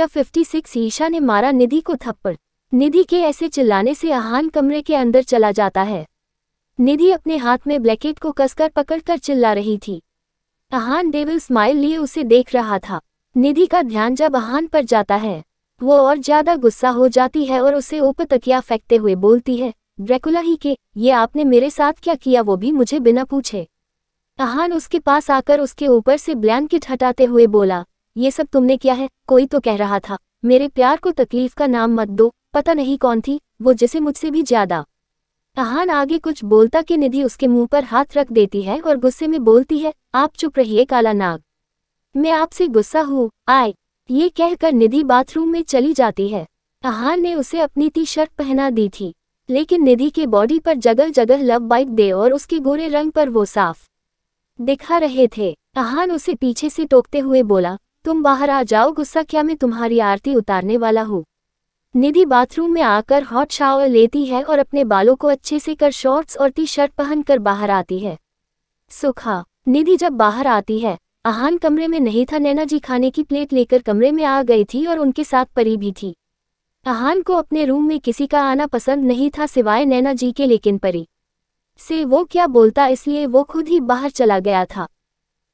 Fifty 56 Isha ने मारा निधि को थप्पड़ निधि के ऐसे चिल्लाने से आहान कमरे के अंदर चला जाता है निधि अपने हाथ में ब्लैकेट को कसकर पकड़कर चिल्ला रही थी आहान डेविल स्माइल लिए उसे देख रहा था निधि का ध्यान जब आहान पर जाता है वो और ज्यादा गुस्सा हो जाती है और उसे ऊपर तकिया फेंकते हुए बोलती है ड्रैकुला ही के ये आपने मेरे साथ क्या किया वो भी मुझे बिना पूछे आहान उसके पास आकर उसके ऊपर से ब्लैंकेट हटाते हुए बोला ये सब तुमने किया है कोई तो कह रहा था मेरे प्यार को तकलीफ का नाम मत दो पता नहीं कौन थी वो जिसे मुझसे भी ज्यादा अहान आगे कुछ बोलता कि निधि उसके मुंह पर हाथ रख देती है और गुस्से में बोलती है आप चुप रहिए काला नाग मैं आपसे गुस्सा हूँ आए ये कहकर निधि बाथरूम में चली जाती है अहान ने उसे अपनी टी शर्ट पहना दी थी लेकिन निधि के बॉडी पर जगह जगह लव बाइट दे और उसके गोरे रंग पर वो साफ दिखा रहे थे अहान उसे पीछे से टोकते हुए बोला तुम बाहर आ जाओ गुस्सा क्या मैं तुम्हारी आरती उतारने वाला हूँ निधि बाथरूम में आकर हॉट शावर लेती है और अपने बालों को अच्छे से कर शॉर्ट्स और टी शर्ट पहनकर बाहर आती है सुखा निधि जब बाहर आती है आहान कमरे में नहीं था नैना जी खाने की प्लेट लेकर कमरे में आ गई थी और उनके साथ परी भी थी आहान को अपने रूम में किसी का आना पसंद नहीं था सिवाय नैना जी के लेकिन परी से वो क्या बोलता इसलिए वो खुद ही बाहर चला गया था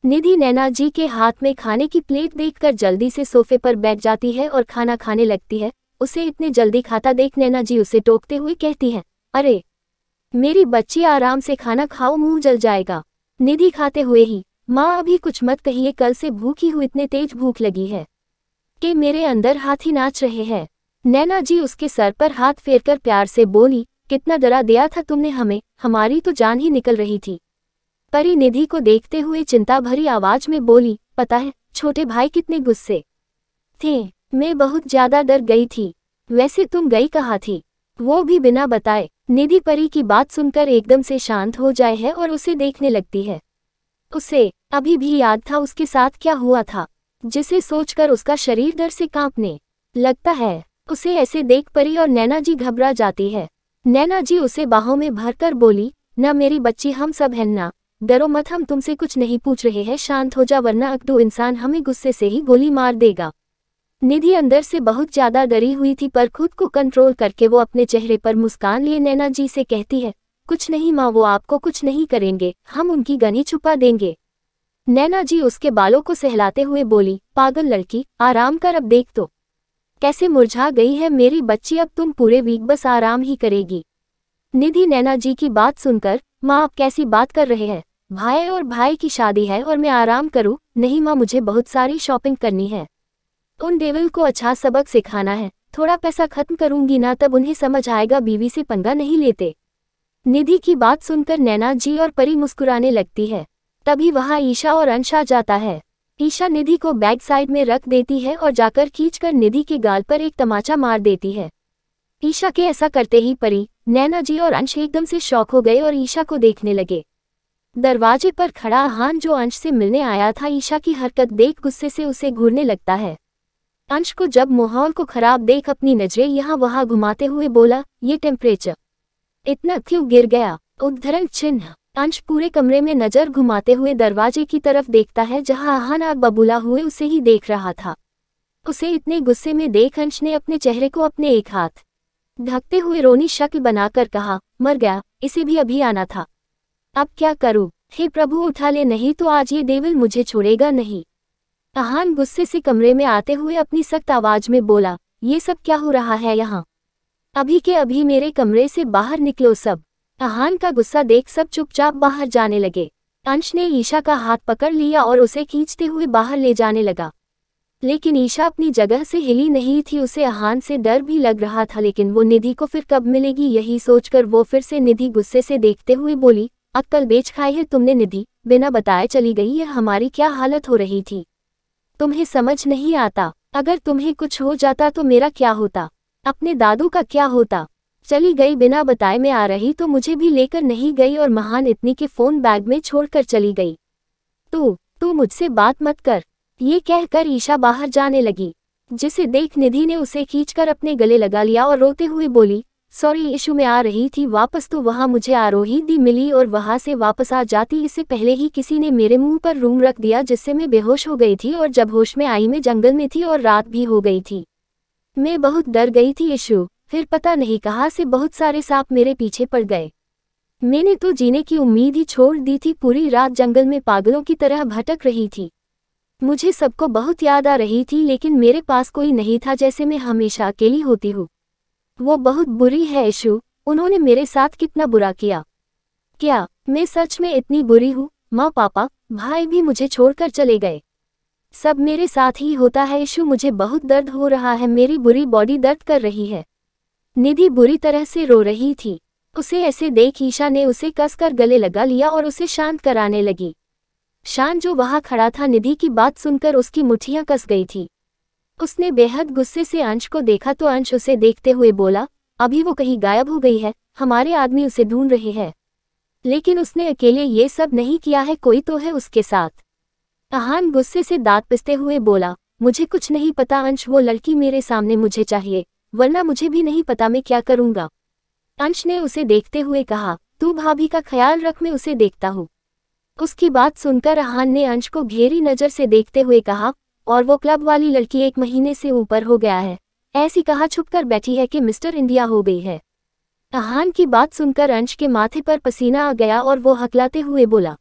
निधि नैना जी के हाथ में खाने की प्लेट देखकर जल्दी से सोफे पर बैठ जाती है और खाना खाने लगती है उसे इतने जल्दी खाता देख नैना जी उसे टोकते हुए कहती हैं अरे मेरी बच्ची आराम से खाना खाओ मुंह जल जाएगा निधि खाते हुए ही माँ अभी कुछ मत कहिए कल से भूखी हुई इतने तेज भूख लगी है कि मेरे अंदर हाथी नाच रहे हैं नैना जी उसके सर पर हाथ फेरकर प्यार से बोली कितना डरा दिया था तुमने हमें हमारी तो जान ही निकल रही थी परी निधि को देखते हुए चिंता भरी आवाज में बोली पता है छोटे भाई कितने गुस्से थे मैं बहुत ज्यादा डर गई थी वैसे तुम गई कहाँ थी वो भी बिना बताए निधि परी की बात सुनकर एकदम से शांत हो जाए है और उसे देखने लगती है उसे अभी भी याद था उसके साथ क्या हुआ था जिसे सोचकर उसका शरीर डर से कांपने लगता है उसे ऐसे देख परी और नैना जी घबरा जाती है नैना जी उसे बाहों में भरकर बोली न मेरी बच्ची हम सब हैं ना डरो मत हम तुमसे कुछ नहीं पूछ रहे हैं शांत हो जा वरना अकदू इंसान हमें गुस्से से ही गोली मार देगा निधि अंदर से बहुत ज्यादा डरी हुई थी पर खुद को कंट्रोल करके वो अपने चेहरे पर मुस्कान लिए नैना जी से कहती है कुछ नहीं माँ वो आपको कुछ नहीं करेंगे हम उनकी गनी छुपा देंगे नैना जी उसके बालों को सहलाते हुए बोली पागल लड़की आराम कर अब देख तो कैसे मुरझा गई है मेरी बच्ची अब तुम पूरे वीक बस आराम ही करेगी निधि नैना जी की बात सुनकर माँ आप कैसी बात कर रहे हैं भाई और भाई की शादी है और मैं आराम करूँ नहीं माँ मुझे बहुत सारी शॉपिंग करनी है उन डेविल को अच्छा सबक सिखाना है थोड़ा पैसा खत्म करूंगी ना तब उन्हें समझ आएगा बीवी से पंगा नहीं लेते निधि की बात सुनकर नैना जी और परी मुस्कुराने लगती है तभी वहाँ ईशा और अंश आ जाता है ईशा निधि को बैक साइड में रख देती है और जाकर खींचकर निधि के गाल पर एक तमाचा मार देती है ईशा के ऐसा करते ही परी नैना जी और अंश एकदम से शौक हो गए और ईशा को देखने लगे दरवाजे पर खड़ा हान जो अंश से मिलने आया था ईशा की हरकत देख गुस्से से उसे घूरने लगता है अंश को जब माहौल को खराब देख अपनी नजरें यहाँ वहाँ घुमाते हुए बोला ये टेम्परेचर इतना क्यों गिर गया उद्धरण चिन्ह अंश पूरे कमरे में नजर घुमाते हुए दरवाजे की तरफ देखता है जहां आहान आग बबूला हुए उसे ही देख रहा था उसे इतने गुस्से में देख अंश ने अपने चेहरे को अपने एक हाथ ढकते हुए रोनी शक्ल बनाकर कहा मर गया इसे भी अभी आना था अब क्या करूं? हे प्रभु उठा ले नहीं तो आज ये देविल मुझे छोड़ेगा नहीं अहान गुस्से से कमरे में आते हुए अपनी सख्त आवाज में बोला ये सब क्या हो रहा है यहाँ अभी के अभी मेरे कमरे से बाहर निकलो सब अहान का गुस्सा देख सब चुपचाप बाहर जाने लगे अंश ने ईशा का हाथ पकड़ लिया और उसे खींचते हुए बाहर ले जाने लगा लेकिन ईशा अपनी जगह से हिली नहीं थी उसे अहान से डर भी लग रहा था लेकिन वो निधि को फिर कब मिलेगी यही सोचकर वो फिर से निधि गुस्से से देखते हुए बोली अक्कल बेच खाई है तुमने निधि बिना बताए चली गई है हमारी क्या हालत हो रही थी तुम्हें समझ नहीं आता अगर तुम्हें कुछ हो जाता तो मेरा क्या होता अपने दादू का क्या होता चली गई बिना बताए मैं आ रही तो मुझे भी लेकर नहीं गई और महान इतनी के फ़ोन बैग में छोड़कर चली गई तू तू मुझसे बात मत कर ये कहकर ईशा बाहर जाने लगी जिसे देख निधि ने उसे खींचकर अपने गले लगा लिया और रोते हुए बोली सॉरी इशू में आ रही थी वापस तो वहाँ मुझे आरोही दी मिली और वहाँ से वापस आ जाती इससे पहले ही किसी ने मेरे मुंह पर रूम रख दिया जिससे मैं बेहोश हो गई थी और जब होश में आई मैं जंगल में थी और रात भी हो गई थी मैं बहुत डर गई थी इशू फिर पता नहीं कहाँ से बहुत सारे सांप मेरे पीछे पड़ गए मैंने तो जीने की उम्मीद ही छोड़ दी थी पूरी रात जंगल में पागलों की तरह भटक रही थी मुझे सबको बहुत याद आ रही थी लेकिन मेरे पास कोई नहीं था जैसे मैं हमेशा अकेली होती हूँ वो बहुत बुरी है यशु उन्होंने मेरे साथ कितना बुरा किया क्या मैं सच में इतनी बुरी हूँ माँ पापा भाई भी मुझे छोड़कर चले गए सब मेरे साथ ही होता है यशु मुझे बहुत दर्द हो रहा है मेरी बुरी बॉडी दर्द कर रही है निधि बुरी तरह से रो रही थी उसे ऐसे देख ईशा ने उसे कसकर गले लगा लिया और उसे शांत कराने लगी शान जो वहां खड़ा था निधि की बात सुनकर उसकी मुठियाँ कस गई थी उसने बेहद गुस्से से अंश को देखा तो अंश उसे देखते हुए बोला अभी वो कहीं गायब हो गई है हमारे आदमी उसे ढूंढ रहे हैं लेकिन उसने अकेले ये सब नहीं किया है कोई तो है उसके साथ अहान गुस्से से दांत पिसते हुए बोला मुझे कुछ नहीं पता अंश वो लड़की मेरे सामने मुझे चाहिए वरना मुझे भी नहीं पता मैं क्या करूँगा अंश ने उसे देखते हुए कहा तू भाभी का ख्याल रख मैं उसे देखता हूँ उसकी बात सुनकर अहान ने अंश को घेरी नज़र से देखते हुए कहा और वो क्लब वाली लड़की एक महीने से ऊपर हो गया है ऐसी कहा छुपकर बैठी है कि मिस्टर इंडिया हो गई है अहान की बात सुनकर अंश के माथे पर पसीना आ गया और वो हकलाते हुए बोला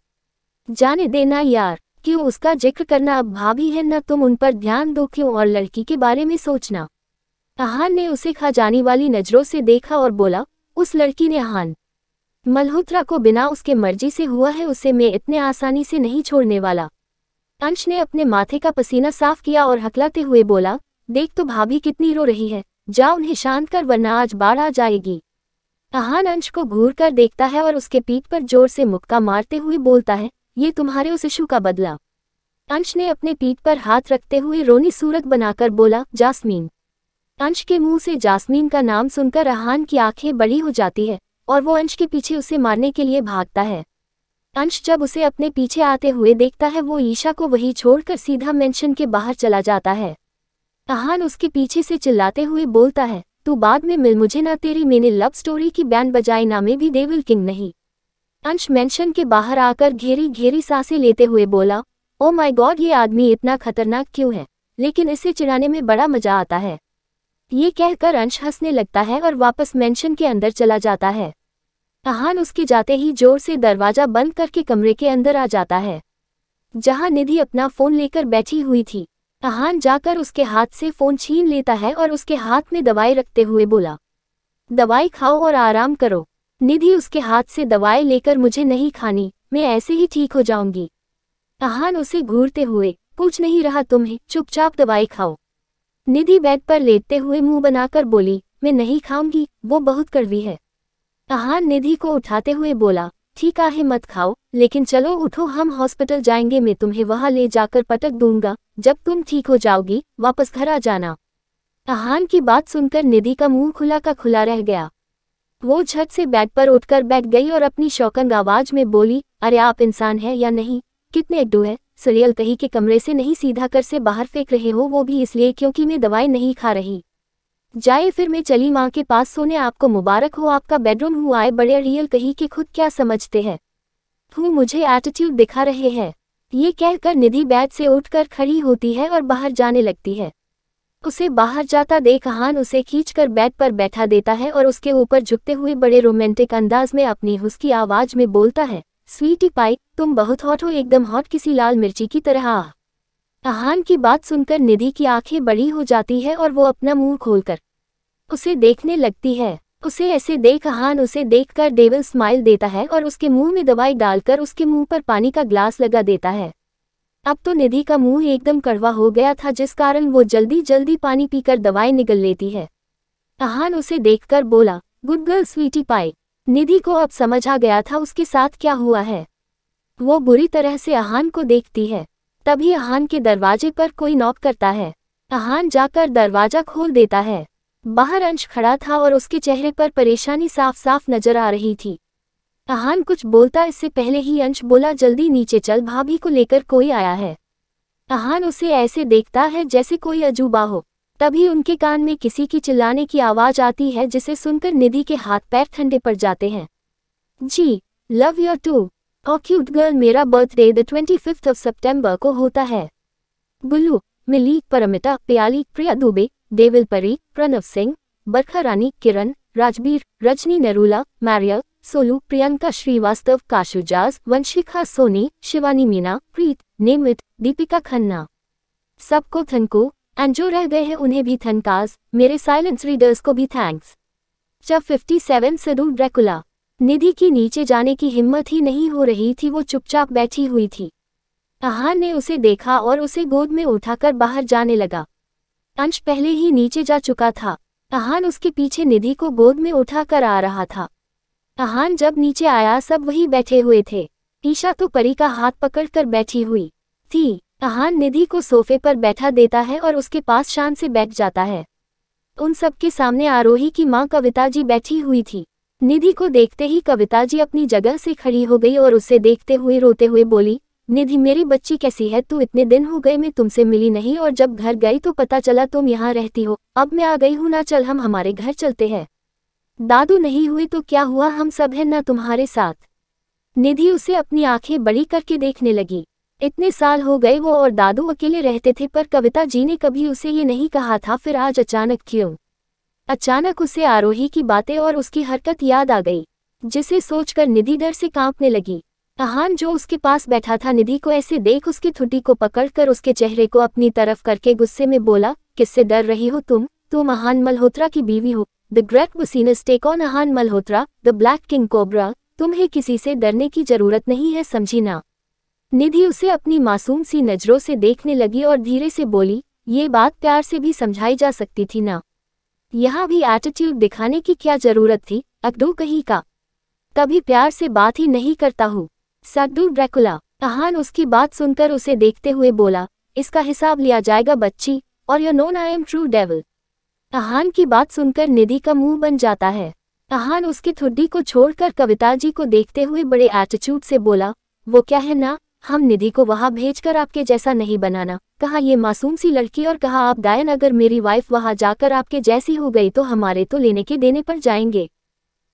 जाने देना यार क्यों उसका जिक्र करना अब भाभी है न तुम उन पर ध्यान दो क्यों और लड़की के बारे में सोचना अहान ने उसे खा जाने वाली नज़रों से देखा और बोला उस लड़की ने अहान मल्होत्रा को बिना उसके मर्जी से हुआ है उसे मैं इतने आसानी से नहीं छोड़ने वाला अंश ने अपने माथे का पसीना साफ किया और हकलाते हुए बोला देख तो भाभी कितनी रो रही है जा उन्हें शांत कर वरना आज बाढ़ आ जाएगी अहान अंश को घूर कर देखता है और उसके पीठ पर जोर से मुक्का मारते हुए बोलता है ये तुम्हारे उस इशू का बदला अंश ने अपने पीठ पर हाथ रखते हुए रोनी सूरत बनाकर बोला जासमीन अंश के मुंह से जासमीन का नाम सुनकर अहान की आंखें बड़ी हो जाती है और वो अंश के पीछे उसे मारने के लिए भागता है अंश जब उसे अपने पीछे आते हुए देखता है वो ईशा को वही छोड़कर सीधा मेंशन के बाहर चला जाता है अहान उसके पीछे से चिल्लाते हुए बोलता है तू बाद में मिल मुझे ना तेरी मैंने लव स्टोरी की बैंड बजाई ना मैं भी देविल किंग नहीं अंश मेंशन के बाहर आकर घेरी घेरी सांसें लेते हुए बोला ओ माय गॉड ये आदमी इतना खतरनाक क्यों है लेकिन इसे चिढ़ाने में बड़ा मजा आता है ये कहकर अंश हंसने लगता है और वापस मेंशन के अंदर चला जाता है अहान उसके जाते ही जोर से दरवाजा बंद करके कमरे के अंदर आ जाता है जहां निधि अपना फोन लेकर बैठी हुई थी अहान जाकर उसके हाथ से फोन छीन लेता है और उसके हाथ में दवाई रखते हुए बोला दवाई खाओ और आराम करो निधि उसके हाथ से दवाई लेकर मुझे नहीं खानी मैं ऐसे ही ठीक हो जाऊंगी अहान उसे घूरते हुए कुछ नहीं रहा तुम्हें चुपचाप दवाई खाओ निधि बेड पर लेटते हुए मुंह बनाकर बोली मैं नहीं खाऊंगी वो बहुत कड़वी है आहार निधि को उठाते हुए बोला ठीक है मत खाओ लेकिन चलो उठो हम हॉस्पिटल जाएंगे मैं तुम्हें वहां ले जाकर पटक दूंगा जब तुम ठीक हो जाओगी वापस घर आ जाना आहान की बात सुनकर निधि का मुंह खुला का खुला रह गया वो झट से बेड पर उठकर बैठ गई और अपनी शौकंग आवाज में बोली अरे आप इंसान है या नहीं कितने डू है सरियल तही के कमरे से नहीं सीधा कर से बाहर फेंक रहे हो वो भी इसलिए क्योंकि मैं दवाई नहीं खा रही जाए फिर मैं चली माँ के पास सोने आपको मुबारक हो आपका बेडरूम हुआ है बड़े रियल कही कि खुद क्या समझते हैं तू मुझे एटीट्यूड दिखा रहे हैं ये कहकर निधि बैड से उठकर खड़ी होती है और बाहर जाने लगती है उसे बाहर जाता देख हान उसे खींचकर बेड पर बैठा देता है और उसके ऊपर झुकते हुए बड़े रोमांटिक अंदाज में अपनी उसकी आवाज में बोलता है स्वीटी पाई तुम बहुत हॉट हो एकदम हॉट किसी लाल मिर्ची की तरह अहान की बात सुनकर निधि की आंखें बड़ी हो जाती है और वो अपना मुंह खोलकर उसे देखने लगती है उसे ऐसे देख अहान उसे देखकर डेविल स्माइल देता है और उसके मुंह में दवाई डालकर उसके मुंह पर पानी का ग्लास लगा देता है अब तो निधि का मुंह एकदम कड़वा हो गया था जिस कारण वो जल्दी जल्दी पानी पीकर दवाई निगल लेती है अहान उसे देखकर बोला गुड गर्ल स्वीटी पाई निधि को अब समझ आ गया था उसके साथ क्या हुआ है वो बुरी तरह से अहान को देखती है तभी अहान के दरवाजे पर कोई नॉक करता है अहान जाकर दरवाजा खोल देता है बाहर अंश खड़ा था और उसके चेहरे पर परेशानी साफ साफ नजर आ रही थी अहान कुछ बोलता इससे पहले ही अंश बोला जल्दी नीचे चल भाभी को लेकर कोई आया है अहान उसे ऐसे देखता है जैसे कोई अजूबा हो तभी उनके कान में किसी की चिल्लाने की आवाज़ आती है जिसे सुनकर निधि के हाथ पैर ठंडे पड़ जाते हैं जी लव योर टू और क्यूट गर्ल मेरा birthday the twenty fifth of September को होता है बुल्लू मिली परमिता प्याली प्रिया दुबे देविल परी प्रणव सिंह बरखा रानी किरण राजबीर रजनी नरूला मैरिया सोलू प्रियंका श्रीवास्तव काशुजाज वंशिखा सोनी शिवानी मीना प्रीत नेमित दीपिका खन्ना सबको थनकू एंड जो रह गए हैं उन्हें भी थनकाज मेरे साइलेंस रीडर्स को भी थैंक्स चफ फिफ्टी सेवन सदू ड्रैकुला निधि की नीचे जाने की हिम्मत ही नहीं हो रही थी वो चुपचाप बैठी हुई थी आहान ने उसे देखा और उसे गोद में उठाकर बाहर जाने लगा अंश पहले ही नीचे जा चुका था आहान उसके पीछे निधि को गोद में उठाकर आ रहा था आहान जब नीचे आया सब वही बैठे हुए थे ईशा तो परी का हाथ पकड़कर बैठी हुई थी आहान निधि को सोफे पर बैठा देता है और उसके पास शान से बैठ जाता है उन सबके सामने आरोही की माँ कविता जी बैठी हुई थी निधि को देखते ही कविता जी अपनी जगह से खड़ी हो गई और उसे देखते हुए रोते हुए बोली निधि मेरी बच्ची कैसी है तू इतने दिन हो गए मैं तुमसे मिली नहीं और जब घर गई तो पता चला तुम यहाँ रहती हो अब मैं आ गई हूँ ना चल हम हमारे घर चलते हैं दादू नहीं हुए तो क्या हुआ हम सब हैं ना तुम्हारे साथ निधि उसे अपनी आंखें बड़ी करके देखने लगी इतने साल हो गए वो और दादू अकेले रहते थे पर कविता जी ने कभी उसे ये नहीं कहा था फिर आज अचानक क्यों अचानक उसे आरोही की बातें और उसकी हरकत याद आ गई जिसे सोचकर निधि डर से कांपने लगी अहान जो उसके पास बैठा था निधि को ऐसे देख उसकी थुटी को पकड़कर उसके चेहरे को अपनी तरफ करके गुस्से में बोला किससे डर रही हो तुम तुम अहान मल्होत्रा की बीवी हो the great business tycoon Ahaan Malhotra the black king cobra तुम्हें किसी से डरने की जरूरत नहीं है समझी ना निधि उसे अपनी मासूम सी नजरों से देखने लगी और धीरे से बोली ये बात प्यार से भी समझाई जा सकती थी ना यहाँ भी एटीट्यूड दिखाने की क्या जरूरत थी अकडू कहीं का कभी प्यार से बात ही नहीं करता हूँ सड्डू ड्रैकुला अहान उसकी बात सुनकर उसे देखते हुए बोला इसका हिसाब लिया जाएगा बच्ची और you known I am true devil Ahaan की बात सुनकर निधि का मुंह बन जाता है अहान उसकी थुड्डी को छोड़कर कविता जी को देखते हुए बड़े एटीट्यूड से बोला वो क्या है ना हम निधि को वहाँ भेजकर आपके जैसा नहीं बनाना कहा ये मासूम सी लड़की और कहा आप डायन अगर मेरी वाइफ वहाँ जाकर आपके जैसी हो गई तो हमारे तो लेने के देने पर जाएंगे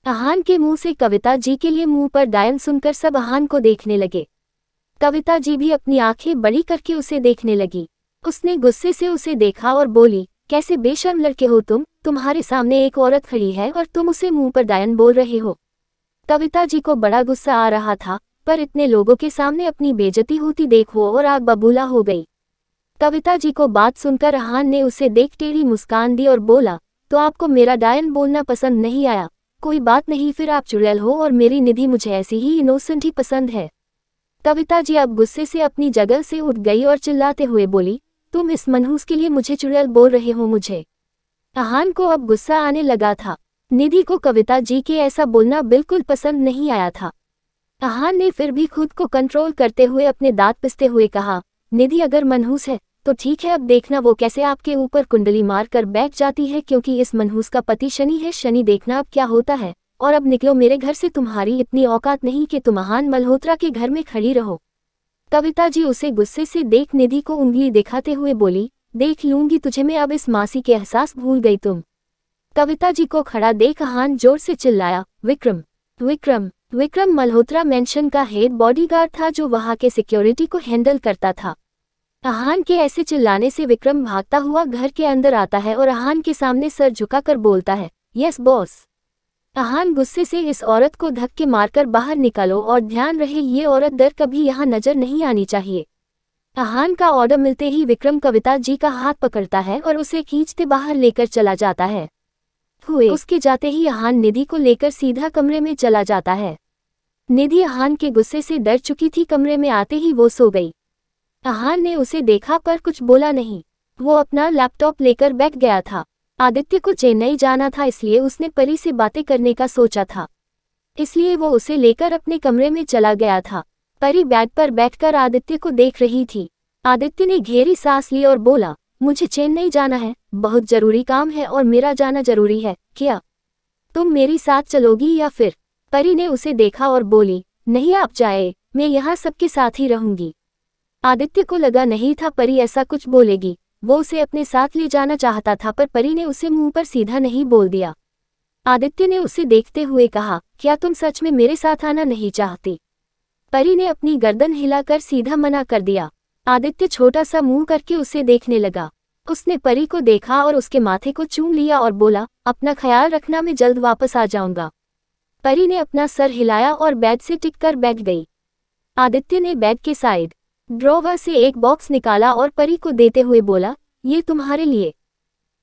अहान के मुंह से कविता जी के लिए मुंह पर डायन सुनकर सब अहान को देखने लगे कविता जी भी अपनी आंखें बड़ी करके उसे देखने लगी उसने गुस्से से उसे देखा और बोली कैसे बेशर्म लड़के हो तुम तुम्हारे सामने एक औरत खड़ी है और तुम उसे मुंह पर डायन बोल रहे हो कविता जी को बड़ा गुस्सा आ रहा था पर इतने लोगों के सामने अपनी बेजती होती देखो और आग बबूला हो गई कविता जी को बात सुनकर रहान ने उसे देख टेढ़ी मुस्कान दी और बोला तो आपको मेरा डायन बोलना पसंद नहीं आया कोई बात नहीं फिर आप चुड़ैल हो और मेरी निधि मुझे ऐसी ही इनोसेंट ही पसंद है कविता जी अब गुस्से से अपनी जगह से उठ गई और चिल्लाते हुए बोली तुम इस मनहूस के लिए मुझे चुड़ैल बोल रहे हो मुझे अहान को अब गुस्सा आने लगा था निधि को कविता जी के ऐसा बोलना बिल्कुल पसंद नहीं आया था कहान ने फिर भी खुद को कंट्रोल करते हुए अपने दांत पिसते हुए कहा निधि अगर मनहूस है तो ठीक है अब देखना वो कैसे आपके ऊपर कुंडली मार कर बैठ जाती है क्योंकि इस मनहूस का पति शनि है शनि देखना अब क्या होता है और अब निकलो मेरे घर से तुम्हारी इतनी औकात नहीं कि तुम आहान मल्होत्रा के घर में खड़ी रहो कविता जी उसे गुस्से से देख निधि को उंगली दिखाते हुए बोली देख लूंगी तुझे मैं अब इस मासी के एहसास भूल गई तुम कविता जी को खड़ा देख अहान जोर से चिल्लाया विक्रम विक्रम विक्रम मल्होत्रा मेंशन का हेड बॉडीगार्ड था जो वहां के सिक्योरिटी को हैंडल करता था अहान के ऐसे चिल्लाने से विक्रम भागता हुआ घर के अंदर आता है और अहान के सामने सर झुकाकर बोलता है यस बॉस अहान गुस्से से इस औरत को धक्के मारकर बाहर निकालो और ध्यान रहे ये औरत दर कभी यहाँ नजर नहीं आनी चाहिए अहान का ऑर्डर मिलते ही विक्रम कविता जी का हाथ पकड़ता है और उसे खींचते बाहर लेकर चला जाता है हुए उसके जाते ही अहान निधि को लेकर सीधा कमरे में चला जाता है निधि अहान के गुस्से से डर चुकी थी कमरे में आते ही वो सो गई अहान ने उसे देखा पर कुछ बोला नहीं वो अपना लैपटॉप लेकर बैठ गया था आदित्य को चेन्नई जाना था इसलिए उसने परी से बातें करने का सोचा था इसलिए वो उसे लेकर अपने कमरे में चला गया था परी बेड पर बैठकर आदित्य को देख रही थी आदित्य ने घेरी सांस ली और बोला मुझे चेन्नई जाना है बहुत जरूरी काम है और मेरा जाना जरूरी है क्या तुम मेरी साथ चलोगी या फिर परी ने उसे देखा और बोली नहीं आप जाए मैं यहाँ सबके साथ ही रहूंगी आदित्य को लगा नहीं था परी ऐसा कुछ बोलेगी वो उसे अपने साथ ले जाना चाहता था पर परी ने उसे मुंह पर सीधा नहीं बोल दिया आदित्य ने उसे देखते हुए कहा क्या तुम सच में मेरे साथ आना नहीं चाहती परी ने अपनी गर्दन हिलाकर सीधा मना कर दिया आदित्य छोटा सा मुंह करके उसे देखने लगा उसने परी को देखा और उसके माथे को चूम लिया और बोला अपना ख्याल रखना मैं जल्द वापस आ जाऊंगा परी ने अपना सर हिलाया और बैग से टिक कर बैठ गई आदित्य ने बैग के साइड ड्रॉवर से एक बॉक्स निकाला और परी को देते हुए बोला ये तुम्हारे लिए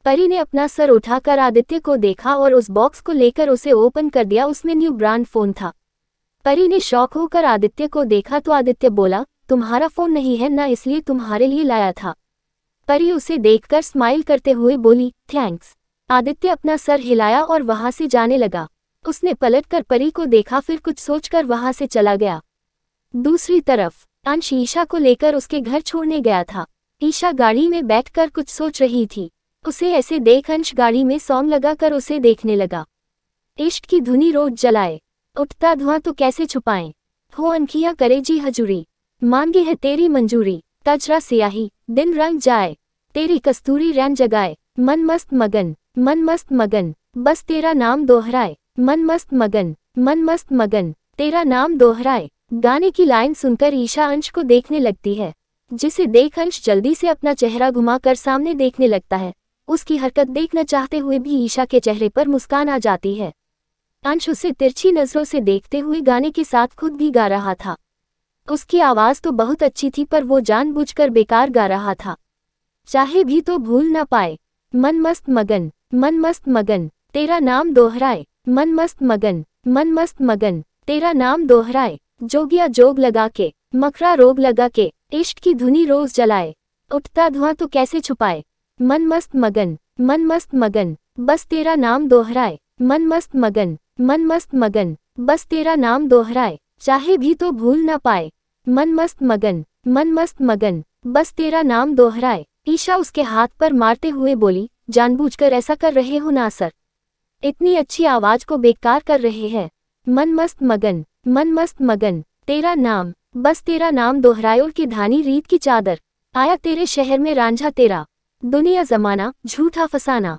परी ने अपना सर उठाकर आदित्य को देखा और उस बॉक्स को लेकर उसे ओपन कर दिया उसमें न्यू ब्रांड फोन था परी ने शौक होकर आदित्य को देखा तो आदित्य बोला तुम्हारा फोन नहीं है ना इसलिए तुम्हारे लिए लाया था परी उसे देखकर स्माइल करते हुए बोली थैंक्स आदित्य अपना सर हिलाया और वहां से जाने लगा उसने पलटकर परी को देखा फिर कुछ सोचकर वहां से चला गया दूसरी तरफ अंश ईशा को लेकर उसके घर छोड़ने गया था ईशा गाड़ी में बैठकर कुछ सोच रही थी उसे ऐसे देख अंश गाड़ी में सॉन्ग लगाकर उसे देखने लगा इश्क की धुनी रोज जलाए उठता धुआं तो कैसे छुपाएं हो अनखियां करे जी हजूरी मांगे है तेरी मंजूरी तजरा सियाही दिन रंग जाए तेरी कस्तूरी रंग जगाए मन मस्त मगन मन मस्त मगन बस तेरा नाम दोहराए मन मस्त मगन मन मस्त मगन तेरा नाम दोहराए गाने की लाइन सुनकर ईशा अंश को देखने लगती है जिसे देख अंश जल्दी से अपना चेहरा घुमाकर सामने देखने लगता है उसकी हरकत देखना चाहते हुए भी ईशा के चेहरे पर मुस्कान आ जाती है अंश उसे तिरछी नजरों से देखते हुए गाने के साथ खुद भी गा रहा था उसकी आवाज़ तो बहुत अच्छी थी पर वो जानबूझकर बेकार गा रहा था चाहे भी तो भूल ना पाए मन मस्त मगन मन मस्त मगन तेरा नाम दोहराए मन मस्त मगन मन मस्त मगन तेरा नाम दोहराए जोगिया जोग लगा के मकरा रोग लगा के इश्क की धुनी रोज जलाए उठता धुआं तो कैसे छुपाए मन मस्त मगन मन मस्त मगन बस तेरा नाम दोहराए मन मस्त मगन मन मस्त मगन बस तेरा नाम दोहराए चाहे भी तो भूल ना पाए मन मस्त मगन मन मस्त मगन बस तेरा नाम दोहराए ईशा उसके हाथ पर मारते हुए बोली जानबूझकर ऐसा कर रहे हो ना सर इतनी अच्छी आवाज को बेकार कर रहे हैं मन मस्त मगन मन मस्त मगन तेरा नाम बस तेरा नाम दोहरायो की धानी रीत की चादर आया तेरे शहर में रांझा तेरा दुनिया जमाना झूठा फसाना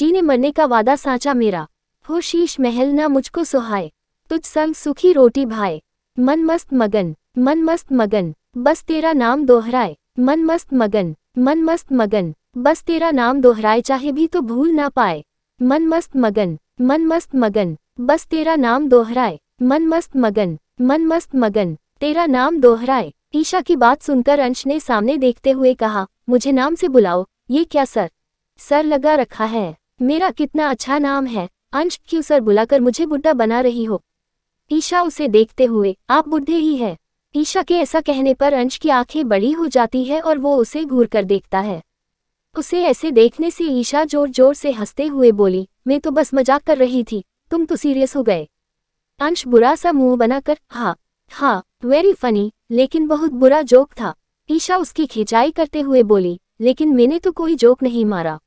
जीने मरने का वादा सांचा मेरा हो शीश महल ना मुझको सुहाए तुझ संग सुखी रोटी भाए मन मस्त मगन मन मस्त मगन बस तेरा नाम दोहराए मन मस्त मगन मन मस्त मगन बस तेरा नाम दोहराए चाहे भी तो भूल ना पाए मन मस्त मगन मन मस्त मगन बस तेरा नाम दोहराए मन मस्त मगन मन मस्त मगन तेरा नाम दोहराए ईशा की बात सुनकर अंश ने सामने देखते हुए कहा मुझे नाम से बुलाओ ये क्या सर सर लगा रखा है मेरा कितना अच्छा नाम है अंश क्यों सर बुलाकर मुझे बुढ़ा बना रही हो ईशा उसे देखते हुए आप बुढ़े ही है ईशा के ऐसा कहने पर अंश की आंखें बड़ी हो जाती है और वो उसे घूर कर देखता है उसे ऐसे देखने से ईशा जोर जोर से हंसते हुए बोली मैं तो बस मजाक कर रही थी तुम तो सीरियस हो गए अंश बुरा सा मुंह बनाकर हाँ हाँ वेरी फनी लेकिन बहुत बुरा जोक था ईशा उसकी खिंचाई करते हुए बोली लेकिन मैंने तो कोई जोक नहीं मारा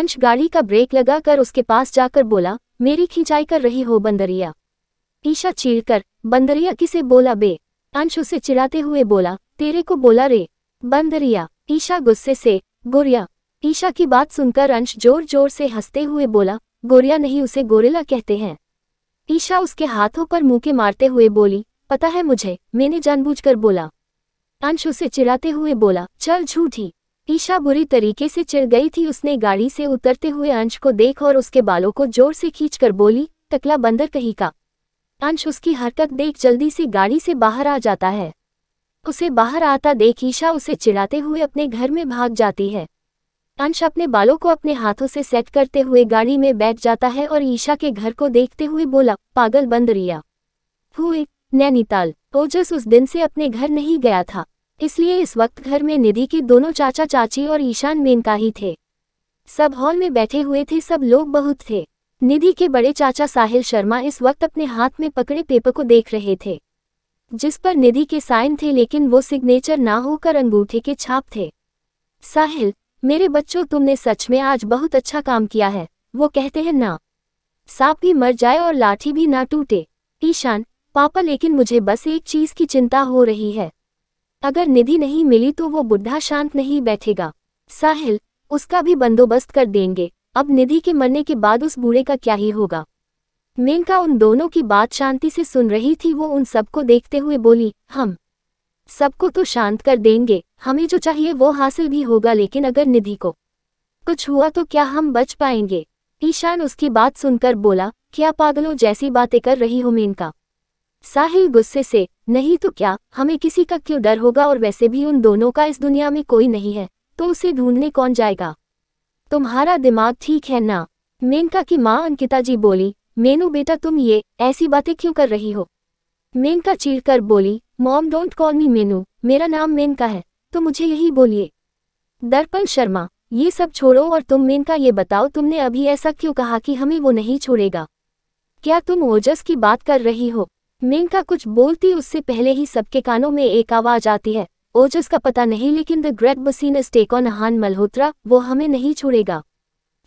अंश गाड़ी का ब्रेक लगाकर उसके पास जाकर बोला मेरी खिंचाई कर रही हो बंदरिया ईशा चीड़कर बंदरिया किसे बोला बे अंश उसे चिड़ाते हुए बोला तेरे को बोला रे बंदरिया ईशा गुस्से से गोरिया ईशा की बात सुनकर अंश जोर जोर से हंसते हुए बोला गोरिया नहीं उसे गोरेला कहते हैं ईशा उसके हाथों पर मुंह के मारते हुए बोली पता है मुझे मैंने जानबूझकर बोला अंश उसे चिड़ाते हुए बोला चल झूठी ईशा बुरी तरीके से चिड़ गई थी उसने गाड़ी से उतरते हुए अंश को देख और उसके बालों को जोर से खींचकर बोली टकला बंदर कहीं का अंश उसकी हरकत देख जल्दी से गाड़ी से बाहर आ जाता है उसे बाहर आता देख ईशा उसे चिढ़ाते हुए अपने घर में भाग जाती है अंश अपने बालों को अपने हाथों से सेट करते हुए गाड़ी में बैठ जाता है और ईशा के घर को देखते हुए बोला पागल बंद रिया हुए नैनीताल ओजस उस दिन से अपने घर नहीं गया था इसलिए इस वक्त घर में निधि के दोनों चाचा चाची और ईशान मेनका ही थे सब हॉल में बैठे हुए थे सब लोग बहुत थे निधि के बड़े चाचा साहिल शर्मा इस वक्त अपने हाथ में पकड़े पेपर को देख रहे थे जिस पर निधि के साइन थे लेकिन वो सिग्नेचर ना होकर अंगूठे के छाप थे साहिल मेरे बच्चों तुमने सच में आज बहुत अच्छा काम किया है वो कहते हैं ना सांप भी मर जाए और लाठी भी ना टूटे ईशान पापा लेकिन मुझे बस एक चीज की चिंता हो रही है अगर निधि नहीं मिली तो वो बुढ़ा शांत नहीं बैठेगा साहिल उसका भी बंदोबस्त कर देंगे अब निधि के मरने के बाद उस बूढ़े का क्या ही होगा मेनका उन दोनों की बात शांति से सुन रही थी वो उन सबको देखते हुए बोली हम सबको तो शांत कर देंगे हमें जो चाहिए वो हासिल भी होगा लेकिन अगर निधि को कुछ हुआ तो क्या हम बच पाएंगे ईशान उसकी बात सुनकर बोला क्या पागलों जैसी बातें कर रही हो मेनका साहिल गुस्से से नहीं तो क्या हमें किसी का क्यों डर होगा और वैसे भी उन दोनों का इस दुनिया में कोई नहीं है तो उसे ढूंढने कौन जाएगा तुम्हारा दिमाग ठीक है ना मेनका की माँ अंकिता जी बोली मेनू बेटा तुम ये ऐसी बातें क्यों कर रही हो मेनका कर बोली mom don't call me Menu मेरा नाम मेनका है तो मुझे यही बोलिए दर्पण शर्मा ये सब छोड़ो और तुम मेनका ये बताओ तुमने अभी ऐसा क्यों कहा कि हमें वो नहीं छोड़ेगा क्या तुम ओजस की बात कर रही हो मेनका कुछ बोलती उससे पहले ही सबके कानों में एक आवाज आती है ओजस का पता नहीं लेकिन the great business tycoon Ahaan Malhotra वो हमें नहीं छोड़ेगा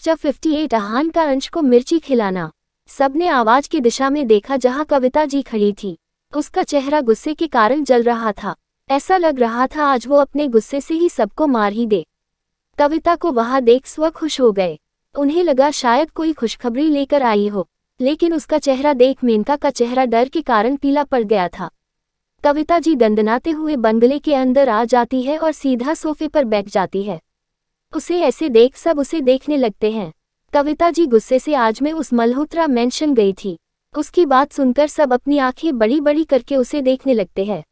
जब 58 अहान का अंश को मिर्ची खिलाना सबने आवाज की दिशा में देखा जहां कविता जी खड़ी थी उसका चेहरा गुस्से के कारण जल रहा था ऐसा लग रहा था आज वो अपने गुस्से से ही सबको मार ही दे कविता को वहां देख स्व खुश हो गए उन्हें लगा शायद कोई खुशखबरी लेकर आई हो लेकिन उसका चेहरा देख मेनका का चेहरा डर के कारण पीला पड़ गया था कविता जी दंदनाते हुए बंगले के अंदर आ जाती है और सीधा सोफे पर बैठ जाती है उसे ऐसे देख सब उसे देखने लगते हैं कविता जी गुस्से से आज में उस मल्होत्रा मेंशन गई थी उसकी बात सुनकर सब अपनी आंखें बड़ी बड़ी करके उसे देखने लगते हैं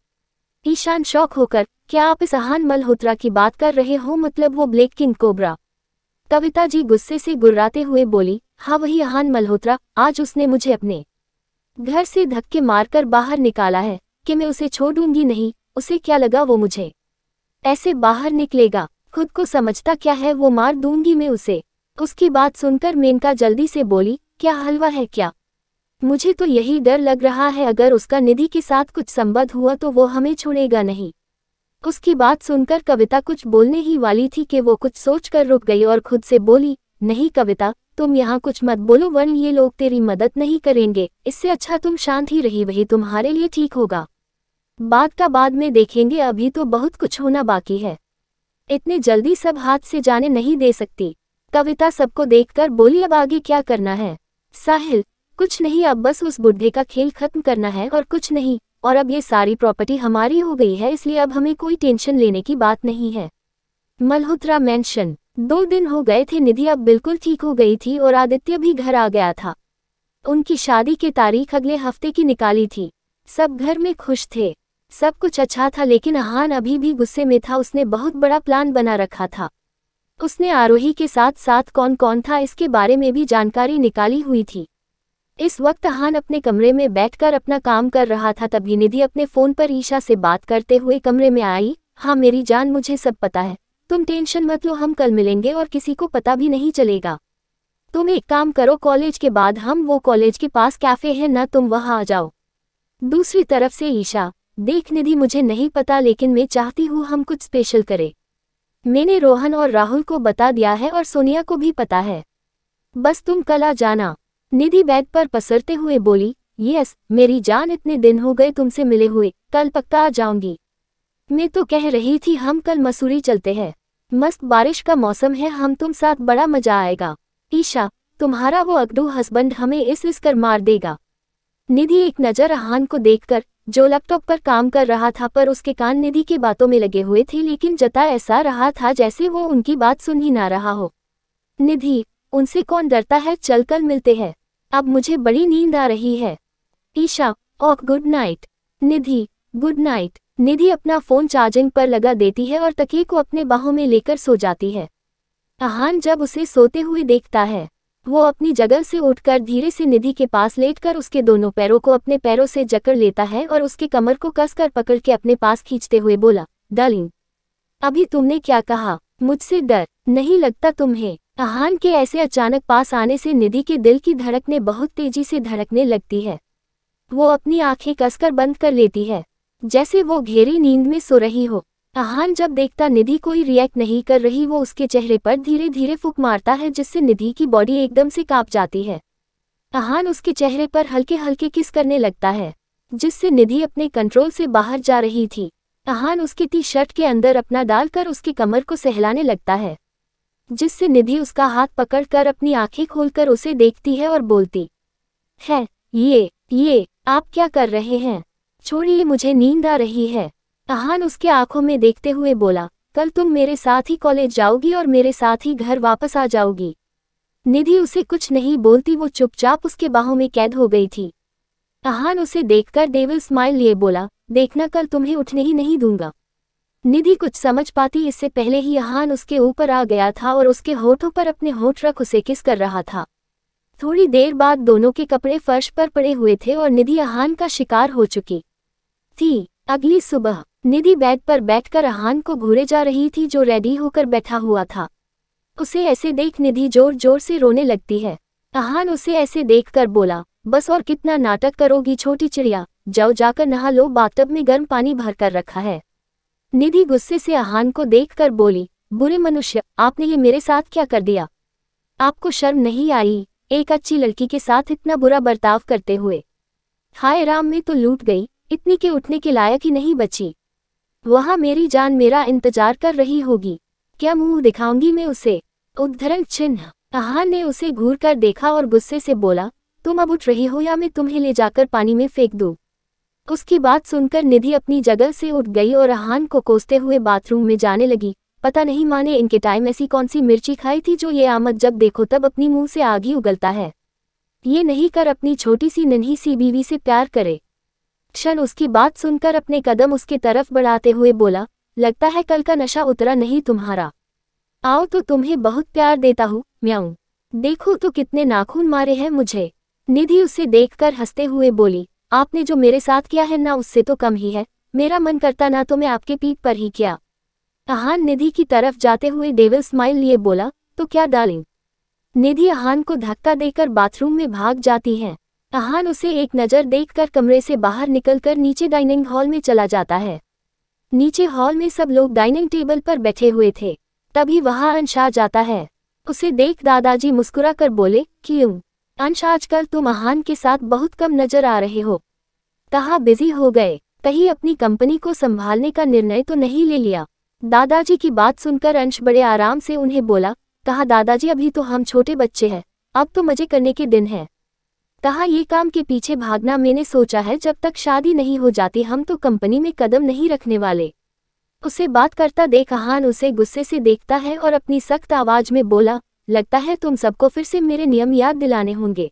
ईशान शौक होकर क्या आप इस आहान मल्होत्रा की बात कर रहे हो मतलब वो black king cobra Kavita ji गुस्से से गुर्राते हुए बोली हाँ वही आहान मल्होत्रा आज उसने मुझे अपने घर से धक्के मारकर बाहर निकाला है कि मैं उसे छोड़ूंगी नहीं उसे क्या लगा वो मुझे ऐसे बाहर निकलेगा खुद को समझता क्या है वो मार दूंगी मैं उसे उसकी बात सुनकर मेनका जल्दी से बोली क्या हलवा है क्या मुझे तो यही डर लग रहा है अगर उसका निधि के साथ कुछ संबद्ध हुआ तो वो हमें छोड़ेगा नहीं उसकी बात सुनकर कविता कुछ बोलने ही वाली थी कि वो कुछ सोचकर रुक गई और खुद से बोली नहीं कविता तुम यहाँ कुछ मत बोलो वर्ण ये लोग तेरी मदद नहीं करेंगे इससे अच्छा तुम शांत ही रही वही तुम्हारे लिए ठीक होगा बाद का बाद में देखेंगे अभी तो बहुत कुछ होना बाकी है इतने जल्दी सब हाथ से जाने नहीं दे सकती कविता सबको देखकर बोली अब आगे क्या करना है साहिल कुछ नहीं अब बस उस बुढ़े का खेल खत्म करना है और कुछ नहीं और अब ये सारी प्रॉपर्टी हमारी हो गई है इसलिए अब हमें कोई टेंशन लेने की बात नहीं है मल्होत्रा मेंशन दो दिन हो गए थे निधि अब बिल्कुल ठीक हो गई थी और आदित्य भी घर आ गया था उनकी शादी की तारीख अगले हफ्ते की निकाली थी सब घर में खुश थे सब कुछ अच्छा था लेकिन अहान अभी भी गुस्से में था उसने बहुत बड़ा प्लान बना रखा था उसने आरोही के साथ साथ कौन कौन था इसके बारे में भी जानकारी निकाली हुई थी इस वक्त हान अपने कमरे में बैठकर अपना काम कर रहा था तभी निधि अपने फ़ोन पर ईशा से बात करते हुए कमरे में आई हाँ मेरी जान मुझे सब पता है तुम टेंशन मत लो हम कल मिलेंगे और किसी को पता भी नहीं चलेगा तुम एक काम करो कॉलेज के बाद हम वो कॉलेज के पास कैफ़े है न तुम वहाँ आ जाओ दूसरी तरफ से ईशा देख निधि मुझे नहीं पता लेकिन मैं चाहती हूँ हम कुछ स्पेशल करें मैंने रोहन और राहुल को बता दिया है और सोनिया को भी पता है बस तुम कल आ जाना निधि बैग पर पसरते हुए बोली यस मेरी जान इतने दिन हो गए तुमसे मिले हुए कल पक्का आ जाऊंगी मैं तो कह रही थी हम कल मसूरी चलते हैं मस्त बारिश का मौसम है हम तुम साथ बड़ा मजा आएगा ईशा तुम्हारा वो अगडू हस्बैंड हमें इस इस कर मार देगा निधि एक नज़र आहान को देखकर जो लैपटॉप पर काम कर रहा था पर उसके कान निधि की बातों में लगे हुए थे लेकिन जता ऐसा रहा था जैसे वो उनकी बात सुन ही ना रहा हो निधि उनसे कौन डरता है चल कर मिलते हैं अब मुझे बड़ी नींद आ रही है Isha oh good night Nidhi good night Nidhi अपना फोन चार्जिंग पर लगा देती है और तकिए को अपने बाहों में लेकर सो जाती है अहान जब उसे सोते हुए देखता है वो अपनी जगह से उठकर धीरे से निधि के पास लेटकर उसके दोनों पैरों को अपने पैरों से जकड़ लेता है और उसके कमर को कसकर पकड़ के अपने पास खींचते हुए बोला डालिंग अभी तुमने क्या कहा मुझसे डर नहीं लगता तुम्हें आहान के ऐसे अचानक पास आने से निधि के दिल की धड़कने बहुत तेजी से धड़कने लगती है वो अपनी आंखें कसकर बंद कर लेती है जैसे वो घेरी नींद में सो रही हो आहान जब देखता निधि कोई रिएक्ट नहीं कर रही वो उसके चेहरे पर धीरे धीरे फुक मारता है जिससे निधि की बॉडी एकदम से कांप जाती है आहान उसके चेहरे पर हल्के हल्के किस करने लगता है जिससे निधि अपने कंट्रोल से बाहर जा रही थी आहान उसके टी शर्ट के अंदर अपना डालकर उसकी कमर को सहलाने लगता है जिससे निधि उसका हाथ पकड़कर अपनी आंखें खोलकर उसे देखती है और बोलती है ये ये आप क्या कर रहे हैं छोड़िए मुझे नींद आ रही है अहान उसकी आंखों में देखते हुए बोला कल तुम मेरे साथ ही कॉलेज जाओगी और मेरे साथ ही घर वापस आ जाओगी निधि उसे कुछ नहीं बोलती वो चुपचाप उसके बाहों में कैद हो गई थी अहान उसे देखकर देवल स्माइल लिए बोला देखना कल तुम्हें उठने ही नहीं दूंगा निधि कुछ समझ पाती इससे पहले ही अहान उसके ऊपर आ गया था और उसके होठों पर अपने होठ रख उसे किस कर रहा था थोड़ी देर बाद दोनों के कपड़े फर्श पर पड़े हुए थे और निधि अहान का शिकार हो चुकी थी अगली सुबह निधि बेड पर बैठकर अहान को घूरे जा रही थी जो रेडी होकर बैठा हुआ था उसे ऐसे देख निधि जोर जोर से रोने लगती है अहान उसे ऐसे देखकर बोला बस और कितना नाटक करोगी छोटी चिड़िया जाओ जाकर नहा लो बाथटब में गर्म पानी भरकर रखा है निधि गुस्से से अहान को देखकर बोली बुरे मनुष्य आपने ये मेरे साथ क्या कर दिया आपको शर्म नहीं आई एक अच्छी लड़की के साथ इतना बुरा बर्ताव करते हुए हाय राम में तो लूट गई इतनी के उठने के लायक ही नहीं बची वहाँ मेरी जान मेरा इंतजार कर रही होगी क्या मुंह दिखाऊंगी मैं उसे उद्धरण चिन्ह आहान ने उसे घूर कर देखा और गुस्से से बोला तुम अब उठ रही हो या मैं तुम्हें ले जाकर पानी में फेंक दूँ उसकी बात सुनकर निधि अपनी जगह से उठ गई और आहान को कोसते हुए बाथरूम में जाने लगी पता नहीं माने इनके टाइम ऐसी कौन सी मिर्ची खाई थी जो ये आमद जब देखो तब अपनी मुंह से आग ही उगलता है ये नहीं कर अपनी छोटी सी नन्ही सी बीवी से प्यार करे क्षण उसकी बात सुनकर अपने कदम उसकी तरफ बढ़ाते हुए बोला लगता है कल का नशा उतरा नहीं तुम्हारा आओ तो तुम्हें बहुत प्यार देता हूँ म्याऊ देखो तो कितने नाखून मारे हैं मुझे निधि उसे देखकर हंसते हुए बोली आपने जो मेरे साथ किया है ना उससे तो कम ही है मेरा मन करता ना तो मैं आपके पीठ पर ही किया अहान निधि की तरफ जाते हुए डेविल स्माइल लिए बोला तो क्या डालें निधि अहान को धक्का देकर बाथरूम में भाग जाती हैं अहान उसे एक नज़र देखकर कमरे से बाहर निकलकर नीचे डाइनिंग हॉल में चला जाता है नीचे हॉल में सब लोग डाइनिंग टेबल पर बैठे हुए थे तभी वहाँ अंश आ जाता है उसे देख दादाजी मुस्कुरा कर बोले क्यों अंश आजकल तुम अहान के साथ बहुत कम नजर आ रहे हो कहा बिजी हो गए कहीं अपनी कंपनी को संभालने का निर्णय तो नहीं ले लिया दादाजी की बात सुनकर अंश बड़े आराम से उन्हें बोला कहा दादाजी अभी तो हम छोटे बच्चे हैं अब तो मजे करने के दिन हैं कहा ये काम के पीछे भागना मैंने सोचा है जब तक शादी नहीं हो जाती हम तो कंपनी में कदम नहीं रखने वाले उसे बात करता देख अहान उसे गुस्से से देखता है और अपनी सख्त आवाज में बोला लगता है तुम सबको फिर से मेरे नियम याद दिलाने होंगे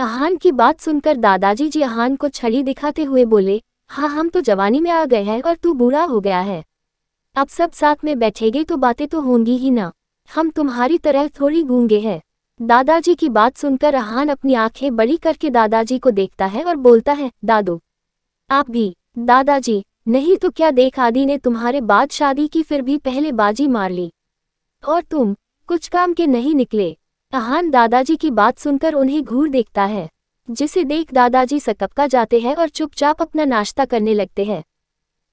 अहान की बात सुनकर दादाजी जी अहान को छड़ी दिखाते हुए बोले हाँ हम तो जवानी में आ गए हैं और तू बूढ़ा हो गया है अब सब साथ में बैठेगे तो बातें तो होंगी ही ना हम तुम्हारी तरह थोड़ी गूंगे हैं दादाजी की बात सुनकर रहान अपनी आंखें बड़ी करके दादाजी को देखता है और बोलता है दादो आप भी दादाजी नहीं तो क्या देख आदि ने तुम्हारे बाद शादी की फिर भी पहले बाजी मार ली और तुम कुछ काम के नहीं निकले अहान दादाजी की बात सुनकर उन्हें घूर देखता है जिसे देख दादाजी सकपका जाते हैं और चुपचाप अपना नाश्ता करने लगते हैं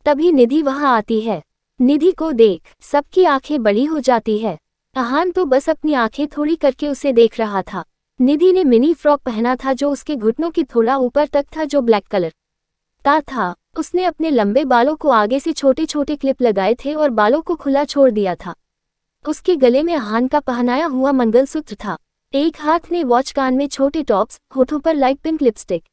तभी निधि वहां आती है निधि को देख सबकी आंखें बड़ी हो जाती है अहान तो बस अपनी आंखें थोड़ी करके उसे देख रहा था निधि ने मिनी फ्रॉक पहना था जो उसके घुटनों की थोड़ा ऊपर तक था जो ब्लैक कलर का था उसने अपने लंबे बालों को आगे से छोटे छोटे क्लिप लगाए थे और बालों को खुला छोड़ दिया था उसके गले में अहान का पहनाया हुआ मंगलसूत्र था एक हाथ ने वॉच कान में छोटे टॉप्स होठों पर लाइट पिंक लिपस्टिक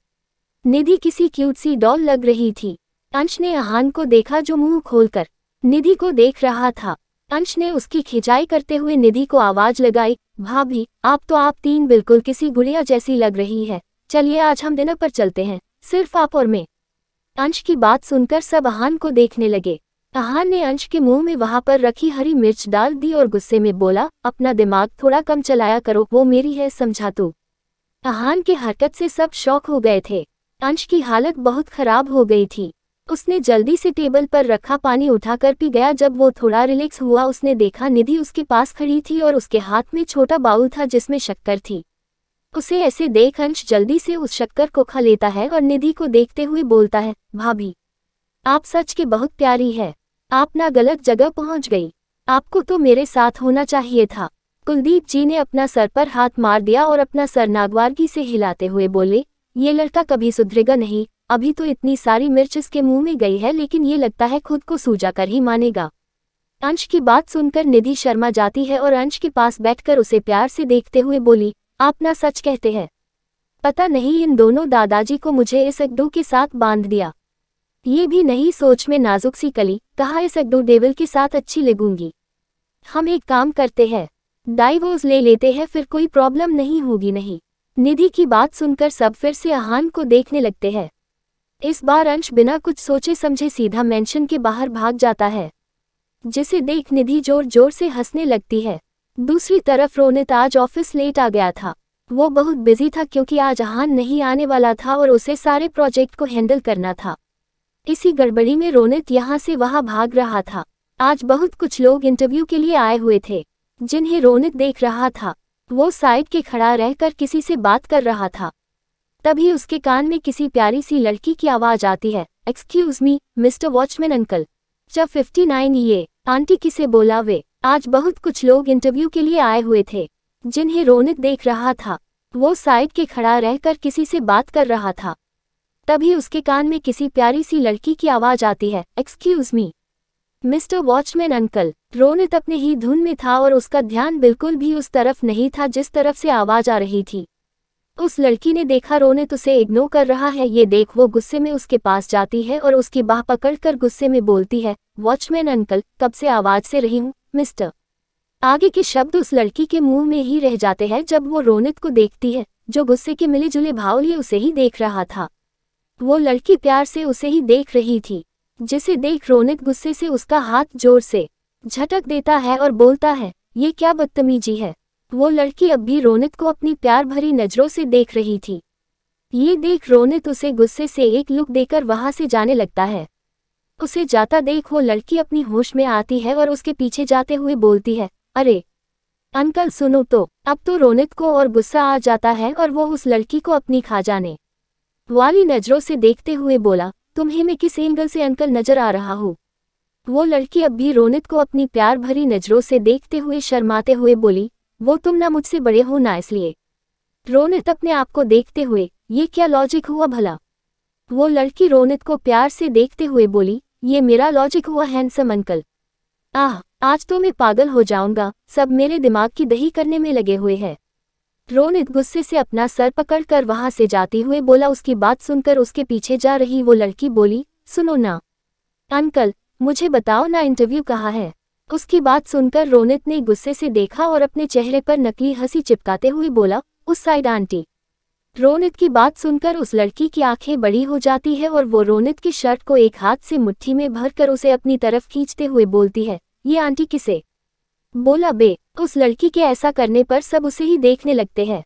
निधि किसी क्यूट सी डॉल लग रही थी अंश ने अहान को देखा जो मुंह खोलकर निधि को देख रहा था अंश ने उसकी खिंचाई करते हुए निधि को आवाज लगाई भाभी आप तो आप तीन बिल्कुल किसी गुड़िया जैसी लग रही है चलिए आज हम डिनर पर चलते हैं सिर्फ आप और मैं अंश की बात सुनकर सब आहान को देखने लगे आहान ने अंश के मुंह में वहां पर रखी हरी मिर्च डाल दी और गुस्से में बोला अपना दिमाग थोड़ा कम चलाया करो वो मेरी है समझा तू आहान की हरकत से सब शौक हो गए थे अंश की हालत बहुत खराब हो गई थी उसने जल्दी से टेबल पर रखा पानी उठाकर पी गया जब वो थोड़ा रिलैक्स हुआ उसने देखा निधि उसके पास खड़ी थी और उसके हाथ में छोटा बाउल था जिसमें शक्कर थी उसे ऐसे देख अंश जल्दी से उस शक्कर को खा लेता है और निधि को देखते हुए बोलता है भाभी आप सच के बहुत प्यारी है आप ना गलत जगह पहुंच गई आपको तो मेरे साथ होना चाहिए था कुलदीप जी ने अपना सर पर हाथ मार दिया और अपना सर नागवारगी से हिलाते हुए बोले ये लड़का कभी सुधरेगा नहीं अभी तो इतनी सारी मिर्च इसके मुंह में गई है लेकिन ये लगता है खुद को सूजा कर ही मानेगा अंश की बात सुनकर निधि शर्मा जाती है और अंश के पास बैठकर उसे प्यार से देखते हुए बोली आप ना सच कहते हैं पता नहीं इन दोनों दादाजी को मुझे इस अड्डू के साथ बांध दिया ये भी नहीं सोच में नाजुक सी कली कहा इस अड्डू डेविल के साथ अच्छी लगूंगी हम एक काम करते हैं डाइवोर्स ले लेते हैं फिर कोई प्रॉब्लम नहीं होगी नहीं निधि की बात सुनकर सब फिर से अहान को देखने लगते हैं इस बार अंश बिना कुछ सोचे समझे सीधा मेंशन के बाहर भाग जाता है जिसे देख निधि जोर जोर से हंसने लगती है दूसरी तरफ रोनित आज ऑफिस लेट आ गया था वो बहुत बिजी था क्योंकि आज आहान नहीं आने वाला था और उसे सारे प्रोजेक्ट को हैंडल करना था इसी गड़बड़ी में रोनित यहाँ से वहाँ भाग रहा था आज बहुत कुछ लोग इंटरव्यू के लिए आए हुए थे जिन्हें रोनित देख रहा था वो साइड के खड़ा रहकर किसी से बात कर रहा था तभी उसके कान में किसी प्यारी सी लड़की की आवाज़ आती है excuse me mister watchman uncle जब फिफ्टी नाइन ये आंटी किसे बोला वे आज बहुत कुछ लोग इंटरव्यू के लिए आए हुए थे जिन्हें रोनित देख रहा था वो साइड के खड़ा रहकर किसी से बात कर रहा था तभी उसके कान में किसी प्यारी सी लड़की की आवाज़ आती है excuse me mister watchman uncle Ronit अपने ही धुन में था और उसका ध्यान बिल्कुल भी उस तरफ नहीं था जिस तरफ से आवाज़ आ रही थी उस लड़की ने देखा रोने तुसे इग्नोर कर रहा है ये देख वो गुस्से में उसके पास जाती है और उसकी बाह पकड़कर गुस्से में बोलती है वॉचमैन अंकल कब से आवाज से रही हूँ मिस्टर आगे के शब्द उस लड़की के मुंह में ही रह जाते हैं जब वो रोनित को देखती है जो गुस्से के मिले जुले भाव लिए उसे ही देख रहा था वो लड़की प्यार से उसे ही देख रही थी जिसे देख रोनित गुस्से से उसका हाथ जोर से झटक देता है और बोलता है ये क्या बदतमीजी है वो लड़की अब भी रोनित को अपनी प्यार भरी नज़रों से देख रही थी ये देख रोनित उसे गुस्से से एक लुक देकर वहां से जाने लगता है उसे जाता देख वो लड़की अपनी होश में आती है और उसके पीछे जाते हुए बोलती है अरे अंकल सुनो तो अब तो रोनित को और गुस्सा आ जाता है और वो उस लड़की को अपनी खा जाने वाली नज़रों से देखते हुए बोला तुम्हें मैं किस एंगल से अंकल नजर आ रहा हूँ वो लड़की अब भी रोनित को अपनी प्यार भरी नज़रों से देखते हुए शर्माते हुए बोली वो तुम ना मुझसे बड़े हो ना इसलिए रोनित अपने आप को देखते हुए ये क्या लॉजिक हुआ भला वो लड़की रोनित को प्यार से देखते हुए बोली ये मेरा लॉजिक हुआ हैंडसम अंकल आह आज तो मैं पागल हो जाऊंगा सब मेरे दिमाग की दही करने में लगे हुए हैं रोनित गुस्से से अपना सर पकड़कर वहां से जाते हुए बोला उसकी बात सुनकर उसके पीछे जा रही वो लड़की बोली सुनो ना अंकल मुझे बताओ ना इंटरव्यू कहाँ है उसकी बात सुनकर रोनित ने गुस्से से देखा और अपने चेहरे पर नकली हंसी चिपकाते हुए बोला उस साइड आंटी रोनित की बात सुनकर उस लड़की की आंखें बड़ी हो जाती है और वो रोनित की शर्ट को एक हाथ से मुट्ठी में भरकर उसे अपनी तरफ खींचते हुए बोलती है ये आंटी किसे बोला बे उस लड़की के ऐसा करने पर सब उसे ही देखने लगते हैं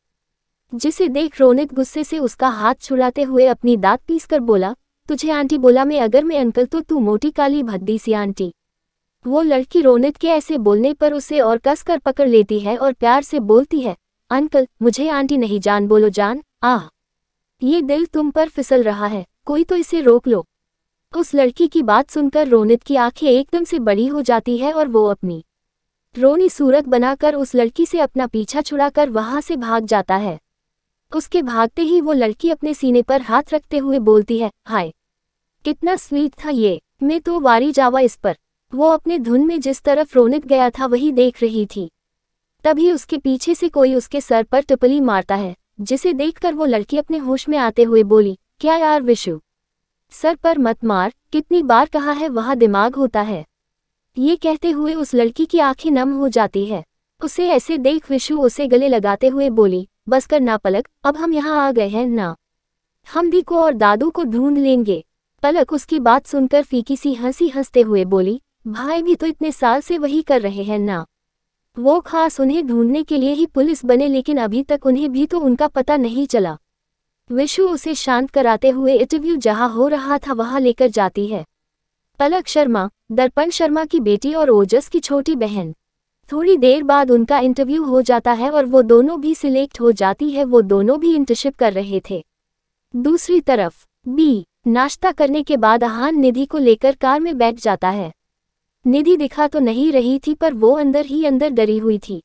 जिसे देख रोनित गुस्से से उसका हाथ छुड़ाते हुए अपनी दाँत पीस कर बोला तुझे आंटी बोला मैं अगर मैं अंकल तो तू मोटी काली भद्दी सी आंटी वो लड़की रोनित के ऐसे बोलने पर उसे और कस कर पकड़ लेती है और प्यार से बोलती है अंकल मुझे आंटी नहीं जान बोलो जान आह ये दिल तुम पर फिसल रहा है कोई तो इसे रोक लो उस लड़की की बात सुनकर रोनित की आंखें एकदम से बड़ी हो जाती है और वो अपनी रोनी सूरत बनाकर उस लड़की से अपना पीछा छुड़ाकर वहां से भाग जाता है उसके भागते ही वो लड़की अपने सीने पर हाथ रखते हुए बोलती है हाय कितना स्वीट था ये मैं तो वारी जावा इस पर वो अपने धुन में जिस तरफ रोनित गया था वही देख रही थी तभी उसके पीछे से कोई उसके सर पर टिपली मारता है जिसे देखकर वो लड़की अपने होश में आते हुए बोली क्या यार विशु सर पर मत मार कितनी बार कहा है वहाँ दिमाग होता है ये कहते हुए उस लड़की की आंखें नम हो जाती है उसे ऐसे देख विशु उसे गले लगाते हुए बोली बस कर ना पलक अब हम यहाँ आ गए हैं ना हम दी को और दादू को ढूंढ लेंगे पलक उसकी बात सुनकर फीकी सी हंसी हंसते हुए बोली भाई भी तो इतने साल से वही कर रहे हैं ना वो खास उन्हें ढूंढने के लिए ही पुलिस बने लेकिन अभी तक उन्हें भी तो उनका पता नहीं चला विशु उसे शांत कराते हुए इंटरव्यू जहां हो रहा था वहां लेकर जाती है पलक शर्मा दर्पण शर्मा की बेटी और ओजस की छोटी बहन थोड़ी देर बाद उनका इंटरव्यू हो जाता है और वो दोनों भी सिलेक्ट हो जाती है वो दोनों भी इंटर्नशिप कर रहे थे दूसरी तरफ बी नाश्ता करने के बाद आहान निधि को लेकर कार में बैठ जाता है निधि दिखा तो नहीं रही थी पर वो अंदर ही अंदर डरी हुई थी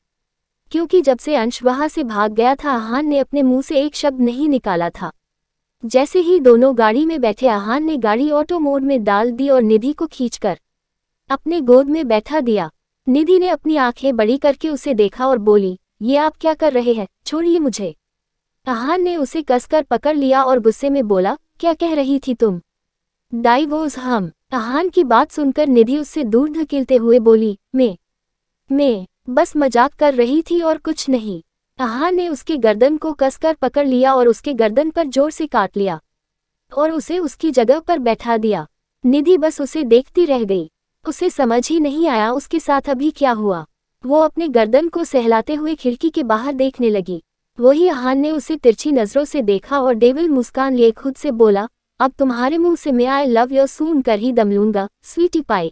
क्योंकि जब से अंश वहां से भाग गया था आहान ने अपने मुंह से एक शब्द नहीं निकाला था जैसे ही दोनों गाड़ी में बैठे आहान ने गाड़ी ऑटो मोड में डाल दी और निधि को खींचकर अपने गोद में बैठा दिया निधि ने अपनी आंखें बड़ी करके उसे देखा और बोली ये आप क्या कर रहे हैं छोड़िए मुझे आहान ने उसे कसकर पकड़ लिया और गुस्से में बोला क्या कह रही थी तुम डाई वो हम अहान की बात सुनकर निधि उससे दूर धकेलते हुए बोली मैं मैं बस मजाक कर रही थी और कुछ नहीं अहान ने उसके गर्दन को कसकर पकड़ लिया और उसके गर्दन पर जोर से काट लिया और उसे उसकी जगह पर बैठा दिया निधि बस उसे देखती रह गई उसे समझ ही नहीं आया उसके साथ अभी क्या हुआ वो अपने गर्दन को सहलाते हुए खिड़की के बाहर देखने लगी वही अहान ने उसे तिरछी नज़रों से देखा और डेविल मुस्कान लिए खुद से बोला अब तुम्हारे मुंह से मैं आई लव योर सून कर ही दम लूंगा स्वीटी पाई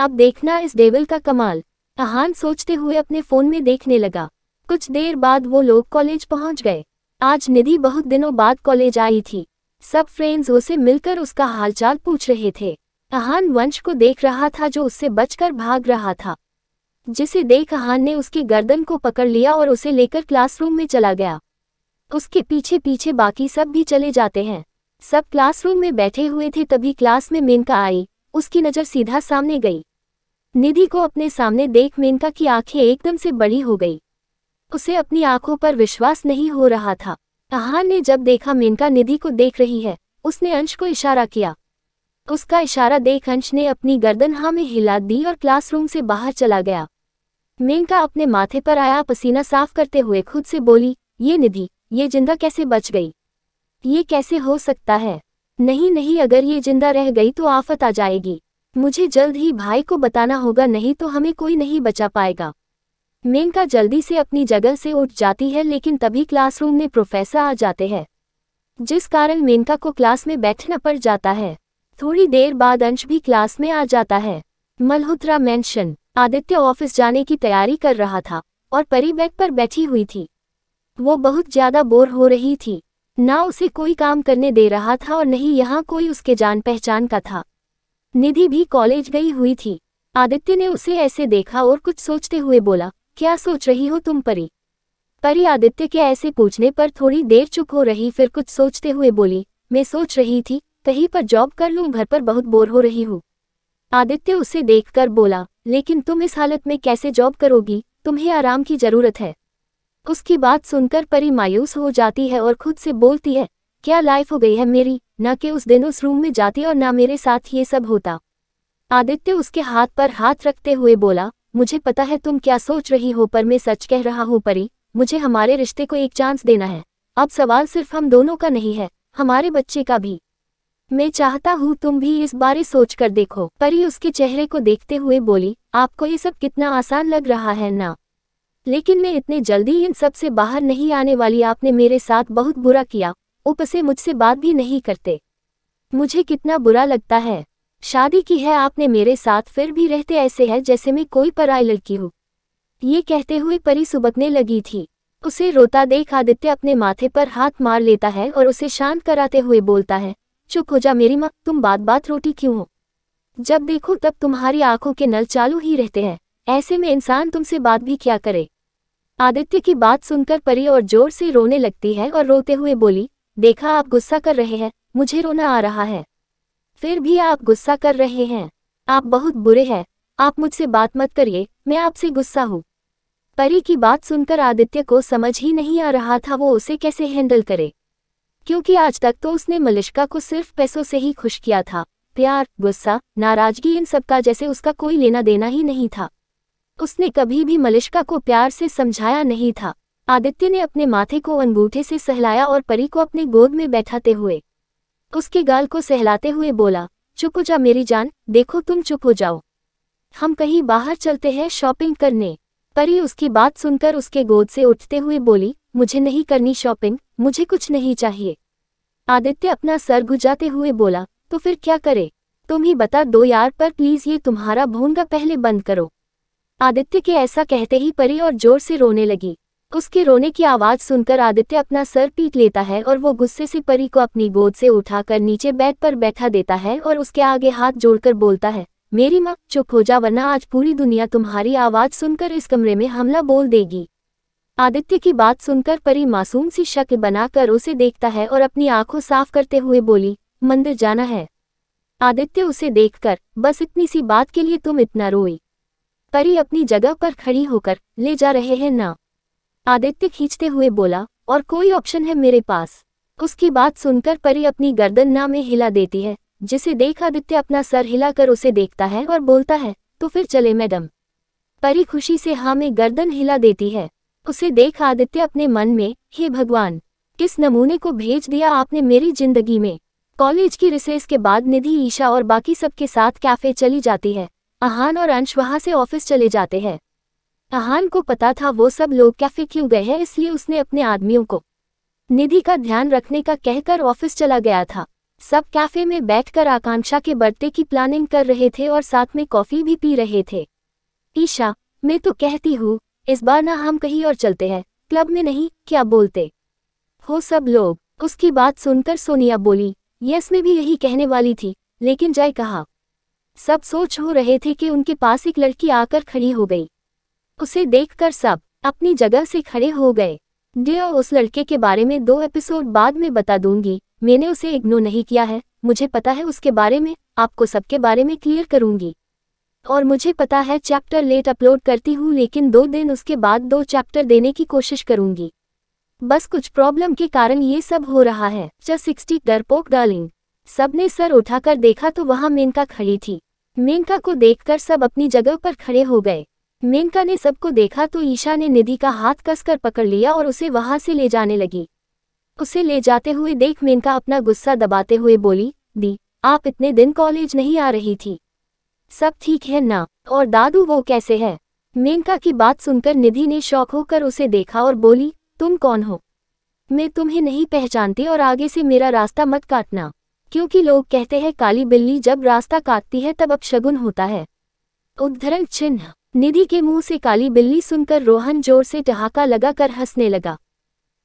अब देखना इस डेविल का कमाल अहान सोचते हुए अपने फ़ोन में देखने लगा कुछ देर बाद वो लोग कॉलेज पहुंच गए आज निधि बहुत दिनों बाद कॉलेज आई थी सब फ्रेंड्स उसे मिलकर उसका हालचाल पूछ रहे थे अहान वंश को देख रहा था जो उससे बचकर भाग रहा था जिसे देख अहान ने उसकी गर्दन को पकड़ लिया और उसे लेकर क्लासरूम में चला गया उसके पीछे पीछे बाकी सब भी चले जाते हैं सब क्लासरूम में बैठे हुए थे तभी क्लास में मेनका आई उसकी नज़र सीधा सामने गई निधि को अपने सामने देख मेनका की आंखें एकदम से बड़ी हो गई उसे अपनी आंखों पर विश्वास नहीं हो रहा था आहान ने जब देखा मेनका निधि को देख रही है उसने अंश को इशारा किया उसका इशारा देख अंश ने अपनी गर्दन हाँ में हिला दी और क्लासरूम से बाहर चला गया मेनका अपने माथे पर आया पसीना साफ करते हुए खुद से बोली ये निधि ये जिंदा कैसे बच गई ये कैसे हो सकता है नहीं नहीं अगर ये जिंदा रह गई तो आफत आ जाएगी मुझे जल्द ही भाई को बताना होगा नहीं तो हमें कोई नहीं बचा पाएगा मेनका जल्दी से अपनी जगह से उठ जाती है लेकिन तभी क्लासरूम में प्रोफेसर आ जाते हैं जिस कारण मेनका को क्लास में बैठना पड़ जाता है थोड़ी देर बाद अंश भी क्लास में आ जाता है मल्होत्रा मैंशन आदित्य ऑफिस जाने की तैयारी कर रहा था और परी बेड पर बैठी हुई थी वो बहुत ज़्यादा बोर हो रही थी ना उसे कोई काम करने दे रहा था और नहीं यहाँ कोई उसके जान पहचान का था निधि भी कॉलेज गई हुई थी आदित्य ने उसे ऐसे देखा और कुछ सोचते हुए बोला क्या सोच रही हो तुम परी परी आदित्य के ऐसे पूछने पर थोड़ी देर चुप हो रही फिर कुछ सोचते हुए बोली मैं सोच रही थी कहीं पर जॉब कर लूं घर पर बहुत बोर हो रही हूँ आदित्य उसे देखकर बोला लेकिन तुम इस हालत में कैसे जॉब करोगी तुम्हें आराम की जरूरत है उसकी बात सुनकर परी मायूस हो जाती है और खुद से बोलती है क्या लाइफ हो गई है मेरी न कि उस दिन उस रूम में जाती और ना मेरे साथ ये सब होता आदित्य उसके हाथ पर हाथ रखते हुए बोला मुझे पता है तुम क्या सोच रही हो पर मैं सच कह रहा हूँ परी मुझे हमारे रिश्ते को एक चांस देना है अब सवाल सिर्फ हम दोनों का नहीं है हमारे बच्चे का भी मैं चाहता हूँ तुम भी इस बारे सोच कर देखो परी उसके चेहरे को देखते हुए बोली आपको ये सब कितना आसान लग रहा है ना लेकिन मैं इतने जल्दी इन सब से बाहर नहीं आने वाली आपने मेरे साथ बहुत बुरा किया उप से मुझसे बात भी नहीं करते मुझे कितना बुरा लगता है शादी की है आपने मेरे साथ फिर भी रहते ऐसे है जैसे मैं कोई पराई लड़की हूँ ये कहते हुए परी सुबकने लगी थी उसे रोता देख आदित्य अपने माथे पर हाथ मार लेता है और उसे शांत कराते हुए बोलता है चुप हो जा मेरी माँ तुम बात बात रोटी क्यों हो जब देखो तब तुम्हारी आंखों के नल चालू ही रहते हैं ऐसे में इंसान तुमसे बात भी क्या करे आदित्य की बात सुनकर परी और जोर से रोने लगती है और रोते हुए बोली देखा आप गुस्सा कर रहे हैं मुझे रोना आ रहा है फिर भी आप गुस्सा कर रहे हैं आप बहुत बुरे हैं आप मुझसे बात मत करिए मैं आपसे गुस्सा हूँ परी की बात सुनकर आदित्य को समझ ही नहीं आ रहा था वो उसे कैसे हैंडल करे क्योंकि आज तक तो उसने मलिश्का को सिर्फ पैसों से ही खुश किया था प्यार गुस्सा नाराजगी इन सबका जैसे उसका कोई लेना देना ही नहीं था उसने कभी भी मलिश्का को प्यार से समझाया नहीं था आदित्य ने अपने माथे को अंगूठे से सहलाया और परी को अपनी गोद में बैठाते हुए उसके गाल को सहलाते हुए बोला चुप हो जा मेरी जान देखो तुम चुप हो जाओ हम कहीं बाहर चलते हैं शॉपिंग करने परी उसकी बात सुनकर उसके गोद से उठते हुए बोली मुझे नहीं करनी शॉपिंग मुझे कुछ नहीं चाहिए आदित्य अपना सर गुजाते हुए बोला तो फिर क्या करे तुम ही बता दो यार पर प्लीज़ ये तुम्हारा भूंगा पहले बंद करो आदित्य के ऐसा कहते ही परी और जोर से रोने लगी उसके रोने की आवाज़ सुनकर आदित्य अपना सर पीट लेता है और वो गुस्से से परी को अपनी गोद से उठाकर नीचे बेड पर बैठा देता है और उसके आगे हाथ जोड़कर बोलता है मेरी माँ चुप हो जा वरना आज पूरी दुनिया तुम्हारी आवाज़ सुनकर इस कमरे में हमला बोल देगी आदित्य की बात सुनकर परी मासूम सी शक बनाकर उसे देखता है और अपनी आंखों साफ करते हुए बोली मंदिर जाना है आदित्य उसे देखकर बस इतनी सी बात के लिए तुम इतना रोई परी अपनी जगह पर खड़ी होकर ले जा रहे हैं ना आदित्य खींचते हुए बोला और कोई ऑप्शन है मेरे पास उसकी बात सुनकर परी अपनी गर्दन ना में हिला देती है जिसे देख आदित्य अपना सर हिलाकर उसे देखता है और बोलता है तो फिर चले मैडम परी खुशी से हाँ में गर्दन हिला देती है उसे देख आदित्य अपने मन में हे भगवान किस नमूने को भेज दिया आपने मेरी जिंदगी में कॉलेज की रिसेस के बाद निधि ईशा और बाकी सबके साथ कैफे चली जाती है अहान और अंश वहां से ऑफिस चले जाते हैं अहान को पता था वो सब लोग कैफे क्यों गए हैं इसलिए उसने अपने आदमियों को निधि का ध्यान रखने का कहकर ऑफिस चला गया था सब कैफे में बैठकर आकांक्षा के बर्थडे की प्लानिंग कर रहे थे और साथ में कॉफ़ी भी पी रहे थे ईशा मैं तो कहती हूँ इस बार ना हम कहीं और चलते हैं क्लब में नहीं क्या बोलते हो सब लोग उसकी बात सुनकर सोनिया बोली यस में भी यही कहने वाली थी लेकिन जय कहा सब सोच हो रहे थे कि उनके पास एक लड़की आकर खड़ी हो गई उसे देखकर सब अपनी जगह से खड़े हो गए डियो उस लड़के के बारे में दो एपिसोड बाद में बता दूंगी मैंने उसे इग्नोर नहीं किया है मुझे पता है उसके बारे में आपको सबके बारे में क्लियर करूंगी और मुझे पता है चैप्टर लेट अपलोड करती हूँ लेकिन दो दिन उसके बाद दो चैप्टर देने की कोशिश करूंगी बस कुछ प्रॉब्लम के कारण ये सब हो रहा है च सिक्सटी डरपोक डालिंग सबने सर उठाकर देखा तो वहां मेनका खड़ी थी मेनका को देखकर सब अपनी जगह पर खड़े हो गए मेनका ने सबको देखा तो ईशा ने निधि का हाथ कसकर पकड़ लिया और उसे वहां से ले जाने लगी उसे ले जाते हुए देख मेनका अपना गुस्सा दबाते हुए बोली दी आप इतने दिन कॉलेज नहीं आ रही थी सब ठीक है ना और दादू वो कैसे है मेनका की बात सुनकर निधि ने शौक होकर उसे देखा और बोली तुम कौन हो मैं तुम्हें नहीं पहचानती और आगे से मेरा रास्ता मत काटना क्योंकि लोग कहते हैं काली बिल्ली जब रास्ता काटती है तब अपशगुन होता है उद्धरण चिन्ह निधि के मुंह से काली बिल्ली सुनकर रोहन जोर से ठहाका लगाकर हंसने लगा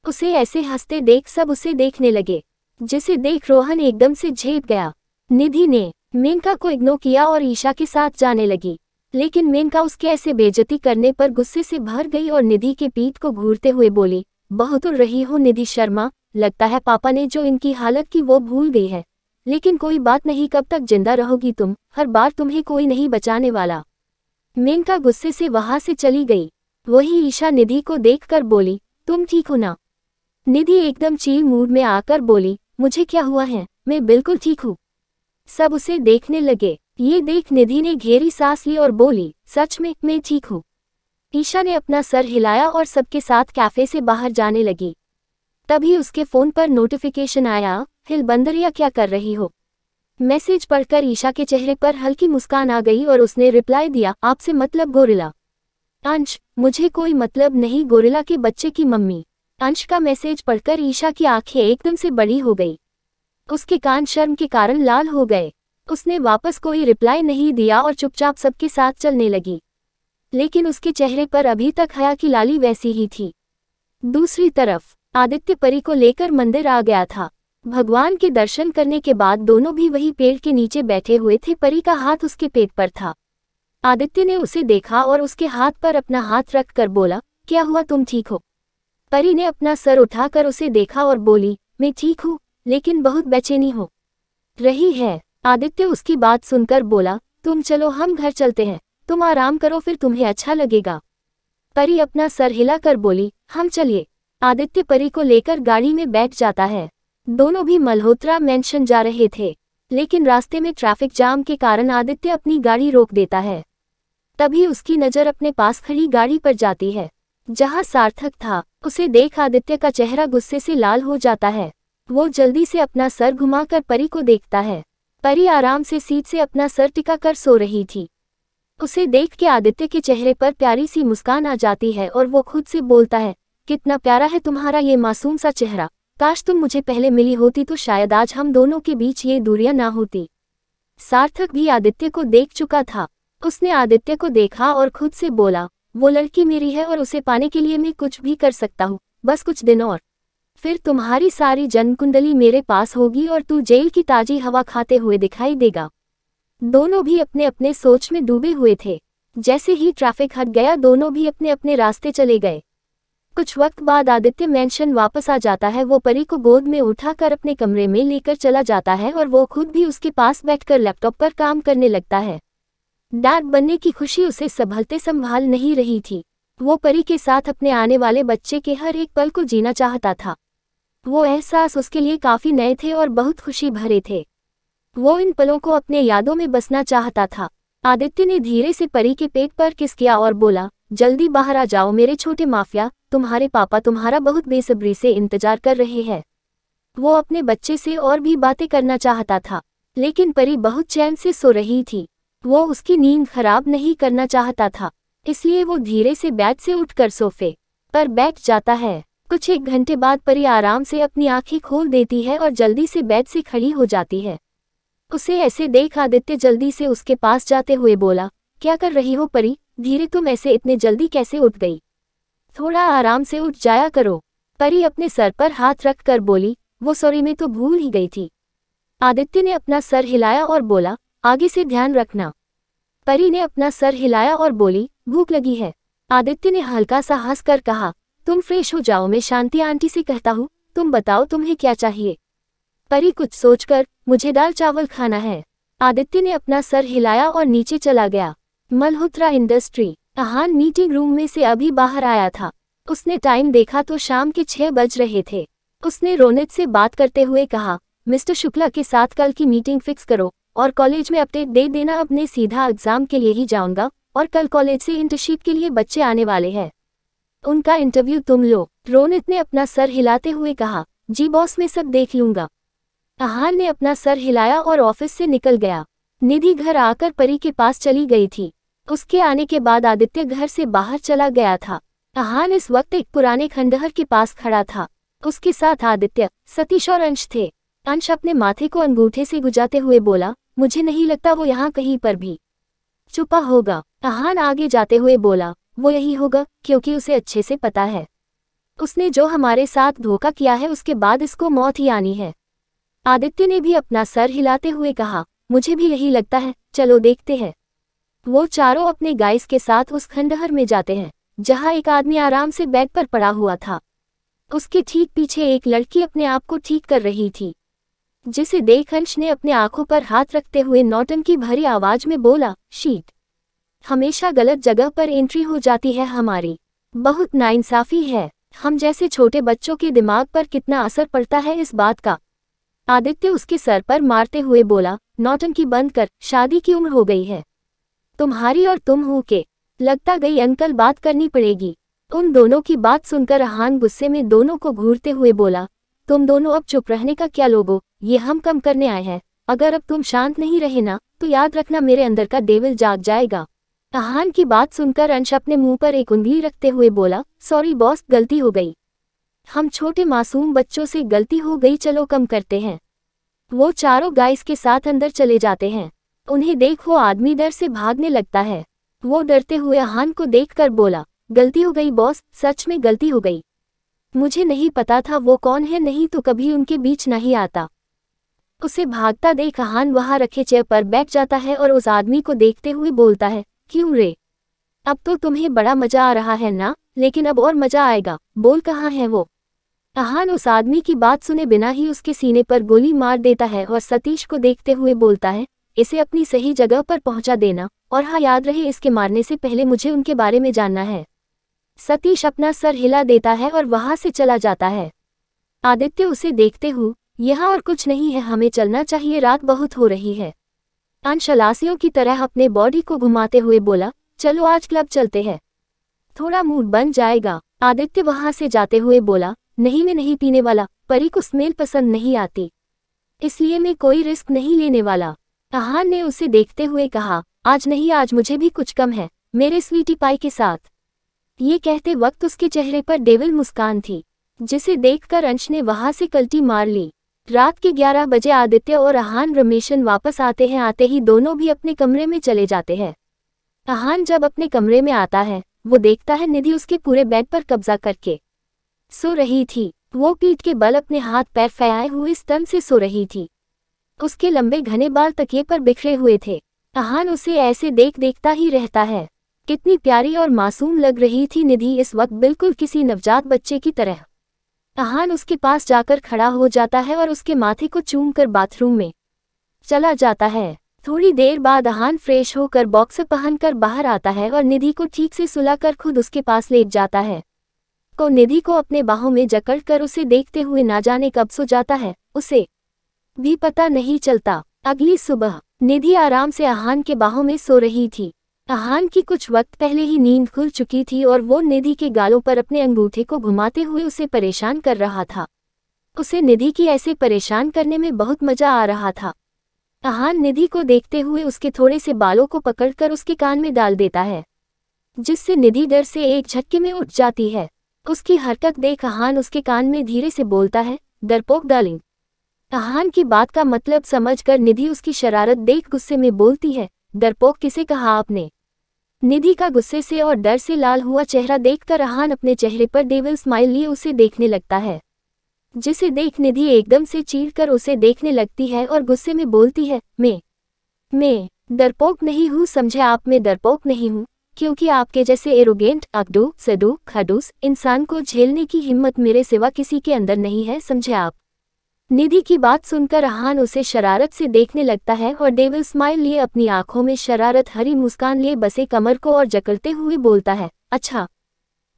उसे ऐसे हंसते देख सब उसे देखने लगे जिसे देख रोहन एकदम से झेप गया निधि ने मेनका को इग्नोर किया और ईशा के साथ जाने लगी लेकिन मेनका उसके ऐसे बेजती करने पर गुस्से से भर गई और निधि के पीठ को घूरते हुए बोली बहुत रही हो निधि शर्मा लगता है पापा ने जो इनकी हालत की वो भूल गई है लेकिन कोई बात नहीं कब तक जिंदा रहोगी तुम हर बार तुम्हें कोई नहीं बचाने वाला मेनका गुस्से से वहां से चली गई वही ईशा निधि को देखकर बोली तुम ठीक हो ना निधि एकदम चील मूड में आकर बोली मुझे क्या हुआ है मैं बिल्कुल ठीक हूँ सब उसे देखने लगे ये देख निधि ने घेरी सांस ली और बोली सच में मैं ठीक हूँ ईशा ने अपना सर हिलाया और सबके साथ कैफे से बाहर जाने लगी तभी उसके फोन पर नोटिफिकेशन आया हिल बंदरिया क्या कर रही हो मैसेज पढ़कर ईशा के चेहरे पर हल्की मुस्कान आ गई और उसने रिप्लाई दिया आपसे मतलब गोरिला अंश मुझे कोई मतलब नहीं गोरिला के बच्चे की मम्मी अंश का मैसेज पढ़कर ईशा की आंखें एकदम से बड़ी हो गई उसके कान शर्म के कारण लाल हो गए उसने वापस कोई रिप्लाई नहीं दिया और चुपचाप सबके साथ चलने लगी लेकिन उसके चेहरे पर अभी तक हया की लाली वैसी ही थी दूसरी तरफ आदित्य परी को लेकर मंदिर आ गया था भगवान के दर्शन करने के बाद दोनों भी वही पेड़ के नीचे बैठे हुए थे परी का हाथ उसके पेट पर था आदित्य ने उसे देखा और उसके हाथ पर अपना हाथ रख कर बोला क्या हुआ तुम ठीक हो परी ने अपना सर उठाकर उसे देखा और बोली मैं ठीक हूँ लेकिन बहुत बेचैनी हो रही है आदित्य उसकी बात सुनकर बोला तुम चलो हम घर चलते हैं तुम आराम करो फिर तुम्हें अच्छा लगेगा परी अपना सर हिलाकर बोली हम चलिए आदित्य परी को लेकर गाड़ी में बैठ जाता है दोनों भी मल्होत्रा मेंशन जा रहे थे लेकिन रास्ते में ट्रैफिक जाम के कारण आदित्य अपनी गाड़ी रोक देता है तभी उसकी नज़र अपने पास खड़ी गाड़ी पर जाती है जहां सार्थक था उसे देख आदित्य का चेहरा गुस्से से लाल हो जाता है वो जल्दी से अपना सर घुमाकर परी को देखता है परी आराम से सीट से अपना सर टिका कर सो रही थी उसे देख के आदित्य के चेहरे पर प्यारी सी मुस्कान आ जाती है और वो खुद से बोलता है कितना प्यारा है तुम्हारा ये मासूम सा चेहरा काश तुम मुझे पहले मिली होती तो शायद आज हम दोनों के बीच ये दूरियां ना होती सार्थक भी आदित्य को देख चुका था उसने आदित्य को देखा और खुद से बोला वो लड़की मेरी है और उसे पाने के लिए मैं कुछ भी कर सकता हूँ बस कुछ दिन और फिर तुम्हारी सारी जन्मकुंडली मेरे पास होगी और तू जेल की ताजी हवा खाते हुए दिखाई देगा दोनों भी अपने अपने सोच में डूबे हुए थे जैसे ही ट्रैफिक हट गया दोनों भी अपने अपने रास्ते चले गए कुछ वक्त बाद आदित्य मेंशन वापस आ जाता है वो परी को गोद में उठाकर अपने कमरे में लेकर चला जाता है और वो खुद भी उसके पास बैठकर लैपटॉप पर काम करने लगता है डैड बनने की खुशी उसे संभलते संभाल नहीं रही थी वो परी के साथ अपने आने वाले बच्चे के हर एक पल को जीना चाहता था वो एहसास उसके लिए काफ़ी नए थे और बहुत खुशी भरे थे वो इन पलों को अपने यादों में बसना चाहता था आदित्य ने धीरे से परी के पेट पर किस किया और बोला जल्दी बाहर आ जाओ मेरे छोटे माफिया तुम्हारे पापा तुम्हारा बहुत बेसब्री से इंतजार कर रहे हैं वो अपने बच्चे से और भी बातें करना चाहता था लेकिन परी बहुत चैन से सो रही थी वो उसकी नींद खराब नहीं करना चाहता था इसलिए वो धीरे से बैग से उठकर सोफे पर बैठ जाता है कुछ एक घंटे बाद परी आराम से अपनी आंखें खोल देती है और जल्दी से बैग से खड़ी हो जाती है उसे ऐसे देख आदित्य जल्दी से उसके पास जाते हुए बोला क्या कर रही हो परी धीरे तुम ऐसे इतने जल्दी कैसे उठ गई थोड़ा आराम से उठ जाया करो परी अपने सर पर हाथ रख कर बोली वो सॉरी में तो भूल ही गई थी आदित्य ने अपना सर हिलाया और बोला आगे से ध्यान रखना परी ने अपना सर हिलाया और बोली भूख लगी है आदित्य ने हल्का सा हंस कर कहा तुम फ्रेश हो जाओ मैं शांति आंटी से कहता हूँ तुम बताओ तुम्हें क्या चाहिए परी कुछ सोचकर मुझे दाल चावल खाना है आदित्य ने अपना सर हिलाया और नीचे चला गया Malhotra industry Ahaan meeting room में से अभी बाहर आया था उसने टाइम देखा तो शाम के छह बज रहे थे उसने रोनित से बात करते हुए कहा मिस्टर शुक्ला के साथ कल की मीटिंग फिक्स करो और कॉलेज में अपडेट दे देना अपने सीधा एग्जाम के लिए ही जाऊंगा और कल कॉलेज से इंटरशिप के लिए बच्चे आने वाले हैं उनका इंटरव्यू तुम लो रोनित ने अपना सर हिलाते हुए कहा जी बॉस मैं सब देख लूंगा अहान ने अपना सर हिलाया और ऑफिस से निकल गया निधि घर आकर परी के पास चली गई थी उसके आने के बाद आदित्य घर से बाहर चला गया था अहान इस वक्त एक पुराने खंडहर के पास खड़ा था उसके साथ आदित्य सतीश और अंश थे अंश अपने माथे को अंगूठे से गुजाते हुए बोला मुझे नहीं लगता वो यहाँ कहीं पर भी चुपा होगा अहान आगे जाते हुए बोला वो यही होगा क्योंकि उसे अच्छे से पता है उसने जो हमारे साथ धोखा किया है उसके बाद इसको मौत ही आनी है आदित्य ने भी अपना सर हिलाते हुए कहा मुझे भी यही लगता है चलो देखते हैं वो चारों अपने गाइस के साथ उस खंडहर में जाते हैं जहां एक आदमी आराम से बेड पर पड़ा हुआ था उसके ठीक पीछे एक लड़की अपने आप को ठीक कर रही थी जिसे देख अंश ने अपने आंखों पर हाथ रखते हुए नौटन की भरी आवाज में बोला शीट हमेशा गलत जगह पर एंट्री हो जाती है हमारी बहुत नाइंसाफी है हम जैसे छोटे बच्चों के दिमाग पर कितना असर पड़ता है इस बात का आदित्य उसके सर पर मारते हुए बोला नौटन की बंद कर शादी की उम्र हो गई है तुम्हारी और तुम हूँ के लगता गई अंकल बात करनी पड़ेगी उन दोनों की बात सुनकर रहान गुस्से में दोनों को घूरते हुए बोला तुम दोनों अब चुप रहने का क्या लोगो ये हम कम करने आए हैं अगर अब तुम शांत नहीं रहे ना तो याद रखना मेरे अंदर का देविल जाग जाएगा अहान की बात सुनकर अंश अपने मुंह पर एक उंगली रखते हुए बोला सॉरी बॉस गलती हो गई हम छोटे मासूम बच्चों से गलती हो गई चलो कम करते हैं वो चारों गाइस के साथ अंदर चले जाते हैं उन्हें देख वो आदमी डर से भागने लगता है वो डरते हुए हान को देखकर बोला गलती हो गई बॉस सच में गलती हो गई मुझे नहीं पता था वो कौन है नहीं तो कभी उनके बीच नहीं आता उसे भागता देख हान वहां रखे चेयर पर बैठ जाता है और उस आदमी को देखते हुए बोलता है क्यों रे अब तो तुम्हें बड़ा मजा आ रहा है ना लेकिन अब और मजा आएगा बोल कहाँ है वो अहान उस आदमी की बात सुने बिना ही उसके सीने पर गोली मार देता है और सतीश को देखते हुए बोलता है इसे अपनी सही जगह पर पहुंचा देना और हाँ याद रहे इसके मारने से पहले मुझे उनके बारे में जानना है सतीश अपना सर हिला देता है और वहां से चला जाता है आदित्य उसे देखते हुए यहाँ और कुछ नहीं है हमें चलना चाहिए रात बहुत हो रही है अंशलासियों की तरह अपने बॉडी को घुमाते हुए बोला चलो आज क्लब चलते हैं थोड़ा मूड बन जाएगा आदित्य वहां से जाते हुए बोला नहीं मैं नहीं पीने वाला परी को स्मेल पसंद नहीं आती इसलिए मैं कोई रिस्क नहीं लेने वाला कहान ने उसे देखते हुए कहा आज नहीं आज मुझे भी कुछ कम है मेरे स्वीटी पाई के साथ ये कहते वक्त उसके चेहरे पर डेविल मुस्कान थी जिसे देखकर अंश ने वहां से कल्टी मार ली रात के 11 बजे आदित्य और अहान रमेशन वापस आते हैं आते ही दोनों भी अपने कमरे में चले जाते हैं अहान जब अपने कमरे में आता है वो देखता है निधि उसके पूरे बेड पर कब्जा करके सो रही थी वो पीठ के बल अपने हाथ पैर फैलाए हुए स्तन से सो रही थी उसके लंबे घने बाल तकिए पर बिखरे हुए थे अहान उसे ऐसे देख देखता ही रहता है कितनी प्यारी और मासूम लग रही थी निधि इस वक्त बिल्कुल किसी नवजात बच्चे की तरह अहान उसके पास जाकर खड़ा हो जाता है और उसके माथे को चूम कर बाथरूम में चला जाता है थोड़ी देर बाद अहान फ्रेश होकर बॉक्स पहनकर बाहर आता है और निधि को ठीक से सुलाकर खुद उसके पास लेट जाता है को निधि को अपने बाहों में जकड़ कर उसे देखते हुए ना जाने कब सो जाता है उसे भी पता नहीं चलता अगली सुबह निधि आराम से आहान के बाहों में सो रही थी आहान की कुछ वक्त पहले ही नींद खुल चुकी थी और वो निधि के गालों पर अपने अंगूठे को घुमाते हुए उसे परेशान कर रहा था उसे निधि की ऐसे परेशान करने में बहुत मजा आ रहा था आहान निधि को देखते हुए उसके थोड़े से बालों को पकड़कर उसके कान में डाल देता है जिससे निधि डर से एक झटके में उठ जाती है उसकी हरकत देख आहान उसके कान में धीरे से बोलता है डरपोक डालिंग कहान की बात का मतलब समझकर निधि उसकी शरारत देख गुस्से में बोलती है डरपोक किसे कहा आपने निधि का गुस्से से और डर से लाल हुआ चेहरा देखकर रहान अपने चेहरे पर डेविल स्माइल लिए उसे देखने लगता है जिसे देख निधि एकदम से चीर कर उसे देखने लगती है और गुस्से में बोलती है मैं मैं डरपोक नहीं हूँ समझे आप मैं डरपोक नहीं हूँ क्योंकि आपके जैसे एरोगेंट अकडू सडू खडूस इंसान को झेलने की हिम्मत मेरे सिवा किसी के अंदर नहीं है समझे आप निधि की बात सुनकर रहान उसे शरारत से देखने लगता है और डेविल स्माइल लिए अपनी आंखों में शरारत हरी मुस्कान लिए बसे कमर को और जकड़ते हुए बोलता है अच्छा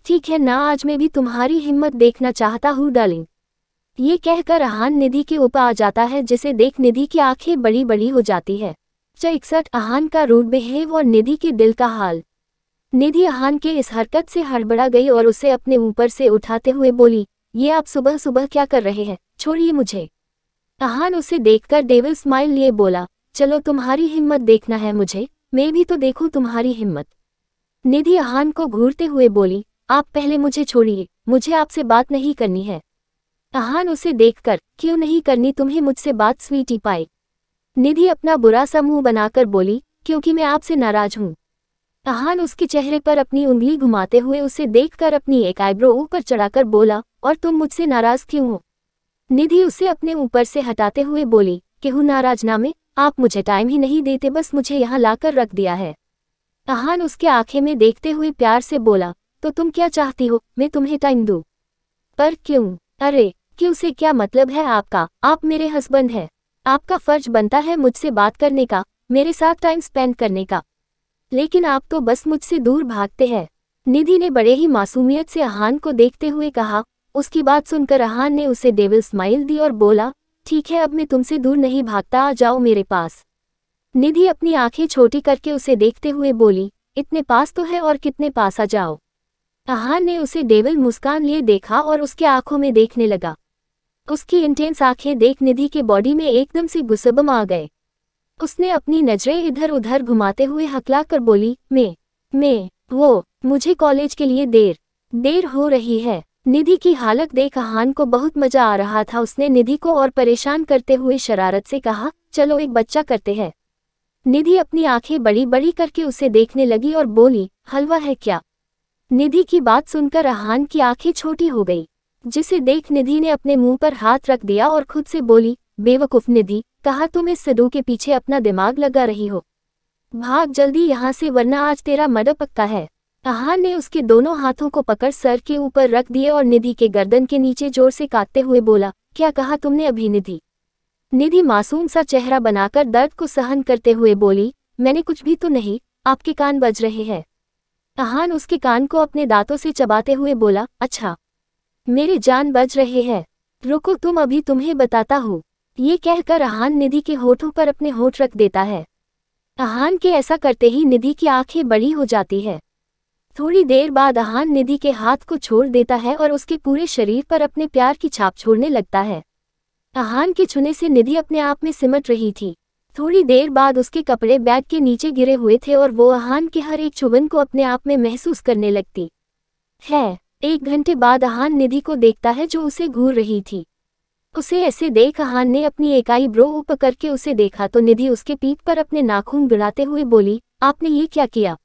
ठीक है ना आज मैं भी तुम्हारी हिम्मत देखना चाहता हूँ डालिंग ये कहकर अहान निधि के ऊपर आ जाता है जिसे देख निधि की आंखें बड़ी बड़ी हो जाती है चाह इकसठ अहान का रूट बिहेव और निधि के दिल का हाल निधि अहान के इस हरकत से हड़बड़ा गई और उसे अपने ऊपर से उठाते हुए बोली ये आप सुबह सुबह क्या कर रहे हैं छोड़िए मुझे अहान उसे देखकर डेविल स्माइल लिए बोला चलो तुम्हारी हिम्मत देखना है मुझे मैं भी तो देखूं तुम्हारी हिम्मत निधि अहान को घूरते हुए बोली आप पहले मुझे छोड़िए मुझे आपसे बात नहीं करनी है अहान उसे देखकर क्यों नहीं करनी तुम्हें मुझसे बात स्वीटी पाए निधि अपना बुरा सा मुंह बनाकर बोली क्योंकि मैं आपसे नाराज हूं अहान उसके चेहरे पर अपनी उंगली घुमाते हुए उसे देखकर अपनी एक आईब्रो ऊपर चढ़ाकर बोला और तुम मुझसे नाराज क्यों हो निधि उसे अपने ऊपर से हटाते हुए बोली केहू नाराज नामे आप मुझे टाइम ही नहीं देते बस मुझे यहाँ लाकर रख दिया है अहान उसके आंखें में देखते हुए प्यार से बोला तो तुम क्या चाहती हो मैं तुम्हें टाइम दू पर क्यों अरे कि उसे क्या मतलब है आपका आप मेरे हस्बैंड हैं आपका फर्ज बनता है मुझसे बात करने का मेरे साथ टाइम स्पेंड करने का लेकिन आप तो बस मुझसे दूर भागते हैं निधि ने बड़े ही मासूमियत से अहान को देखते हुए कहा उसकी बात सुनकर रहान ने उसे डेविल स्माइल दी और बोला ठीक है अब मैं तुमसे दूर नहीं भागता आ जाओ मेरे पास निधि अपनी आंखें छोटी करके उसे देखते हुए बोली इतने पास तो है और कितने पास आ जाओ रहान ने उसे डेविल मुस्कान लिए देखा और उसके आंखों में देखने लगा उसकी इंटेंस आंखें देख निधि के बॉडी में एकदम से गुस्सबम आ गए उसने अपनी नजरें इधर उधर घुमाते हुए हकला कर बोली मैं मैं वो मुझे कॉलेज के लिए देर देर हो रही है निधि की हालत देख अहान को बहुत मजा आ रहा था उसने निधि को और परेशान करते हुए शरारत से कहा चलो एक बच्चा करते हैं निधि अपनी आंखें बड़ी बड़ी करके उसे देखने लगी और बोली हलवा है क्या निधि की बात सुनकर अहान की आंखें छोटी हो गई जिसे देख निधि ने अपने मुंह पर हाथ रख दिया और खुद से बोली बेवकूफ निधि कहा तुम इस सिद्धू के पीछे अपना दिमाग लगा रही हो भाग जल्दी यहाँ से वरना आज तेरा मर्डर पक्का है अहान ने उसके दोनों हाथों को पकड़ सर के ऊपर रख दिए और निधि के गर्दन के नीचे जोर से काटते हुए बोला क्या कहा तुमने अभी निधि निधि मासूम सा चेहरा बनाकर दर्द को सहन करते हुए बोली मैंने कुछ भी तो नहीं आपके कान बज रहे हैं अहान उसके कान को अपने दांतों से चबाते हुए बोला अच्छा मेरे जान बज रहे हैं रुको तुम अभी तुम्हें बताता हो ये कहकर अहान निधि के होठों पर अपने होठ रख देता है अहान के ऐसा करते ही निधि की आंखें बड़ी हो जाती है थोड़ी देर बाद आहान निधि के हाथ को छोड़ देता है और उसके पूरे शरीर पर अपने प्यार की छाप छोड़ने लगता है आहान के छुने से निधि अपने आप में सिमट रही थी थोड़ी देर बाद उसके कपड़े बैग के नीचे गिरे हुए थे और वो आहान के हर एक चुभन को अपने आप में महसूस करने लगती है एक घंटे बाद आहान निधि को देखता है जो उसे घूर रही थी उसे ऐसे देख आहान ने अपनी एकाई ब्रो ऊपर करके उसे देखा तो निधि उसके पीठ पर अपने नाखून गिराते हुए बोली आपने ये क्या किया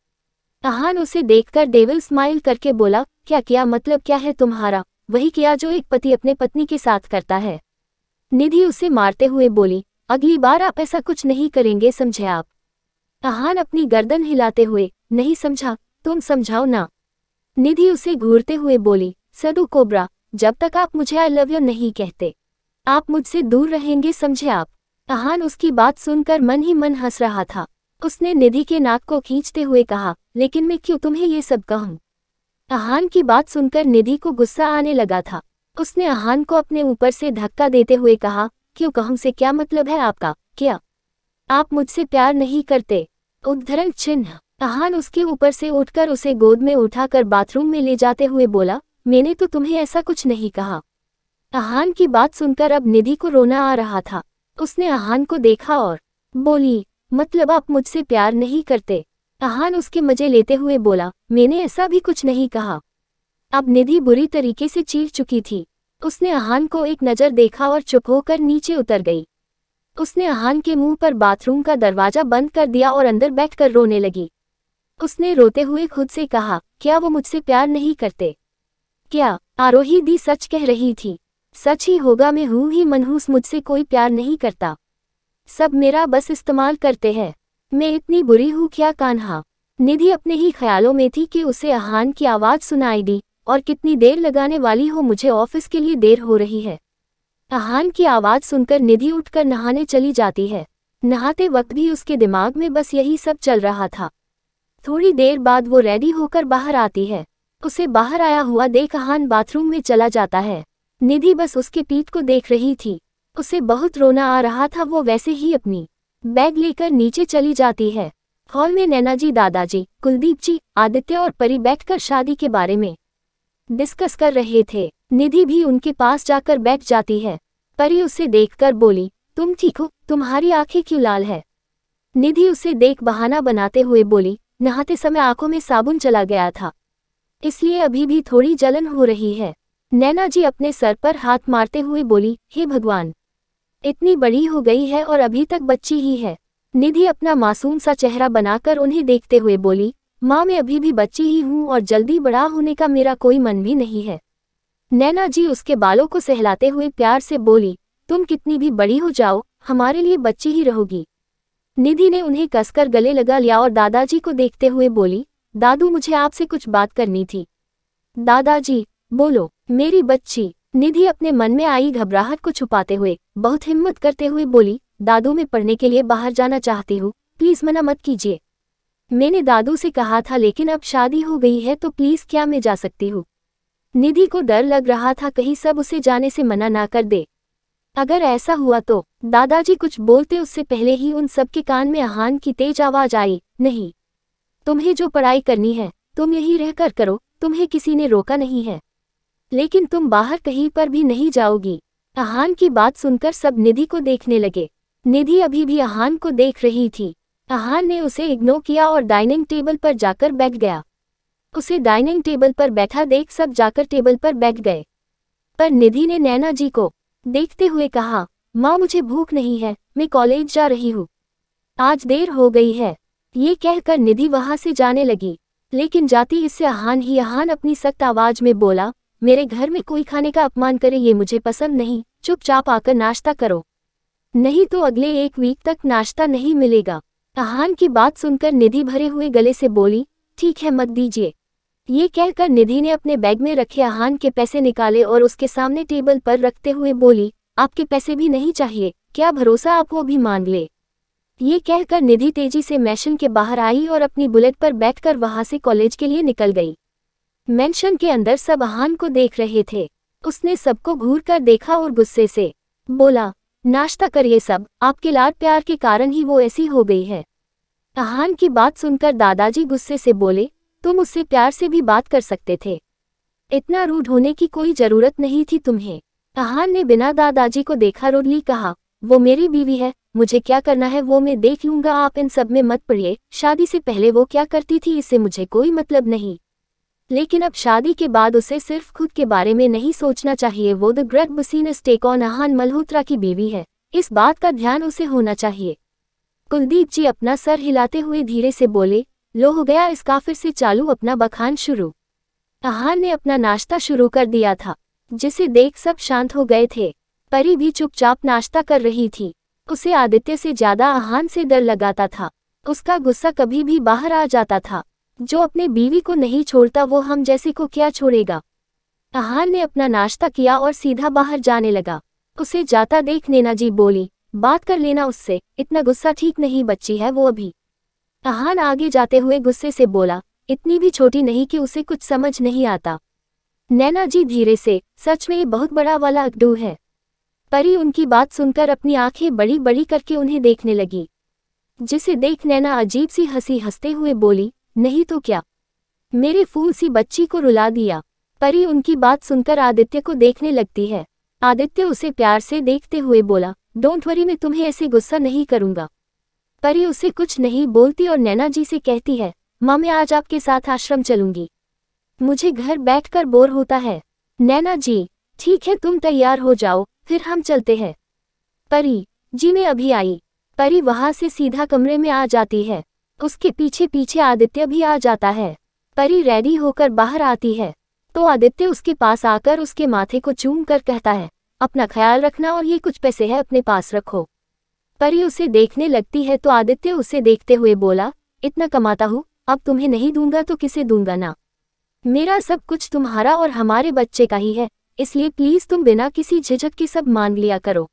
अहान उसे देखकर डेविल स्माइल करके बोला क्या किया मतलब क्या है तुम्हारा वही किया जो एक पति अपने पत्नी के साथ करता है निधि उसे मारते हुए बोली अगली बार आप ऐसा कुछ नहीं करेंगे समझे आप अहान अपनी गर्दन हिलाते हुए नहीं समझा तुम समझाओ ना निधि उसे घूरते हुए बोली सदु कोबरा जब तक आप मुझे आई लव यू नहीं कहते आप मुझसे दूर रहेंगे समझे आप अहान उसकी बात सुनकर मन ही मन हंस रहा था उसने निधि के नाक को खींचते हुए कहा लेकिन मैं क्यों तुम्हें ये सब कहूँ अहान की बात सुनकर निधि को गुस्सा आने लगा था उसने अहान को अपने ऊपर से धक्का देते हुए कहा क्यों कहूँ से क्या मतलब है आपका क्या आप मुझसे प्यार नहीं करते उद्धरण चिन्ह अहान उसके ऊपर से उठकर उसे गोद में उठाकर बाथरूम में ले जाते हुए बोला मैंने तो तुम्हें ऐसा कुछ नहीं कहा अहान की बात सुनकर अब निधि को रोना आ रहा था उसने अहान को देखा और बोली मतलब आप मुझसे प्यार नहीं करते अहान उसके मजे लेते हुए बोला मैंने ऐसा भी कुछ नहीं कहा अब निधि बुरी तरीके से चीर चुकी थी उसने अहान को एक नज़र देखा और चुप होकर नीचे उतर गई उसने अहान के मुंह पर बाथरूम का दरवाज़ा बंद कर दिया और अंदर बैठकर रोने लगी उसने रोते हुए खुद से कहा क्या वो मुझसे प्यार नहीं करते क्या आरोही दी सच कह रही थी सच ही होगा मैं हूँ ही मनहूस मुझसे कोई प्यार नहीं करता सब मेरा बस इस्तेमाल करते हैं मैं इतनी बुरी हूँ क्या कान्हा निधि अपने ही ख्यालों में थी कि उसे अहान की आवाज़ सुनाई दी और कितनी देर लगाने वाली हो मुझे ऑफिस के लिए देर हो रही है अहान की आवाज़ सुनकर निधि उठकर नहाने चली जाती है नहाते वक्त भी उसके दिमाग में बस यही सब चल रहा था थोड़ी देर बाद वो रेडी होकर बाहर आती है उसे बाहर आया हुआ देख अहान बाथरूम में चला जाता है निधि बस उसके पीठ को देख रही थी उसे बहुत रोना आ रहा था वो वैसे ही अपनी बैग लेकर नीचे चली जाती है हॉल में नैनाजी दादाजी कुलदीप जी आदित्य और परी बैठकर शादी के बारे में डिस्कस कर रहे थे निधि भी उनके पास जाकर बैठ जाती है परी उसे देखकर बोली तुम ठीक हो तुम्हारी आंखें क्यों लाल है निधि उसे देख बहाना बनाते हुए बोली नहाते समय आंखों में साबुन चला गया था इसलिए अभी भी थोड़ी जलन हो रही है नैना जी अपने सर पर हाथ मारते हुए बोली हे भगवान इतनी बड़ी हो गई है और अभी तक बच्ची ही है निधि अपना मासूम सा चेहरा बनाकर उन्हें देखते हुए बोली माँ मैं अभी भी बच्ची ही हूँ और जल्दी बड़ा होने का मेरा कोई मन भी नहीं है नैना जी उसके बालों को सहलाते हुए प्यार से बोली तुम कितनी भी बड़ी हो जाओ हमारे लिए बच्ची ही रहोगी निधि ने उन्हें कसकर गले लगा लिया और दादाजी को देखते हुए बोली दादू मुझे आपसे कुछ बात करनी थी दादाजी बोलो मेरी बच्ची निधि अपने मन में आई घबराहट को छुपाते हुए बहुत हिम्मत करते हुए बोली दादू में पढ़ने के लिए बाहर जाना चाहती हूँ प्लीज मना मत कीजिए मैंने दादू से कहा था लेकिन अब शादी हो गई है तो प्लीज क्या मैं जा सकती हूँ निधि को डर लग रहा था कहीं सब उसे जाने से मना ना कर दे अगर ऐसा हुआ तो दादाजी कुछ बोलते उससे पहले ही उन सबके कान में आहान की तेज आवाज आई नहीं तुम्हें जो पढ़ाई करनी है तुम यही रहकर करो तुम्हें किसी ने रोका नहीं है लेकिन तुम बाहर कहीं पर भी नहीं जाओगी अहान की बात सुनकर सब निधि को देखने लगे निधि अभी भी अहान को देख रही थी अहान ने उसे इग्नोर किया और डाइनिंग टेबल पर जाकर बैठ गया उसे डाइनिंग टेबल पर बैठा देख सब जाकर टेबल पर बैठ गए पर निधि ने नैना जी को देखते हुए कहा माँ मुझे भूख नहीं है मैं कॉलेज जा रही हूँ आज देर हो गई है ये कहकर निधि वहां से जाने लगी लेकिन जाती इससे अहान ही अहान अपनी सख्त आवाज में बोला मेरे घर में कोई खाने का अपमान करे ये मुझे पसंद नहीं चुपचाप आकर नाश्ता करो नहीं तो अगले एक वीक तक नाश्ता नहीं मिलेगा आहान की बात सुनकर निधि भरे हुए गले से बोली ठीक है मत दीजिए ये कहकर निधि ने अपने बैग में रखे आहान के पैसे निकाले और उसके सामने टेबल पर रखते हुए बोली आपके पैसे भी नहीं चाहिए क्या भरोसा आप वो भी मांग ले ये कहकर निधि तेजी से मैशन के बाहर आई और अपनी बुलेट पर बैठकर वहां से कॉलेज के लिए निकल गई मेंशन के अंदर सब आहान को देख रहे थे उसने सबको घूर कर देखा और गुस्से से बोला नाश्ता करिए सब आपके लाड प्यार के कारण ही वो ऐसी हो गई है आहान की बात सुनकर दादाजी गुस्से से बोले तुम उससे प्यार से भी बात कर सकते थे इतना रूढ़ होने की कोई जरूरत नहीं थी तुम्हें आहान ने बिना दादाजी को देखा रोडली कहा वो मेरी बीवी है मुझे क्या करना है वो मैं देख लूंगा आप इन सब में मत पड़िए शादी से पहले वो क्या करती थी इससे मुझे कोई मतलब नहीं लेकिन अब शादी के बाद उसे सिर्फ खुद के बारे में नहीं सोचना चाहिए वो the great business tycoon Malhotra की बीवी है इस बात का ध्यान उसे होना चाहिए कुलदीप जी अपना सर हिलाते हुए धीरे से बोले लो हो गया इसका फिर से चालू अपना बखान शुरू अहान ने अपना नाश्ता शुरू कर दिया था जिसे देख सब शांत हो गए थे परी भी चुपचाप नाश्ता कर रही थी उसे आदित्य से ज्यादा आहान से डर लगाता था उसका गुस्सा कभी भी बाहर आ जाता था जो अपने बीवी को नहीं छोड़ता वो हम जैसे को क्या छोड़ेगा आहार ने अपना नाश्ता किया और सीधा बाहर जाने लगा उसे जाता देख नैना जी बोली बात कर लेना उससे इतना गुस्सा ठीक नहीं बच्ची है वो अभी आहान आगे जाते हुए गुस्से से बोला इतनी भी छोटी नहीं कि उसे कुछ समझ नहीं आता नैना जी धीरे से सच में ये बहुत बड़ा वाला अकडू है परी उनकी बात सुनकर अपनी आंखें बड़ी बड़ी करके उन्हें देखने लगी जिसे देख नैना अजीब सी हंसी हंसते हुए बोली नहीं तो क्या मेरे फूल सी बच्ची को रुला दिया परी उनकी बात सुनकर आदित्य को देखने लगती है आदित्य उसे प्यार से देखते हुए बोला डोंट वरी मैं तुम्हें ऐसे गुस्सा नहीं करूंगा परी उसे कुछ नहीं बोलती और नैना जी से कहती है माँ मैं आज आपके साथ आश्रम चलूंगी मुझे घर बैठकर बोर होता है नैना जी ठीक है तुम तैयार हो जाओ फिर हम चलते हैं परी जी मैं अभी आई परी वहां से सीधा कमरे में आ जाती है उसके पीछे पीछे आदित्य भी आ जाता है परी रेडी होकर बाहर आती है तो आदित्य उसके पास आकर उसके माथे को चूम कर कहता है अपना ख्याल रखना और ये कुछ पैसे है अपने पास रखो परी उसे देखने लगती है तो आदित्य उसे देखते हुए बोला इतना कमाता हूँ अब तुम्हें नहीं दूंगा तो किसे दूंगा ना मेरा सब कुछ तुम्हारा और हमारे बच्चे का ही है इसलिए प्लीज तुम बिना किसी झिझक के सब मान लिया करो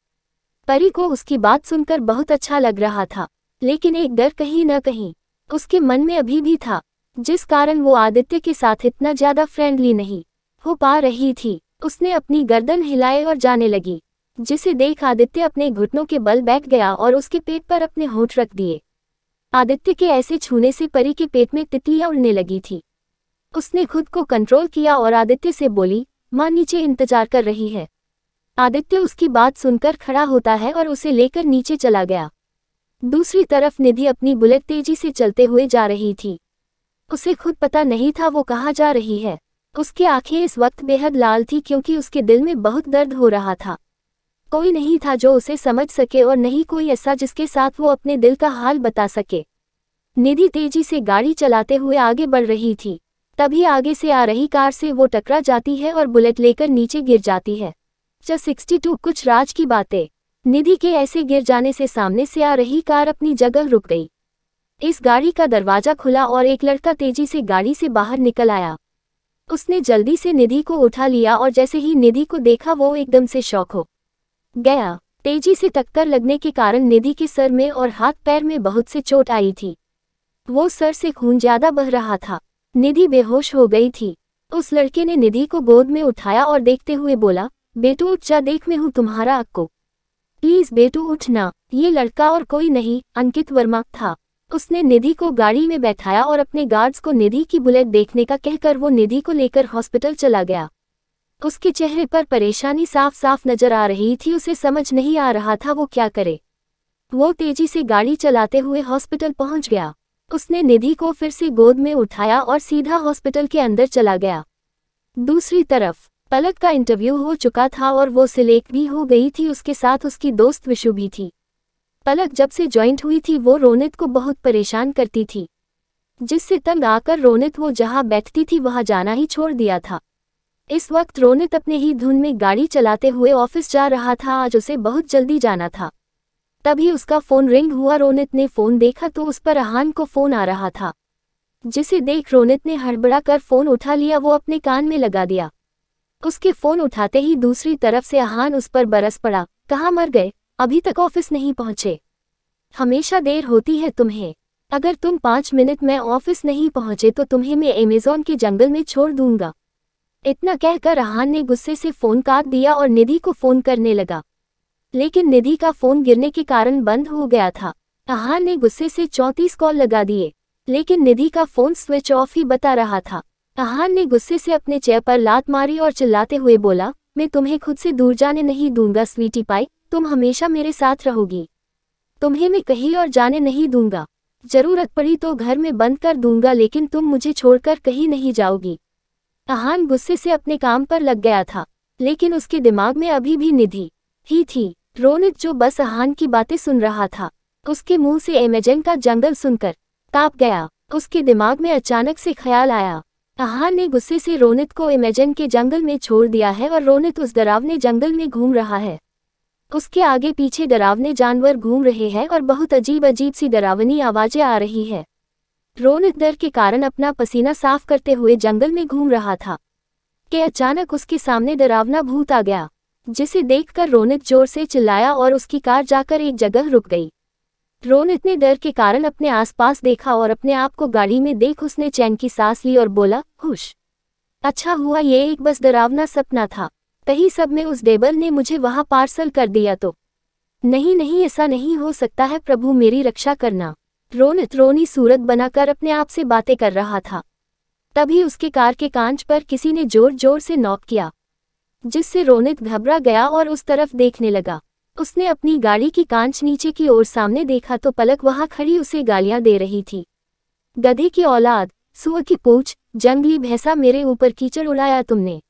परी को उसकी बात सुनकर बहुत अच्छा लग रहा था लेकिन एक डर कहीं न कहीं उसके मन में अभी भी था जिस कारण वो आदित्य के साथ इतना ज्यादा फ्रेंडली नहीं हो पा रही थी उसने अपनी गर्दन हिलाए और जाने लगी जिसे देख आदित्य अपने घुटनों के बल बैठ गया और उसके पेट पर अपने होठ रख दिए आदित्य के ऐसे छूने से परी के पेट में तितलियां उड़ने लगी थी उसने खुद को कंट्रोल किया और आदित्य से बोली माँ नीचे इंतजार कर रही है आदित्य उसकी बात सुनकर खड़ा होता है और उसे लेकर नीचे चला गया दूसरी तरफ निधि अपनी बुलेट तेजी से चलते हुए जा रही थी उसे खुद पता नहीं था वो कहाँ जा रही है उसकी आंखें इस वक्त बेहद लाल थी क्योंकि उसके दिल में बहुत दर्द हो रहा था कोई नहीं था जो उसे समझ सके और नहीं कोई ऐसा जिसके साथ वो अपने दिल का हाल बता सके निधि तेजी से गाड़ी चलाते हुए आगे बढ़ रही थी तभी आगे से आ रही कार से वो टकरा जाती है और बुलेट लेकर नीचे गिर जाती है च सिक्सटी टू कुछ राज की बातें निधि के ऐसे गिर जाने से सामने से आ रही कार अपनी जगह रुक गई इस गाड़ी का दरवाजा खुला और एक लड़का तेजी से गाड़ी से बाहर निकल आया उसने जल्दी से निधि को उठा लिया और जैसे ही निधि को देखा वो एकदम से शौक हो गया तेजी से टक्कर लगने के कारण निधि के सर में और हाथ पैर में बहुत से चोट आई थी वो सर से खून ज्यादा बह रहा था निधि बेहोश हो गई थी उस लड़के ने निधि को गोद में उठाया और देखते हुए बोला बेटू उठ जा देख में हूँ तुम्हारा अक्को प्लीज बेटू उठना ये लड़का और कोई नहीं अंकित वर्मा था उसने निधि को गाड़ी में बैठाया और अपने गार्ड्स को निधि की बुलेट देखने का कहकर वो निधि को लेकर हॉस्पिटल चला गया उसके चेहरे पर परेशानी साफ साफ नजर आ रही थी उसे समझ नहीं आ रहा था वो क्या करे वो तेजी से गाड़ी चलाते हुए हॉस्पिटल पहुंच गया उसने निधि को फिर से गोद में उठाया और सीधा हॉस्पिटल के अंदर चला गया दूसरी तरफ पलक का इंटरव्यू हो चुका था और वो सिलेक्ट भी हो गई थी उसके साथ उसकी दोस्त विशु भी थी पलक जब से ज्वाइंट हुई थी वो रोनित को बहुत परेशान करती थी जिससे तंग आकर रोनित वो जहाँ बैठती थी वहाँ जाना ही छोड़ दिया था इस वक्त रोनित अपने ही धुन में गाड़ी चलाते हुए ऑफिस जा रहा था आज उसे बहुत जल्दी जाना था तभी उसका फ़ोन रिंग हुआ रोनित ने फ़ोन देखा तो उस पर अहान को फ़ोन आ रहा था जिसे देख रोनित ने हड़बड़ा कर फ़ोन उठा लिया वो अपने कान में लगा दिया उसके फोन उठाते ही दूसरी तरफ से अहान उस पर बरस पड़ा कहाँ मर गए अभी तक ऑफिस नहीं पहुंचे हमेशा देर होती है तुम्हें अगर तुम पाँच मिनट में ऑफिस नहीं पहुंचे तो तुम्हें मैं अमेजोन के जंगल में छोड़ दूंगा इतना कहकर अहान ने गुस्से से फोन काट दिया और निधि को फोन करने लगा लेकिन निधि का फोन गिरने के कारण बंद हो गया था अहान ने गुस्से से चौंतीस कॉल लगा दिए लेकिन निधि का फोन स्विच ऑफ ही बता रहा था अहान ने गुस्से से अपने चेयर पर लात मारी और चिल्लाते हुए बोला मैं तुम्हें खुद से दूर जाने नहीं दूंगा स्वीटी पाई तुम हमेशा मेरे साथ रहोगी तुम्हें मैं कहीं और जाने नहीं दूंगा जरूरत पड़ी तो घर में बंद कर दूंगा लेकिन तुम मुझे छोड़कर कहीं नहीं जाओगी अहान गुस्से से अपने काम पर लग गया था लेकिन उसके दिमाग में अभी भी निधि ही थी रोनित जो बस अहान की बातें सुन रहा था उसके मुंह से एमेजन का जंगल सुनकर ताप गया उसके दिमाग में अचानक से ख्याल आया आहान ने गुस्से से रोनित को इमेजन के जंगल में छोड़ दिया है और रोनित उस डरावने जंगल में घूम रहा है उसके आगे पीछे डरावने जानवर घूम रहे हैं और बहुत अजीब अजीब सी डरावनी आवाजें आ रही हैं रोनित डर के कारण अपना पसीना साफ करते हुए जंगल में घूम रहा था कि अचानक उसके सामने डरावना भूत आ गया जिसे देखकर रोनित जोर से चिल्लाया और उसकी कार जाकर एक जगह रुक गई रोन इतने डर के कारण अपने आसपास देखा और अपने आप को गाड़ी में देख उसने चैन की सांस ली और बोला खुश अच्छा हुआ ये एक बस डरावना सपना था कहीं सब में उस डेबल ने मुझे वहां पार्सल कर दिया तो नहीं नहीं ऐसा नहीं हो सकता है प्रभु मेरी रक्षा करना रोनित रोनी सूरत बनाकर अपने आप से बातें कर रहा था तभी उसके कार के कांच पर किसी ने जोर जोर से नॉक किया जिससे रोनित घबरा गया और उस तरफ देखने लगा उसने अपनी गाड़ी की कांच नीचे की ओर सामने देखा तो पलक वहां खड़ी उसे गालियां दे रही थी गधे की औलाद सुअर की पूछ जंगली भैंसा मेरे ऊपर कीचड़ उड़ाया तुमने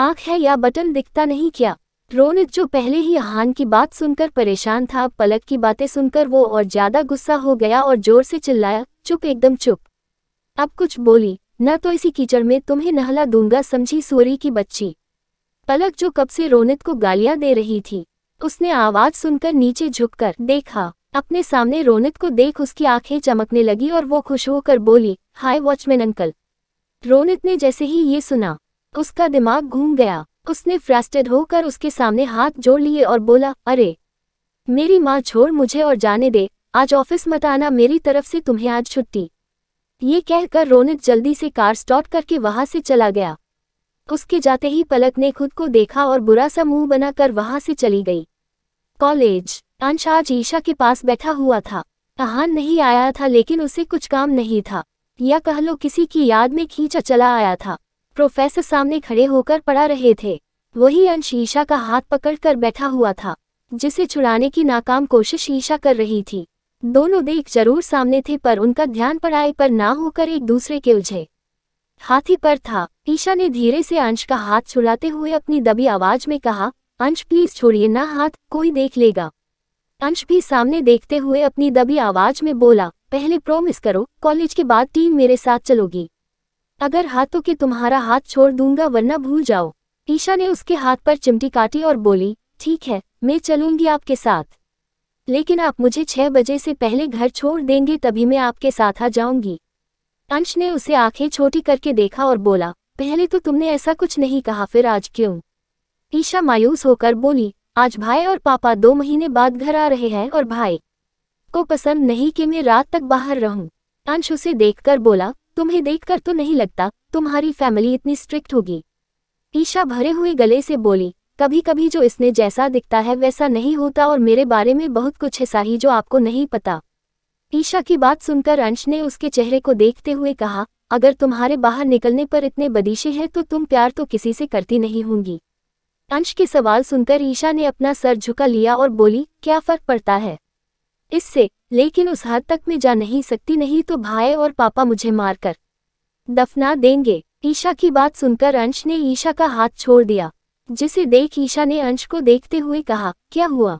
आंख है या बटन दिखता नहीं क्या रोनित जो पहले ही हान की बात सुनकर परेशान था पलक की बातें सुनकर वो और ज्यादा गुस्सा हो गया और जोर से चिल्लाया चुप एकदम चुप अब कुछ बोली न तो इसी कीचड़ में तुम्हें नहला दूंगा समझी सूरी की बच्ची पलक जो कब से रोनित को गालियां दे रही थी उसने आवाज सुनकर नीचे झुककर देखा अपने सामने रोनित को देख उसकी आंखें चमकने लगी और वो खुश होकर बोली हाय वॉचमैन अंकल रोनित ने जैसे ही ये सुना उसका दिमाग घूम गया उसने फ्रस्टेड होकर उसके सामने हाथ जोड़ लिए और बोला अरे मेरी माँ छोड़ मुझे और जाने दे आज ऑफिस मत आना मेरी तरफ से तुम्हें आज छुट्टी ये कहकर रोनित जल्दी से कार स्टॉप करके वहां से चला गया उसके जाते ही पलक ने खुद को देखा और बुरा सा मुंह बनाकर वहां से चली गई कॉलेज अंश आज ईशा के पास बैठा हुआ था अहान नहीं आया था लेकिन उसे कुछ काम नहीं था या कह लो किसी की याद में खींचा चला आया था प्रोफेसर सामने खड़े होकर पड़ा रहे थे वही अंश ईशा का हाथ पकड़कर बैठा हुआ था जिसे छुड़ाने की नाकाम कोशिश ईशा कर रही थी दोनों देख जरूर सामने थे पर उनका ध्यान पढ़ाई पर ना होकर एक दूसरे के उलझे हाथी पर था ईशा ने धीरे से अंश का हाथ छुड़ाते हुए अपनी दबी आवाज में कहा अंश प्लीज छोड़िए ना हाथ कोई देख लेगा अंश भी सामने देखते हुए अपनी दबी आवाज में बोला पहले प्रोमिस करो कॉलेज के बाद टीम मेरे साथ चलोगी अगर हाथ तो कि तुम्हारा हाथ छोड़ दूंगा वरना भूल जाओ ईशा ने उसके हाथ पर चिमटी काटी और बोली ठीक है मैं चलूंगी आपके साथ लेकिन आप मुझे छह बजे से पहले घर छोड़ देंगे तभी मैं आपके साथ आ जाऊंगी अंश ने उसे आंखें छोटी करके देखा और बोला पहले तो तुमने ऐसा कुछ नहीं कहा फिर आज क्यों ईशा मायूस होकर बोली आज भाई और पापा दो महीने बाद घर आ रहे हैं और भाई को पसंद नहीं कि मैं रात तक बाहर रहूं अंश उसे देखकर बोला तुम्हें देखकर तो नहीं लगता तुम्हारी फैमिली इतनी स्ट्रिक्ट होगी ईशा भरे हुए गले से बोली कभी कभी जो इसने जैसा दिखता है वैसा नहीं होता और मेरे बारे में बहुत कुछ ऐसा ही जो आपको नहीं पता ईशा की बात सुनकर अंश ने उसके चेहरे को देखते हुए कहा अगर तुम्हारे बाहर निकलने पर इतने बदिशे हैं तो तुम प्यार तो किसी से करती नहीं होंगी अंश के सवाल सुनकर ईशा ने अपना सर झुका लिया और बोली क्या फर्क पड़ता है इससे लेकिन उस हद तक मैं जा नहीं सकती नहीं तो भाई और पापा मुझे मारकर दफना देंगे ईशा की बात सुनकर अंश ने ईशा का हाथ छोड़ दिया जिसे देख ईशा ने अंश को देखते हुए कहा क्या हुआ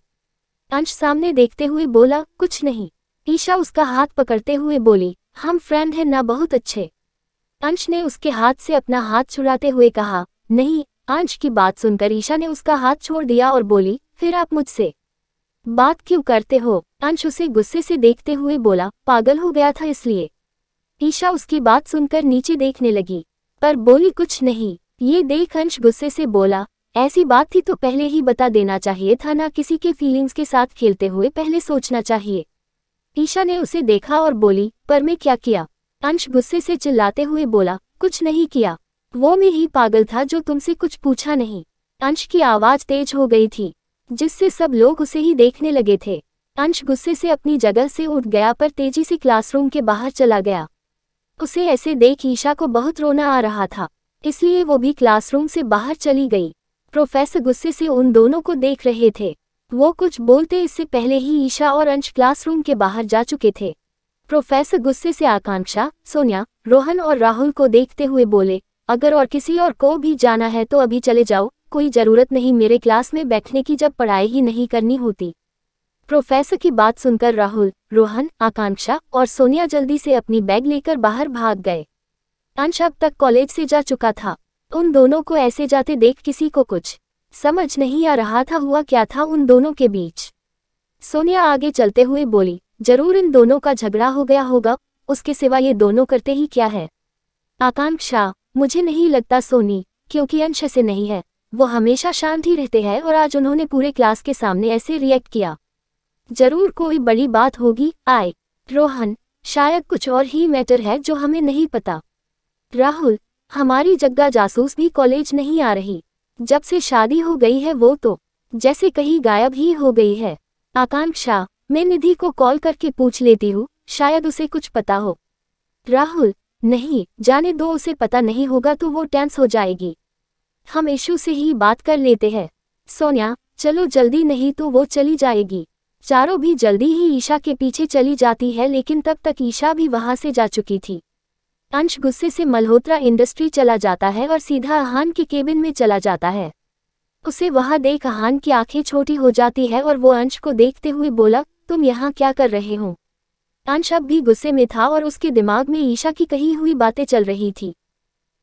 अंश सामने देखते हुए बोला कुछ नहीं ईशा उसका हाथ पकड़ते हुए बोली हम फ्रेंड हैं ना बहुत अच्छे अंश ने उसके हाथ से अपना हाथ छुड़ाते हुए कहा नहीं आंश की बात सुनकर ईशा ने उसका हाथ छोड़ दिया और बोली फिर आप मुझसे बात क्यों करते हो अंश उसे गुस्से से देखते हुए बोला पागल हो गया था इसलिए ईशा उसकी बात सुनकर नीचे देखने लगी पर बोली कुछ नहीं ये देख अंश गुस्से से बोला ऐसी बात थी तो पहले ही बता देना चाहिए था ना किसी के फीलिंग्स के साथ खेलते हुए पहले सोचना चाहिए ईशा ने उसे देखा और बोली पर मैं क्या किया अंश गुस्से से चिल्लाते हुए बोला कुछ नहीं किया वो मैं ही पागल था जो तुमसे कुछ पूछा नहीं अंश की आवाज तेज हो गई थी जिससे सब लोग उसे ही देखने लगे थे अंश गुस्से से अपनी जगह से उठ गया पर तेजी से क्लासरूम के बाहर चला गया उसे ऐसे देख ईशा को बहुत रोना आ रहा था इसलिए वो भी क्लासरूम से बाहर चली गई प्रोफेसर गुस्से से उन दोनों को देख रहे थे वो कुछ बोलते इससे पहले ही ईशा और अंश क्लासरूम के बाहर जा चुके थे प्रोफेसर गुस्से से आकांक्षा सोनिया रोहन और राहुल को देखते हुए बोले अगर और किसी और को भी जाना है तो अभी चले जाओ कोई ज़रूरत नहीं मेरे क्लास में बैठने की जब पढ़ाई ही नहीं करनी होती प्रोफेसर की बात सुनकर राहुल रोहन आकांक्षा और सोनिया जल्दी से अपनी बैग लेकर बाहर भाग गए अंश अब तक कॉलेज से जा चुका था उन दोनों को ऐसे जाते देख किसी को कुछ समझ नहीं आ रहा था हुआ क्या था उन दोनों के बीच सोनिया आगे चलते हुए बोली जरूर इन दोनों का झगड़ा हो गया होगा उसके सिवा ये दोनों करते ही क्या है आकांक्षा मुझे नहीं लगता सोनी क्योंकि अंश से नहीं है वो हमेशा शांत ही रहते हैं और आज उन्होंने पूरे क्लास के सामने ऐसे रिएक्ट किया जरूर कोई बड़ी बात होगी आए रोहन शायद कुछ और ही मैटर है जो हमें नहीं पता राहुल हमारी जग्गा जासूस भी कॉलेज नहीं आ रही जब से शादी हो गई है वो तो जैसे कहीं गायब ही हो गई है आकांक्षा मैं निधि को कॉल करके पूछ लेती हूँ शायद उसे कुछ पता हो राहुल नहीं जाने दो उसे पता नहीं होगा तो वो टेंस हो जाएगी हम ईशु से ही बात कर लेते हैं सोनिया चलो जल्दी नहीं तो वो चली जाएगी चारों भी जल्दी ही ईशा के पीछे चली जाती है लेकिन तब तक ईशा भी वहां से जा चुकी थी अंश गुस्से से मल्होत्रा इंडस्ट्री चला जाता है और सीधा अहान के केबिन में चला जाता है उसे वहां देख अहान की आंखें छोटी हो जाती है और वो अंश को देखते हुए बोला तुम यहाँ क्या कर रहे हो अंश अब भी गुस्से में था और उसके दिमाग में ईशा की कही हुई बातें चल रही थी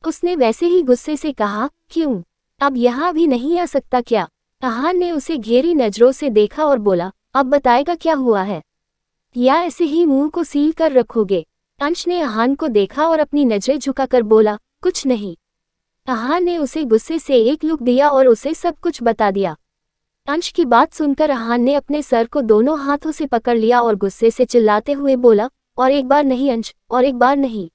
उसने वैसे ही गुस्से से कहा क्यों अब यहाँ भी नहीं आ सकता क्या अहान ने उसे घेरी नजरों से देखा और बोला अब बताएगा क्या हुआ है या ऐसे ही मुंह को सील कर रखोगे अंश ने अहान को देखा और अपनी नजरें झुकाकर बोला कुछ नहीं अहान ने उसे गुस्से से एक लुक दिया और उसे सब कुछ बता दिया अंश की बात सुनकर अहान ने अपने सर को दोनों हाथों से पकड़ लिया और गुस्से से चिल्लाते हुए बोला और एक बार नहीं अंश और एक बार नहीं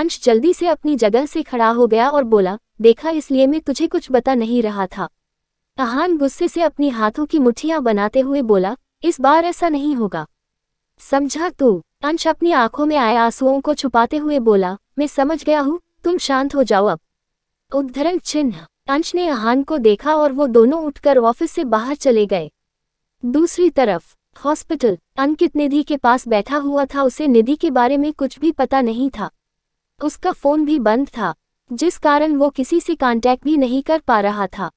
अंश जल्दी से अपनी जगह से खड़ा हो गया और बोला देखा इसलिए मैं तुझे कुछ बता नहीं रहा था अहान गुस्से से अपनी हाथों की मुठ्ठियां बनाते हुए बोला इस बार ऐसा नहीं होगा समझा तू अंश अपनी आंखों में आए आंसुओं को छुपाते हुए बोला मैं समझ गया हूँ तुम शांत हो जाओ अब उद्धरण चिन्ह अंश ने अहान को देखा और वो दोनों उठकर ऑफिस से बाहर चले गए दूसरी तरफ हॉस्पिटल अंकित निधि के पास बैठा हुआ था उसे निधि के बारे में कुछ भी पता नहीं था उसका फोन भी बंद था जिस कारण वो किसी से कांटेक्ट भी नहीं कर पा रहा था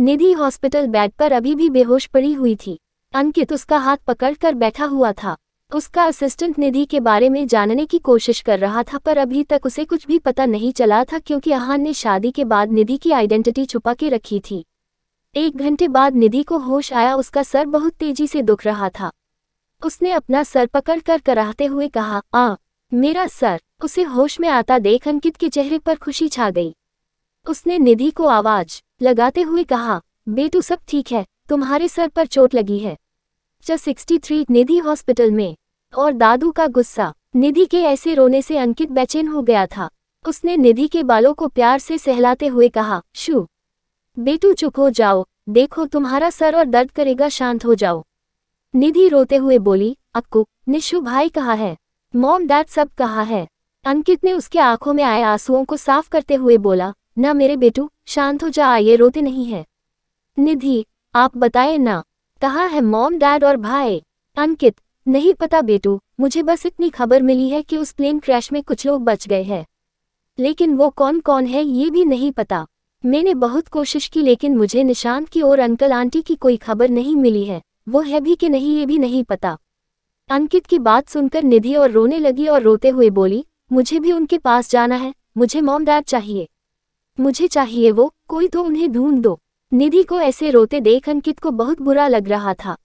निधि हॉस्पिटल बेड पर अभी भी बेहोश पड़ी हुई थी अंकित उसका हाथ पकड़कर बैठा हुआ था उसका असिस्टेंट निधि के बारे में जानने की कोशिश कर रहा था पर अभी तक उसे कुछ भी पता नहीं चला था क्योंकि अहान ने शादी के बाद निधि की आइडेंटिटी छुपा के रखी थी एक घंटे बाद निधि को होश आया उसका सर बहुत तेजी से दुख रहा था उसने अपना सर पकड़ कर कराहते हुए कहा आ मेरा सर उसे होश में आता देख अंकित के चेहरे पर खुशी छा गई उसने निधि को आवाज लगाते हुए कहा बेटू सब ठीक है तुम्हारे सर पर चोट लगी है सिक्सटी थ्री निधि हॉस्पिटल में और दादू का गुस्सा निधि के ऐसे रोने से अंकित बेचैन हो गया था उसने निधि के बालों को प्यार से सहलाते हुए कहा शु बेटू चुप हो जाओ देखो तुम्हारा सर और दर्द करेगा शांत हो जाओ निधि रोते हुए बोली अक्कू निशु भाई कहा है मॉम डैड सब कहा है अंकित ने उसके आंखों में आए आंसुओं को साफ करते हुए बोला ना मेरे बेटू शांत हो जा ये रोते नहीं है निधि आप बताए ना कहाँ है मॉम डैड और भाई अंकित नहीं पता बेटू मुझे बस इतनी खबर मिली है कि उस प्लेन क्रैश में कुछ लोग बच गए हैं लेकिन वो कौन कौन है ये भी नहीं पता मैंने बहुत कोशिश की लेकिन मुझे निशांत की और अंकल आंटी की कोई खबर नहीं मिली है वो है भी कि नहीं ये भी नहीं पता अंकित की बात सुनकर निधि और रोने लगी और रोते हुए बोली मुझे भी उनके पास जाना है मुझे मॉम डैड चाहिए मुझे चाहिए वो कोई तो उन्हें ढूंढ दो निधि को ऐसे रोते देख अंकित को बहुत बुरा लग रहा था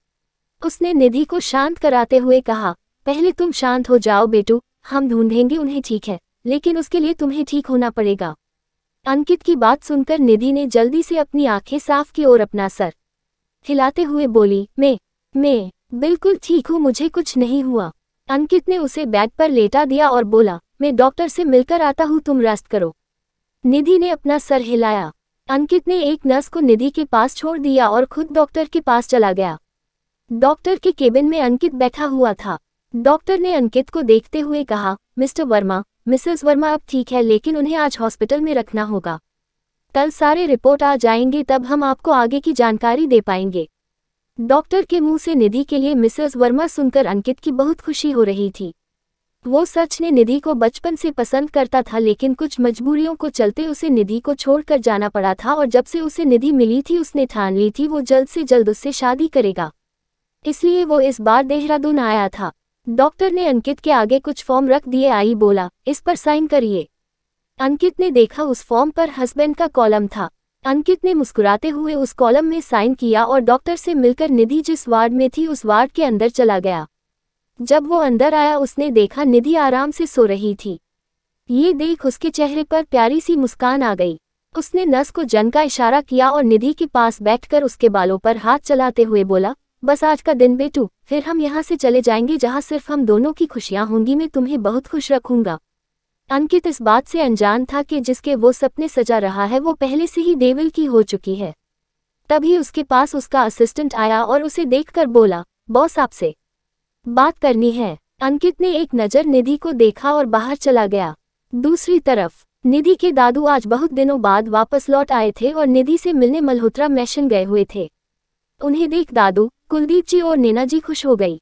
उसने निधि को शांत कराते हुए कहा पहले तुम शांत हो जाओ बेटू हम ढूंढेंगे उन्हें ठीक है लेकिन उसके लिए तुम्हें ठीक होना पड़ेगा अंकित की बात सुनकर निधि ने जल्दी से अपनी आंखें साफ की ओर अपना सर हिलाते हुए बोली मैं मैं बिल्कुल ठीक हूँ मुझे कुछ नहीं हुआ अंकित ने उसे बेड पर लेटा दिया और बोला मैं डॉक्टर से मिलकर आता हूँ तुम रेस्ट करो निधि ने अपना सर हिलाया अंकित ने एक नर्स को निधि के पास छोड़ दिया और खुद डॉक्टर के पास चला गया डॉक्टर के केबिन में अंकित बैठा हुआ था डॉक्टर ने अंकित को देखते हुए कहा मिस्टर वर्मा मिसेस वर्मा अब ठीक है लेकिन उन्हें आज हॉस्पिटल में रखना होगा कल सारे रिपोर्ट आ जाएंगे तब हम आपको आगे की जानकारी दे पाएंगे डॉक्टर के मुंह से निधि के लिए मिसेस वर्मा सुनकर अंकित की बहुत खुशी हो रही थी वो सच ने निधि को बचपन से पसंद करता था लेकिन कुछ मजबूरियों को चलते उसे निधि को छोड़कर जाना पड़ा था और जब से उसे निधि मिली थी उसने ठान ली थी वो जल्द से जल्द उससे शादी करेगा इसलिए वो इस बार देहरादून आया था डॉक्टर ने अंकित के आगे कुछ फॉर्म रख दिए आई बोला इस पर साइन करिए अंकित ने देखा उस फॉर्म पर हस्बैंड का कॉलम था अंकित ने मुस्कुराते हुए उस कॉलम में साइन किया और डॉक्टर से मिलकर निधि जिस वार्ड में थी उस वार्ड के अंदर चला गया जब वो अंदर आया उसने देखा निधि आराम से सो रही थी ये देख उसके चेहरे पर प्यारी सी मुस्कान आ गई उसने नस को जन का इशारा किया और निधि के पास बैठकर उसके बालों पर हाथ चलाते हुए बोला बस आज का दिन बेटू फिर हम यहाँ से चले जाएंगे जहाँ सिर्फ हम दोनों की खुशियाँ होंगी मैं तुम्हें बहुत खुश रखूंगा अंकित इस बात से अनजान था कि जिसके वो सपने सजा रहा है वो पहले से ही देविल की हो चुकी है तभी उसके पास उसका असिस्टेंट आया और उसे देखकर बोला बॉस आपसे बात करनी है अंकित ने एक नज़र निधि को देखा और बाहर चला गया दूसरी तरफ निधि के दादू आज बहुत दिनों बाद वापस लौट आए थे और निधि से मिलने मल्होत्रा मैशन गए हुए थे उन्हें देख दादू कुलदीप जी और नैना जी खुश हो गई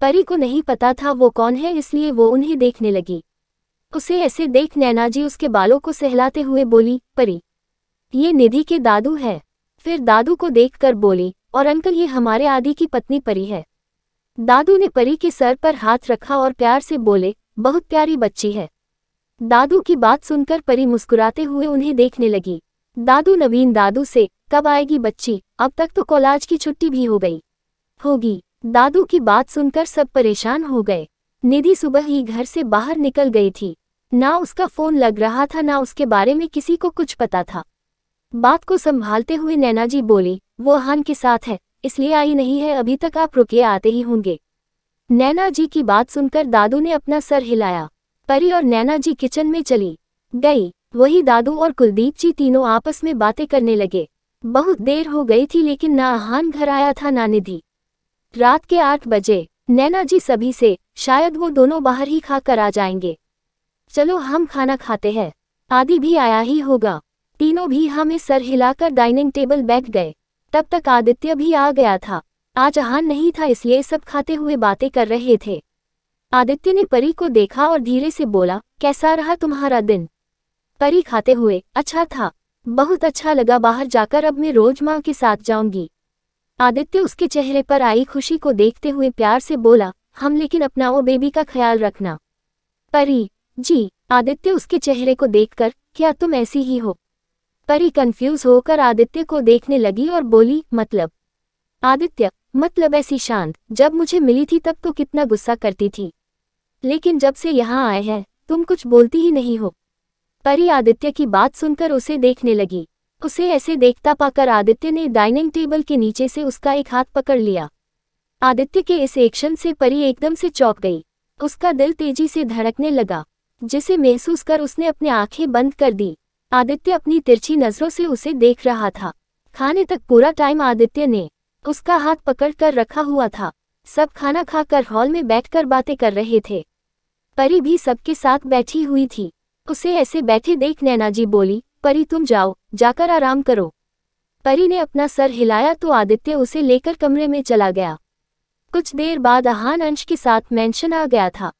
परी को नहीं पता था वो कौन है इसलिए वो उन्हें देखने लगी उसे ऐसे देख नैना जी उसके बालों को सहलाते हुए बोली परी ये निधि के दादू है फिर दादू को देखकर बोली और अंकल ये हमारे आदि की पत्नी परी है दादू ने परी के सर पर हाथ रखा और प्यार से बोले बहुत प्यारी बच्ची है दादू की बात सुनकर परी मुस्कुराते हुए उन्हें देखने लगी दादू नवीन दादू से कब आएगी बच्ची अब तक तो कॉलेज की छुट्टी भी हो गई होगी दादू की बात सुनकर सब परेशान हो गए निधि सुबह ही घर से बाहर निकल गई थी ना उसका फोन लग रहा था ना उसके बारे में किसी को कुछ पता था बात को संभालते हुए नैना जी बोली वो हान के साथ है इसलिए आई नहीं है अभी तक आप रुके आते ही होंगे नैना जी की बात सुनकर दादू ने अपना सर हिलाया परी और नैना जी किचन में चली गई वही दादू और कुलदीप जी तीनों आपस में बातें करने लगे बहुत देर हो गई थी लेकिन ना आहान घर आया था ना निधि रात के आठ बजे नैना जी सभी से शायद वो दोनों बाहर ही खा कर आ जाएंगे चलो हम खाना खाते हैं आदि भी आया ही होगा तीनों भी हमें सर हिलाकर डाइनिंग टेबल बैठ गए तब तक आदित्य भी आ गया था आज आहान नहीं था इसलिए सब खाते हुए बातें कर रहे थे आदित्य ने परी को देखा और धीरे से बोला कैसा रहा तुम्हारा दिन परी खाते हुए अच्छा था बहुत अच्छा लगा बाहर जाकर अब मैं रोज माँ के साथ जाऊंगी आदित्य उसके चेहरे पर आई खुशी को देखते हुए प्यार से बोला हम लेकिन अपना वो बेबी का ख्याल रखना परी जी आदित्य उसके चेहरे को देखकर क्या तुम ऐसी ही हो परी कंफ्यूज होकर आदित्य को देखने लगी और बोली मतलब आदित्य मतलब ऐसी शांत जब मुझे मिली थी तब तो कितना गुस्सा करती थी लेकिन जब से यहाँ आए हैं तुम कुछ बोलती ही नहीं हो परी आदित्य की बात सुनकर उसे देखने लगी उसे ऐसे देखता पाकर आदित्य ने डाइनिंग टेबल के नीचे से उसका एक हाथ पकड़ लिया आदित्य के इस एक्शन से परी एकदम से चौंक गई उसका दिल तेजी से धड़कने लगा जिसे महसूस कर उसने अपने आंखें बंद कर दी आदित्य अपनी तिरछी नजरों से उसे देख रहा था खाने तक पूरा टाइम आदित्य ने उसका हाथ पकड़ कर रखा हुआ था सब खाना खाकर हॉल में बैठकर बातें कर रहे थे परी भी सबके साथ बैठी हुई थी उसे ऐसे बैठे देख नैना जी बोली परी तुम जाओ जाकर आराम करो परी ने अपना सर हिलाया तो आदित्य उसे लेकर कमरे में चला गया कुछ देर बाद आहान अंश के साथ मेंशन आ गया था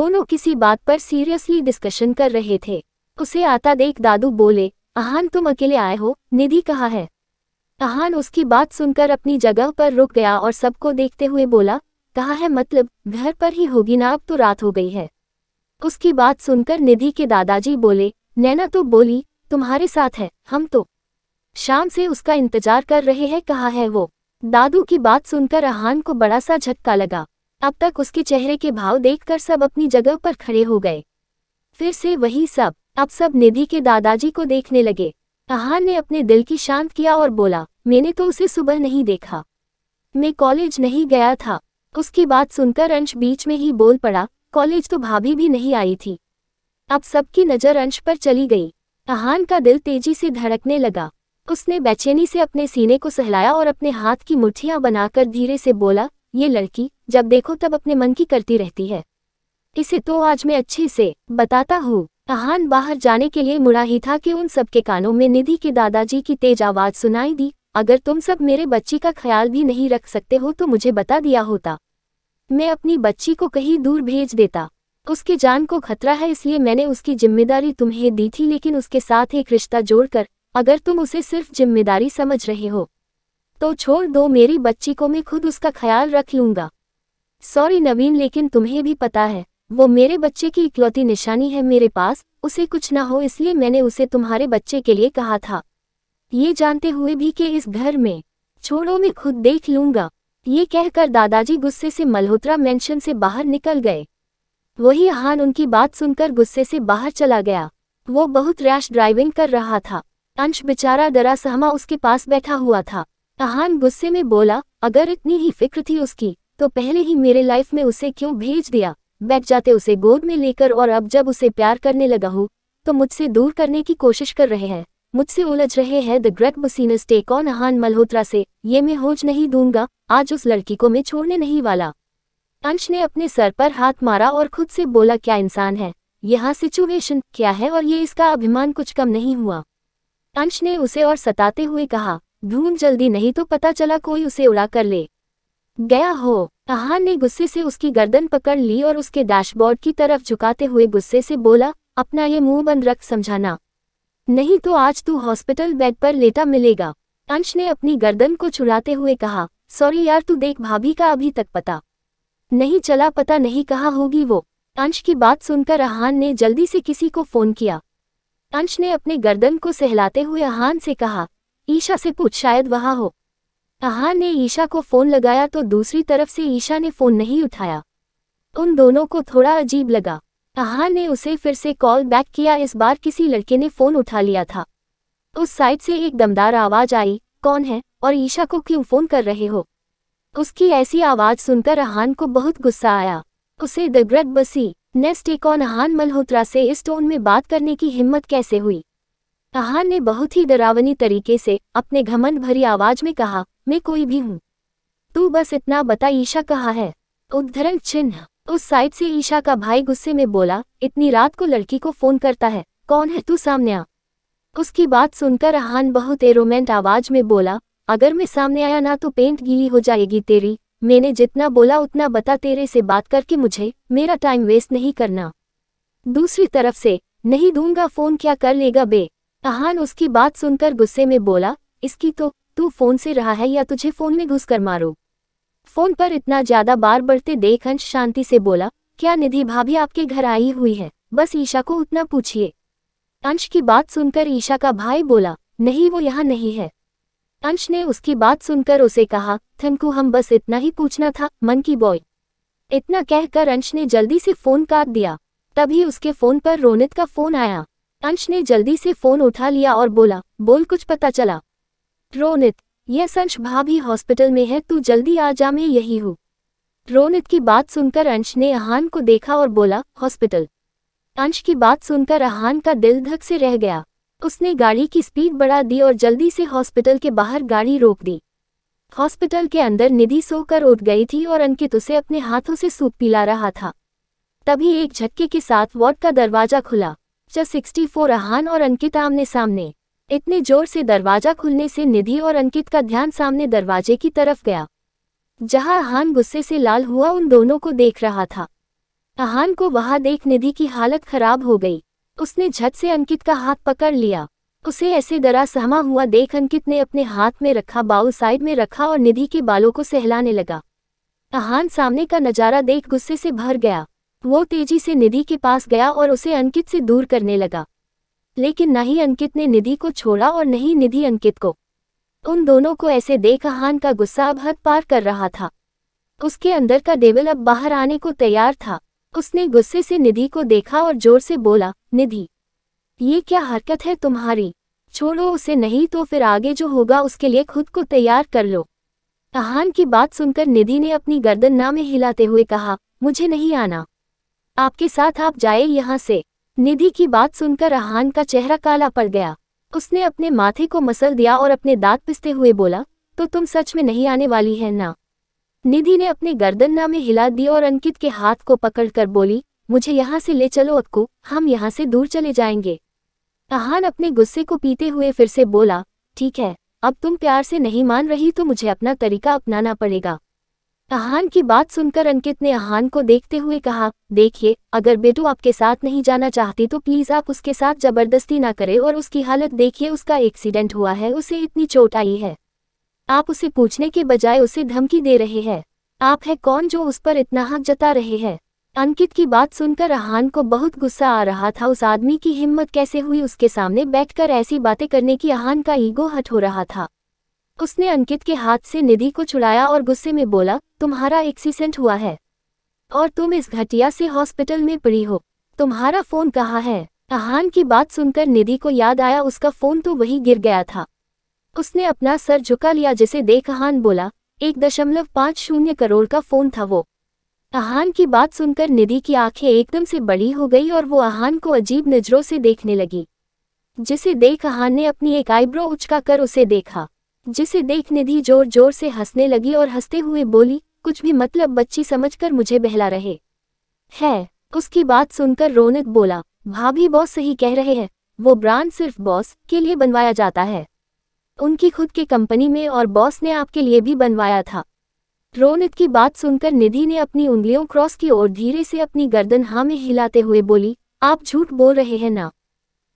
दोनों किसी बात पर सीरियसली डिस्कशन कर रहे थे उसे आता देख दादू बोले आहान तुम अकेले आए हो निधि कहा है आहान उसकी बात सुनकर अपनी जगह पर रुक गया और सबको देखते हुए बोला कहा है मतलब घर पर ही होगी ना अब तो रात हो गई है उसकी बात सुनकर निधि के दादाजी बोले नैना तो बोली तुम्हारे साथ है हम तो शाम से उसका इंतजार कर रहे हैं कहा है वो दादू की बात सुनकर आहान को बड़ा सा झटका लगा अब तक उसके चेहरे के भाव देखकर सब अपनी जगह पर खड़े हो गए फिर से वही सब अब सब निधि के दादाजी को देखने लगे आहार ने अपने दिल की शांत किया और बोला मैंने तो उसे सुबह नहीं देखा मैं कॉलेज नहीं गया था उसकी बात सुनकर अंश बीच में ही बोल पड़ा कॉलेज तो भाभी भी नहीं आई थी अब सबकी नज़र अंश पर चली गई आहान का दिल तेजी से धड़कने लगा उसने बेचैनी से अपने सीने को सहलाया और अपने हाथ की मुठ्ठियां बनाकर धीरे से बोला ये लड़की जब देखो तब अपने मन की करती रहती है इसे तो आज मैं अच्छे से बताता हूँ अहान बाहर जाने के लिए मुड़ा ही था कि उन सबके कानों में निधि के दादाजी की तेज आवाज़ सुनाई दी अगर तुम सब मेरे बच्ची का ख्याल भी नहीं रख सकते हो तो मुझे बता दिया होता मैं अपनी बच्ची को कहीं दूर भेज देता उसकी जान को खतरा है इसलिए मैंने उसकी जिम्मेदारी तुम्हें दी थी लेकिन उसके साथ एक रिश्ता जोड़कर अगर तुम उसे सिर्फ जिम्मेदारी समझ रहे हो तो छोड़ दो मेरी बच्ची को मैं खुद उसका ख्याल रख लूंगा सॉरी नवीन लेकिन तुम्हें भी पता है वो मेरे बच्चे की इकलौती निशानी है मेरे पास उसे कुछ ना हो इसलिए मैंने उसे तुम्हारे बच्चे के लिए कहा था ये जानते हुए भी कि इस घर में छोड़ो मैं खुद देख लूंगा ये कहकर दादाजी गुस्से से मल्होत्रा मेंशन से बाहर निकल गए वही हान उनकी बात सुनकर गुस्से से बाहर चला गया वो बहुत रैश ड्राइविंग कर रहा था अंश बेचारा डरा सहमा उसके पास बैठा हुआ था अहान गुस्से में बोला अगर इतनी ही फिक्र थी उसकी तो पहले ही मेरे लाइफ में उसे क्यों भेज दिया बैठ जाते उसे गोद में लेकर और अब जब उसे प्यार करने लगा हो तो मुझसे दूर करने की कोशिश कर रहे हैं मुझसे उलझ रहे हैं the great business tycoon Ahaan Malhotra से ये मैं होज नहीं दूंगा आज उस लड़की को मैं छोड़ने नहीं वाला अंश ने अपने सर पर हाथ मारा और खुद से बोला क्या इंसान है यहाँ सिचुएशन क्या है और ये इसका अभिमान कुछ कम नहीं हुआ अंश ने उसे और सताते हुए कहा ढूंढ जल्दी नहीं तो पता चला कोई उसे उड़ा कर ले गया हो अहान ने गुस्से से उसकी गर्दन पकड़ ली और उसके डैशबोर्ड की तरफ झुकाते हुए गुस्से से बोला अपना ये मुंह बंद रख समझाना नहीं तो आज तू हॉस्पिटल बेड पर लेटा मिलेगा अंश ने अपनी गर्दन को छुड़ाते हुए कहा सॉरी यार तू देख भाभी का अभी तक पता नहीं चला पता नहीं कहा होगी वो अंश की बात सुनकर अहान ने जल्दी से किसी को फोन किया अंश ने अपने गर्दन को सहलाते हुए अहान से कहा ईशा से पूछ शायद वहाँ हो अहान ने ईशा को फोन लगाया तो दूसरी तरफ से ईशा ने फोन नहीं उठाया उन दोनों को थोड़ा अजीब लगा अहान ने उसे फिर से कॉल बैक किया इस बार किसी लड़के ने फोन उठा लिया था उस साइड से एक दमदार आवाज आई कौन है और ईशा को क्यों फोन कर रहे हो उसकी ऐसी आवाज सुनकर अहान को बहुत गुस्सा आया उसे दगरट बसी नेस्ट एक ऑन अहान मल्होत्रा से इस टोन में बात करने की हिम्मत कैसे हुई कहान ने बहुत ही डरावनी तरीके से अपने घमंड भरी आवाज में कहा मैं कोई भी हूँ तू बस इतना बता ईशा कहा है उद्धरण चिन्ह उस साइड से ईशा का भाई गुस्से में बोला इतनी रात को लड़की को फोन करता है कौन है तू सामने आ उसकी बात सुनकर अहान बहुत एरोमेंट आवाज में बोला अगर मैं सामने आया ना तो पेंट गीली हो जाएगी तेरी मैंने जितना बोला उतना बता तेरे से बात करके मुझे मेरा टाइम वेस्ट नहीं करना दूसरी तरफ से नहीं दूंगा फोन क्या कर लेगा बे कहान उसकी बात सुनकर गुस्से में बोला इसकी तो तू फोन से रहा है या तुझे फोन में घुस कर मारो फोन पर इतना ज्यादा बार बढ़ते देख अंश शांति से बोला क्या निधि भाभी आपके घर आई हुई है बस ईशा को उतना पूछिए अंश की बात सुनकर ईशा का भाई बोला नहीं वो यहाँ नहीं है अंश ने उसकी बात सुनकर उसे कहा थनकू हम बस इतना ही पूछना था मन की बॉय इतना कहकर अंश ने जल्दी से फोन काट दिया तभी उसके फोन पर रोनित का फोन आया अंश ने जल्दी से फोन उठा लिया और बोला बोल कुछ पता चला रोनित यस अंश भाभी हॉस्पिटल में है तू जल्दी आ जा मैं यही हूँ रोनित की बात सुनकर अंश ने अहान को देखा और बोला हॉस्पिटल अंश की बात सुनकर अहान का दिल धक से रह गया उसने गाड़ी की स्पीड बढ़ा दी और जल्दी से हॉस्पिटल के बाहर गाड़ी रोक दी हॉस्पिटल के अंदर निधि सोकर उठ गई थी और अंकित उसे अपने हाथों से सूप पिला रहा था तभी एक झटके के साथ वार्ड का दरवाजा खुला च 64 अहान और अंकित आमने सामने इतने जोर से दरवाजा खुलने से निधि और अंकित का ध्यान सामने दरवाजे की तरफ गया जहां अहान गुस्से से लाल हुआ उन दोनों को देख रहा था अहान को वहां देख निधि की हालत खराब हो गई उसने झट से अंकित का हाथ पकड़ लिया उसे ऐसे डरा सहमा हुआ देख अंकित ने अपने हाथ में रखा बाउल साइड में रखा और निधि के बालों को सहलाने लगा अहान सामने का नज़ारा देख गुस्से से भर गया वो तेजी से निधि के पास गया और उसे अंकित से दूर करने लगा लेकिन न ही अंकित ने निधि को छोड़ा और न ही निधि अंकित को उन दोनों को ऐसे देख हान का गुस्सा अब हद पार कर रहा था उसके अंदर का डेवल अब बाहर आने को तैयार था उसने गुस्से से निधि को देखा और जोर से बोला निधि ये क्या हरकत है तुम्हारी छोड़ो उसे नहीं तो फिर आगे जो होगा उसके लिए खुद को तैयार कर लो अहान की बात सुनकर निधि ने अपनी गर्दन ना में हिलाते हुए कहा मुझे नहीं आना आपके साथ आप जाए यहाँ से निधि की बात सुनकर रहान का चेहरा काला पड़ गया उसने अपने माथे को मसल दिया और अपने दांत पिसते हुए बोला तो तुम सच में नहीं आने वाली है ना निधि ने अपने गर्दन में हिला दी और अंकित के हाथ को पकड़कर बोली मुझे यहाँ से ले चलो अक्कू हम यहाँ से दूर चले जाएंगे अहान अपने गुस्से को पीते हुए फिर से बोला ठीक है अब तुम प्यार से नहीं मान रही तो मुझे अपना तरीका अपनाना पड़ेगा अहान की बात सुनकर अंकित ने अहान को देखते हुए कहा देखिए अगर बेटू आपके साथ नहीं जाना चाहती तो प्लीज़ आप उसके साथ जबरदस्ती ना करें और उसकी हालत देखिए उसका एक्सीडेंट हुआ है उसे इतनी चोट आई है आप उसे पूछने के बजाय उसे धमकी दे रहे हैं आप है कौन जो उस पर इतना हक जता रहे हैं अंकित की बात सुनकर अहान को बहुत गुस्सा आ रहा था उस आदमी की हिम्मत कैसे हुई उसके सामने बैठकर ऐसी बातें करने की अहान का ईगो हट हो रहा था उसने अंकित के हाथ से निधि को छुड़ाया और गुस्से में बोला तुम्हारा एक्सीडेंट हुआ है और तुम इस घटिया से हॉस्पिटल में पड़ी हो तुम्हारा फोन कहाँ है अहान की बात सुनकर निधि को याद आया उसका फोन तो वही गिर गया था उसने अपना सर झुका लिया जिसे देख अहान बोला एक दशमलव पाँच शून्य करोड़ का फोन था वो अहान की बात सुनकर निधि की आंखें एकदम से बड़ी हो गई और वो अहान को अजीब नजरों से देखने लगी जिसे देख अहान ने अपनी एक आईब्रो उचका कर उसे देखा जिसे देख निधि जोर जोर से हंसने लगी और हंसते हुए बोली कुछ भी मतलब बच्ची समझकर मुझे बहला रहे है उसकी बात सुनकर रौनक बोला भाभी बॉस सही कह रहे हैं वो ब्रांड सिर्फ बॉस के लिए बनवाया जाता है उनकी खुद के कंपनी में और बॉस ने आपके लिए भी बनवाया था रोनित की बात सुनकर निधि ने अपनी उंगलियों क्रॉस की और धीरे से अपनी गर्दन हाँ में हिलाते हुए बोली आप झूठ बोल रहे हैं ना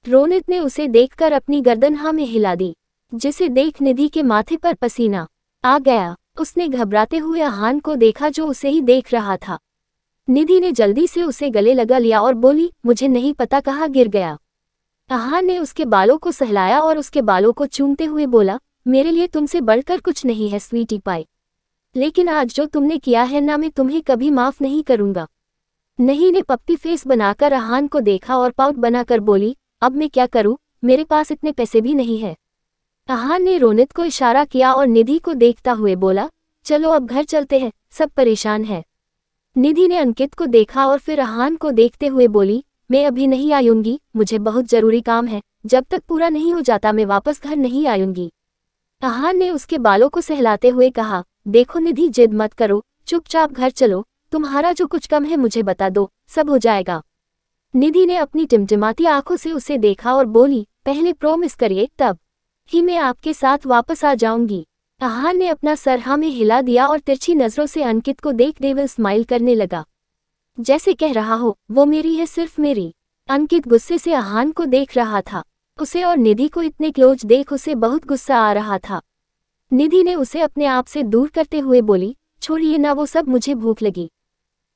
रोनित ने उसे देखकर अपनी गर्दन हाँ में हिला दी जिसे देख निधि के माथे पर पसीना आ गया उसने घबराते हुए आहान को देखा जो उसे ही देख रहा था निधि ने जल्दी से उसे गले लगा लिया और बोली मुझे नहीं पता कहाँ गिर गया आहान ने उसके बालों को सहलाया और उसके बालों को चूमते हुए बोला मेरे लिए तुमसे बढ़कर कुछ नहीं है स्वीटी पाई लेकिन आज जो तुमने किया है ना मैं तुम्हें कभी माफ नहीं करूंगा नहीं ने पप्पी फेस बनाकर आहान को देखा और पाउट बनाकर बोली अब मैं क्या करूं मेरे पास इतने पैसे भी नहीं है अहान ने रोनित को इशारा किया और निधि को देखता हुए बोला चलो अब घर चलते हैं सब परेशान है निधि ने अंकित को देखा और फिर अहान को देखते हुए बोली मैं अभी नहीं आयूंगी मुझे बहुत जरूरी काम है जब तक पूरा नहीं हो जाता मैं वापस घर नहीं आयूंगी अहान ने उसके बालों को सहलाते हुए कहा देखो निधि जिद मत करो चुपचाप घर चलो तुम्हारा जो कुछ कम है मुझे बता दो सब हो जाएगा निधि ने अपनी टिमटिमाती आंखों से उसे देखा और बोली पहले प्रोमिस करिए तब ही मैं आपके साथ वापस आ जाऊंगी आहान ने अपना सरहा में हिला दिया और तिरछी नजरों से अंकित को देख देव स्माइल करने लगा जैसे कह रहा हो वो मेरी है सिर्फ मेरी अंकित गुस्से से आहान को देख रहा था उसे और निधि को इतने क्लोज देख उसे बहुत गुस्सा आ रहा था निधि ने उसे अपने आप से दूर करते हुए बोली छोड़िए ना वो सब मुझे भूख लगी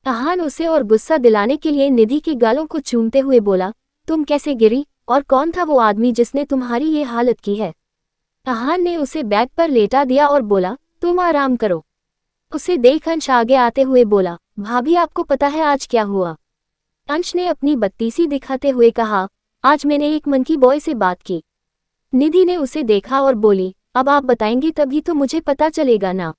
आहान उसे और गुस्सा दिलाने के लिए निधि के गालों को चूमते हुए बोला तुम कैसे गिरी और कौन था वो आदमी जिसने तुम्हारी ये हालत की है अहान ने उसे बैग पर लेटा दिया और बोला तुम आराम करो उसे देख अंश आगे आते हुए बोला भाभी आपको पता है आज क्या हुआ अंश ने अपनी बत्तीसी दिखाते हुए कहा आज मैंने एक मनकी बॉय से बात की निधि ने उसे देखा और बोली अब आप बताएंगे तभी तो मुझे पता चलेगा ना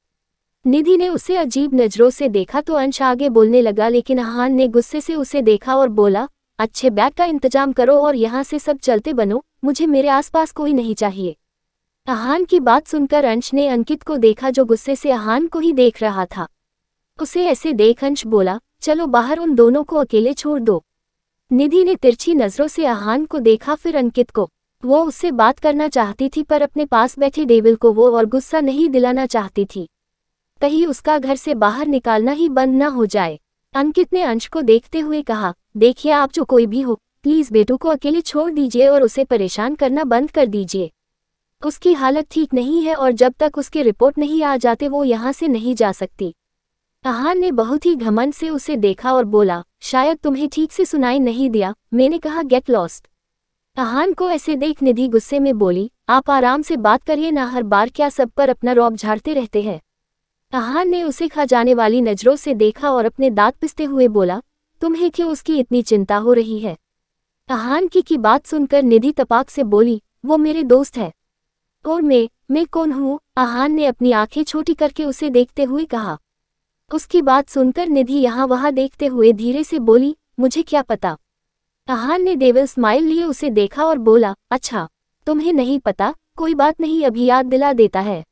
निधि ने उसे अजीब नजरों से देखा तो अंश आगे बोलने लगा लेकिन अहान ने गुस्से से उसे देखा और बोला अच्छे बैग का इंतजाम करो और यहाँ से सब चलते बनो मुझे मेरे आसपास कोई नहीं चाहिए अहान की बात सुनकर अंश ने अंकित को देखा जो गुस्से से अहान को ही देख रहा था उसे ऐसे देख अंश बोला चलो बाहर उन दोनों को अकेले छोड़ दो निधि ने तिरछी नज़रों से अहान को देखा फिर अंकित को वो उससे बात करना चाहती थी पर अपने पास बैठे डेविल को वो और गुस्सा नहीं दिलाना चाहती थी कहीं उसका घर से बाहर निकालना ही बंद न हो जाए अंकित ने अंश को देखते हुए कहा देखिए आप जो कोई भी हो प्लीज़ बेटू को अकेले छोड़ दीजिए और उसे परेशान करना बंद कर दीजिए उसकी हालत ठीक नहीं है और जब तक उसके रिपोर्ट नहीं आ जाते वो यहाँ से नहीं जा सकती अहान ने बहुत ही घमंड से उसे देखा और बोला शायद तुम्हें ठीक से सुनाई नहीं दिया मैंने कहा गेट लॉस्ट अहान को ऐसे देख निधि गुस्से में बोली आप आराम से बात करिए ना हर बार क्या सब पर अपना रौब झाड़ते रहते हैं अहान ने उसे खा जाने वाली नजरों से देखा और अपने दांत पिसते हुए बोला तुम्हें क्यों उसकी इतनी चिंता हो रही है अहान की की बात सुनकर निधि तपाक से बोली वो मेरे दोस्त है और मैं मैं कौन हूँ आहान ने अपनी आंखें छोटी करके उसे देखते हुए कहा उसकी बात सुनकर निधि यहाँ वहाँ देखते हुए धीरे से बोली मुझे क्या पता आहान ने देवल स्माइल लिए उसे देखा और बोला अच्छा तुम्हें नहीं पता कोई बात नहीं अभी याद दिला देता है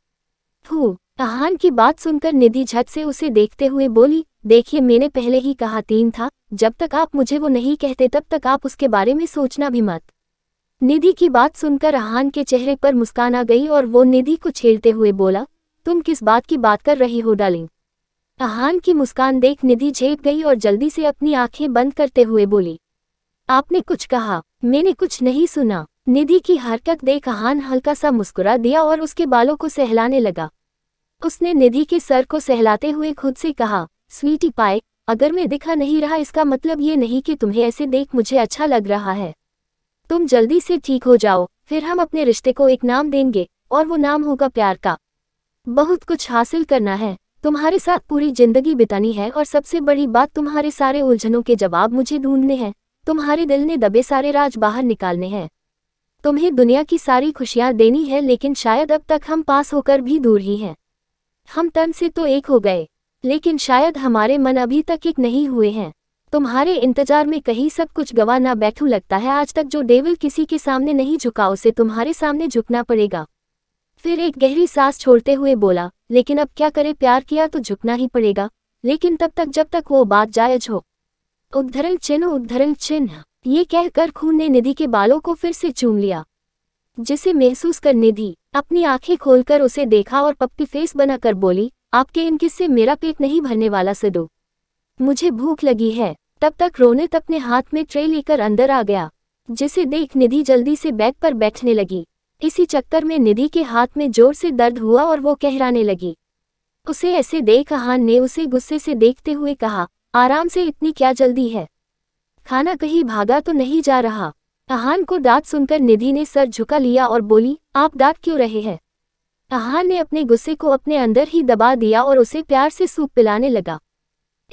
हूँ आहान की बात सुनकर निधि झट से उसे देखते हुए बोली देखिए मैंने पहले ही कहा तीन था जब तक आप मुझे वो नहीं कहते तब तक आप उसके बारे में सोचना भी मत निधि की बात सुनकर अहान के चेहरे पर मुस्कान आ गई और वो निधि को छेड़ते हुए बोला तुम किस बात की बात कर रही हो डालिंग अहान की मुस्कान देख निधि झेप गई और जल्दी से अपनी आंखें बंद करते हुए बोली आपने कुछ कहा मैंने कुछ नहीं सुना निधि की हरकत देख अहान हल्का सा मुस्कुरा दिया और उसके बालों को सहलाने लगा उसने निधि के सर को सहलाते हुए खुद से कहा स्वीटी पाए अगर मैं दिखा नहीं रहा इसका मतलब ये नहीं कि तुम्हें ऐसे देख मुझे अच्छा लग रहा है तुम जल्दी से ठीक हो जाओ फिर हम अपने रिश्ते को एक नाम देंगे और वो नाम होगा प्यार का बहुत कुछ हासिल करना है तुम्हारे साथ पूरी जिंदगी बितानी है और सबसे बड़ी बात तुम्हारे सारे उलझनों के जवाब मुझे ढूंढने हैं तुम्हारे दिल ने दबे सारे राज बाहर निकालने हैं तुम्हें दुनिया की सारी खुशियाँ देनी है लेकिन शायद अब तक हम पास होकर भी दूर ही हैं हम तन से तो एक हो गए लेकिन शायद हमारे मन अभी तक एक नहीं हुए हैं तुम्हारे इंतजार में कहीं सब कुछ गवा ना बैठू लगता है आज तक जो डेविल किसी के सामने नहीं झुका उसे तुम्हारे सामने झुकना पड़ेगा फिर एक गहरी सांस छोड़ते हुए बोला लेकिन अब क्या करे प्यार किया तो झुकना ही पड़ेगा लेकिन तब तक जब तक वो बात जायज हो उद्धरण चिन्ह उद्धरण चिन्ह ये कहकर खून ने निधि के बालों को फिर से चूम लिया जिसे महसूस कर निधि अपनी आंखें खोलकर उसे देखा और पप्पी फेस बनाकर बोली आपके इन किस्से मेरा पेट नहीं भरने वाला सिदो मुझे भूख लगी है तब तक रोनित अपने हाथ में ट्रे लेकर अंदर आ गया जिसे देख निधि जल्दी से बैग पर बैठने लगी इसी चक्कर में निधि के हाथ में जोर से दर्द हुआ और वो कहराने लगी उसे ऐसे देख अहान ने उसे गुस्से से देखते हुए कहा आराम से इतनी क्या जल्दी है खाना कहीं भागा तो नहीं जा रहा अहान को दाँत सुनकर निधि ने सर झुका लिया और बोली आप दाँत क्यों रहे हैं अहान ने अपने गुस्से को अपने अंदर ही दबा दिया और उसे प्यार से सूप पिलाने लगा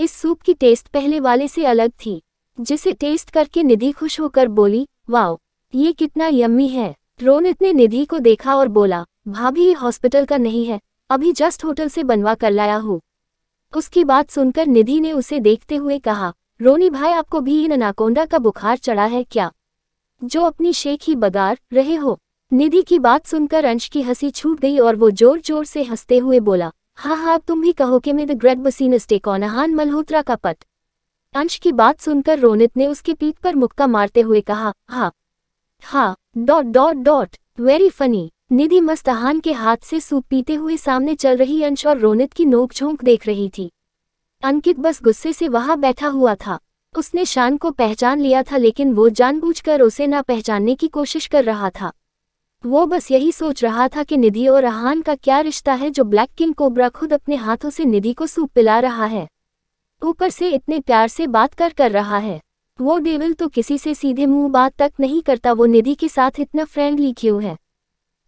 इस सूप की टेस्ट पहले वाले से अलग थी जिसे टेस्ट करके निधि खुश होकर बोली वाओ ये कितना यम्मी है रोनित ने निधि को देखा और बोला भाभी ये हॉस्पिटल का नहीं है अभी जस्ट होटल से बनवा कर लाया हूँ उसकी बात सुनकर निधि ने उसे देखते हुए कहा रोनी भाई आपको भी इन अनाकोंडा का बुखार चढ़ा है क्या जो अपनी शेख ही बगार रहे हो निधि की बात सुनकर अंश की हंसी छूट गई और वो जोर जोर से हंसते हुए बोला हाँ हाँ तुम भी कि मैं द ग्रेट बसीन स्टेकॉनहान मल्होत्रा का पट अंश की बात सुनकर रोनित ने उसके पीठ पर मुक्का मारते हुए कहा हाँ हाँ dot dot dot very funny Nidhi मस्तहान के हाथ से सूप पीते हुए सामने चल रही अंश और रोनित की नोकझोंक देख रही थी अंकित बस गुस्से से वहां बैठा हुआ था उसने शान को पहचान लिया था लेकिन वो जानबूझकर उसे ना पहचानने की कोशिश कर रहा था वो बस यही सोच रहा था कि निधि और रहान का क्या रिश्ता है जो ब्लैक किंग कोबरा खुद अपने हाथों से निधि को सूप पिला रहा है ऊपर से इतने प्यार से बात कर कर रहा है वो डेविल तो किसी से सीधे मुंह बात तक नहीं करता वो निधि के साथ इतना फ्रेंडली क्यों है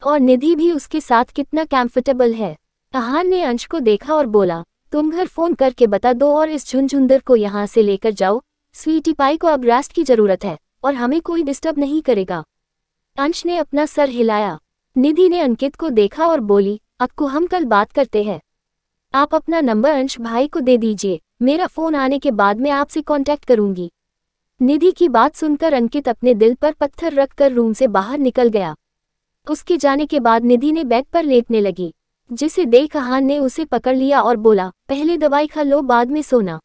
और निधि भी उसके साथ कितना कैम्फर्टेबल है अहान ने अंश को देखा और बोला तुम घर फोन करके बता दो और इस झुंझुंदर को यहाँ से लेकर जाओ स्वीटी पाई को अब रेस्ट की जरूरत है और हमें कोई डिस्टर्ब नहीं करेगा अंश ने अपना सर हिलाया निधि ने अंकित को देखा और बोली अक्कू हम कल बात करते हैं आप अपना नंबर अंश भाई को दे दीजिए मेरा फोन आने के बाद मैं आपसे कांटेक्ट करूंगी निधि की बात सुनकर अंकित अपने दिल पर पत्थर रखकर रूम से बाहर निकल गया उसके जाने के बाद निधि ने बेड पर लेटने लगी जिसे देख अहान ने उसे पकड़ लिया और बोला पहले दवाई खा लो बाद में सोना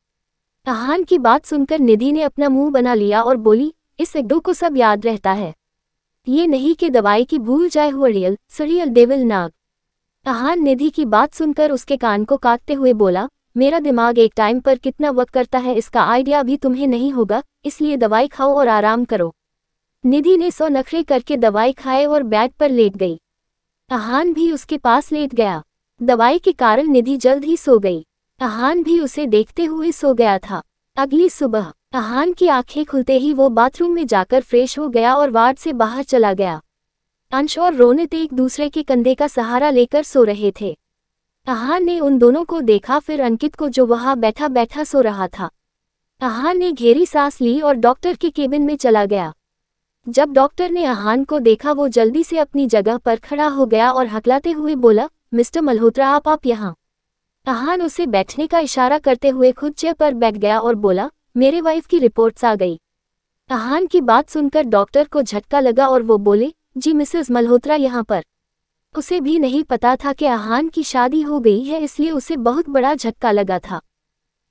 अहान की बात सुनकर निधि ने अपना मुंह बना लिया और बोली इस दो को सब याद रहता है ये नहीं कि दवाई की भूल जाए हुआ रियल सरियल देविल नाग अहान निधि की बात सुनकर उसके कान को काटते हुए बोला मेरा दिमाग एक टाइम पर कितना वक्त करता है इसका आइडिया भी तुम्हें नहीं होगा इसलिए दवाई खाओ और आराम करो निधि ने सौ नखरे करके दवाई खाए और बेड पर लेट गई अहान भी उसके पास लेट गया दवाई के कारण निधि जल्द ही सो गई अहान भी उसे देखते हुए सो गया था अगली सुबह अहान की आंखें खुलते ही वो बाथरूम में जाकर फ्रेश हो गया और वार्ड से बाहर चला गया अंश और रोनित एक दूसरे के कंधे का सहारा लेकर सो रहे थे अहान ने उन दोनों को देखा फिर अंकित को जो वहां बैठा बैठा सो रहा था अहान ने घेरी सांस ली और डॉक्टर के केबिन में चला गया जब डॉक्टर ने अहान को देखा वो जल्दी से अपनी जगह पर खड़ा हो गया और हकलाते हुए बोला मिस्टर मल्होत्रा आप आप यहाँ अहान उसे बैठने का इशारा करते हुए खुद चेयर पर बैठ गया और बोला मेरे वाइफ की रिपोर्ट्स आ गई अहान की बात सुनकर डॉक्टर को झटका लगा और वो बोले जी मिसेज मल्होत्रा यहाँ पर उसे भी नहीं पता था कि अहान की शादी हो गई है इसलिए उसे बहुत बड़ा झटका लगा था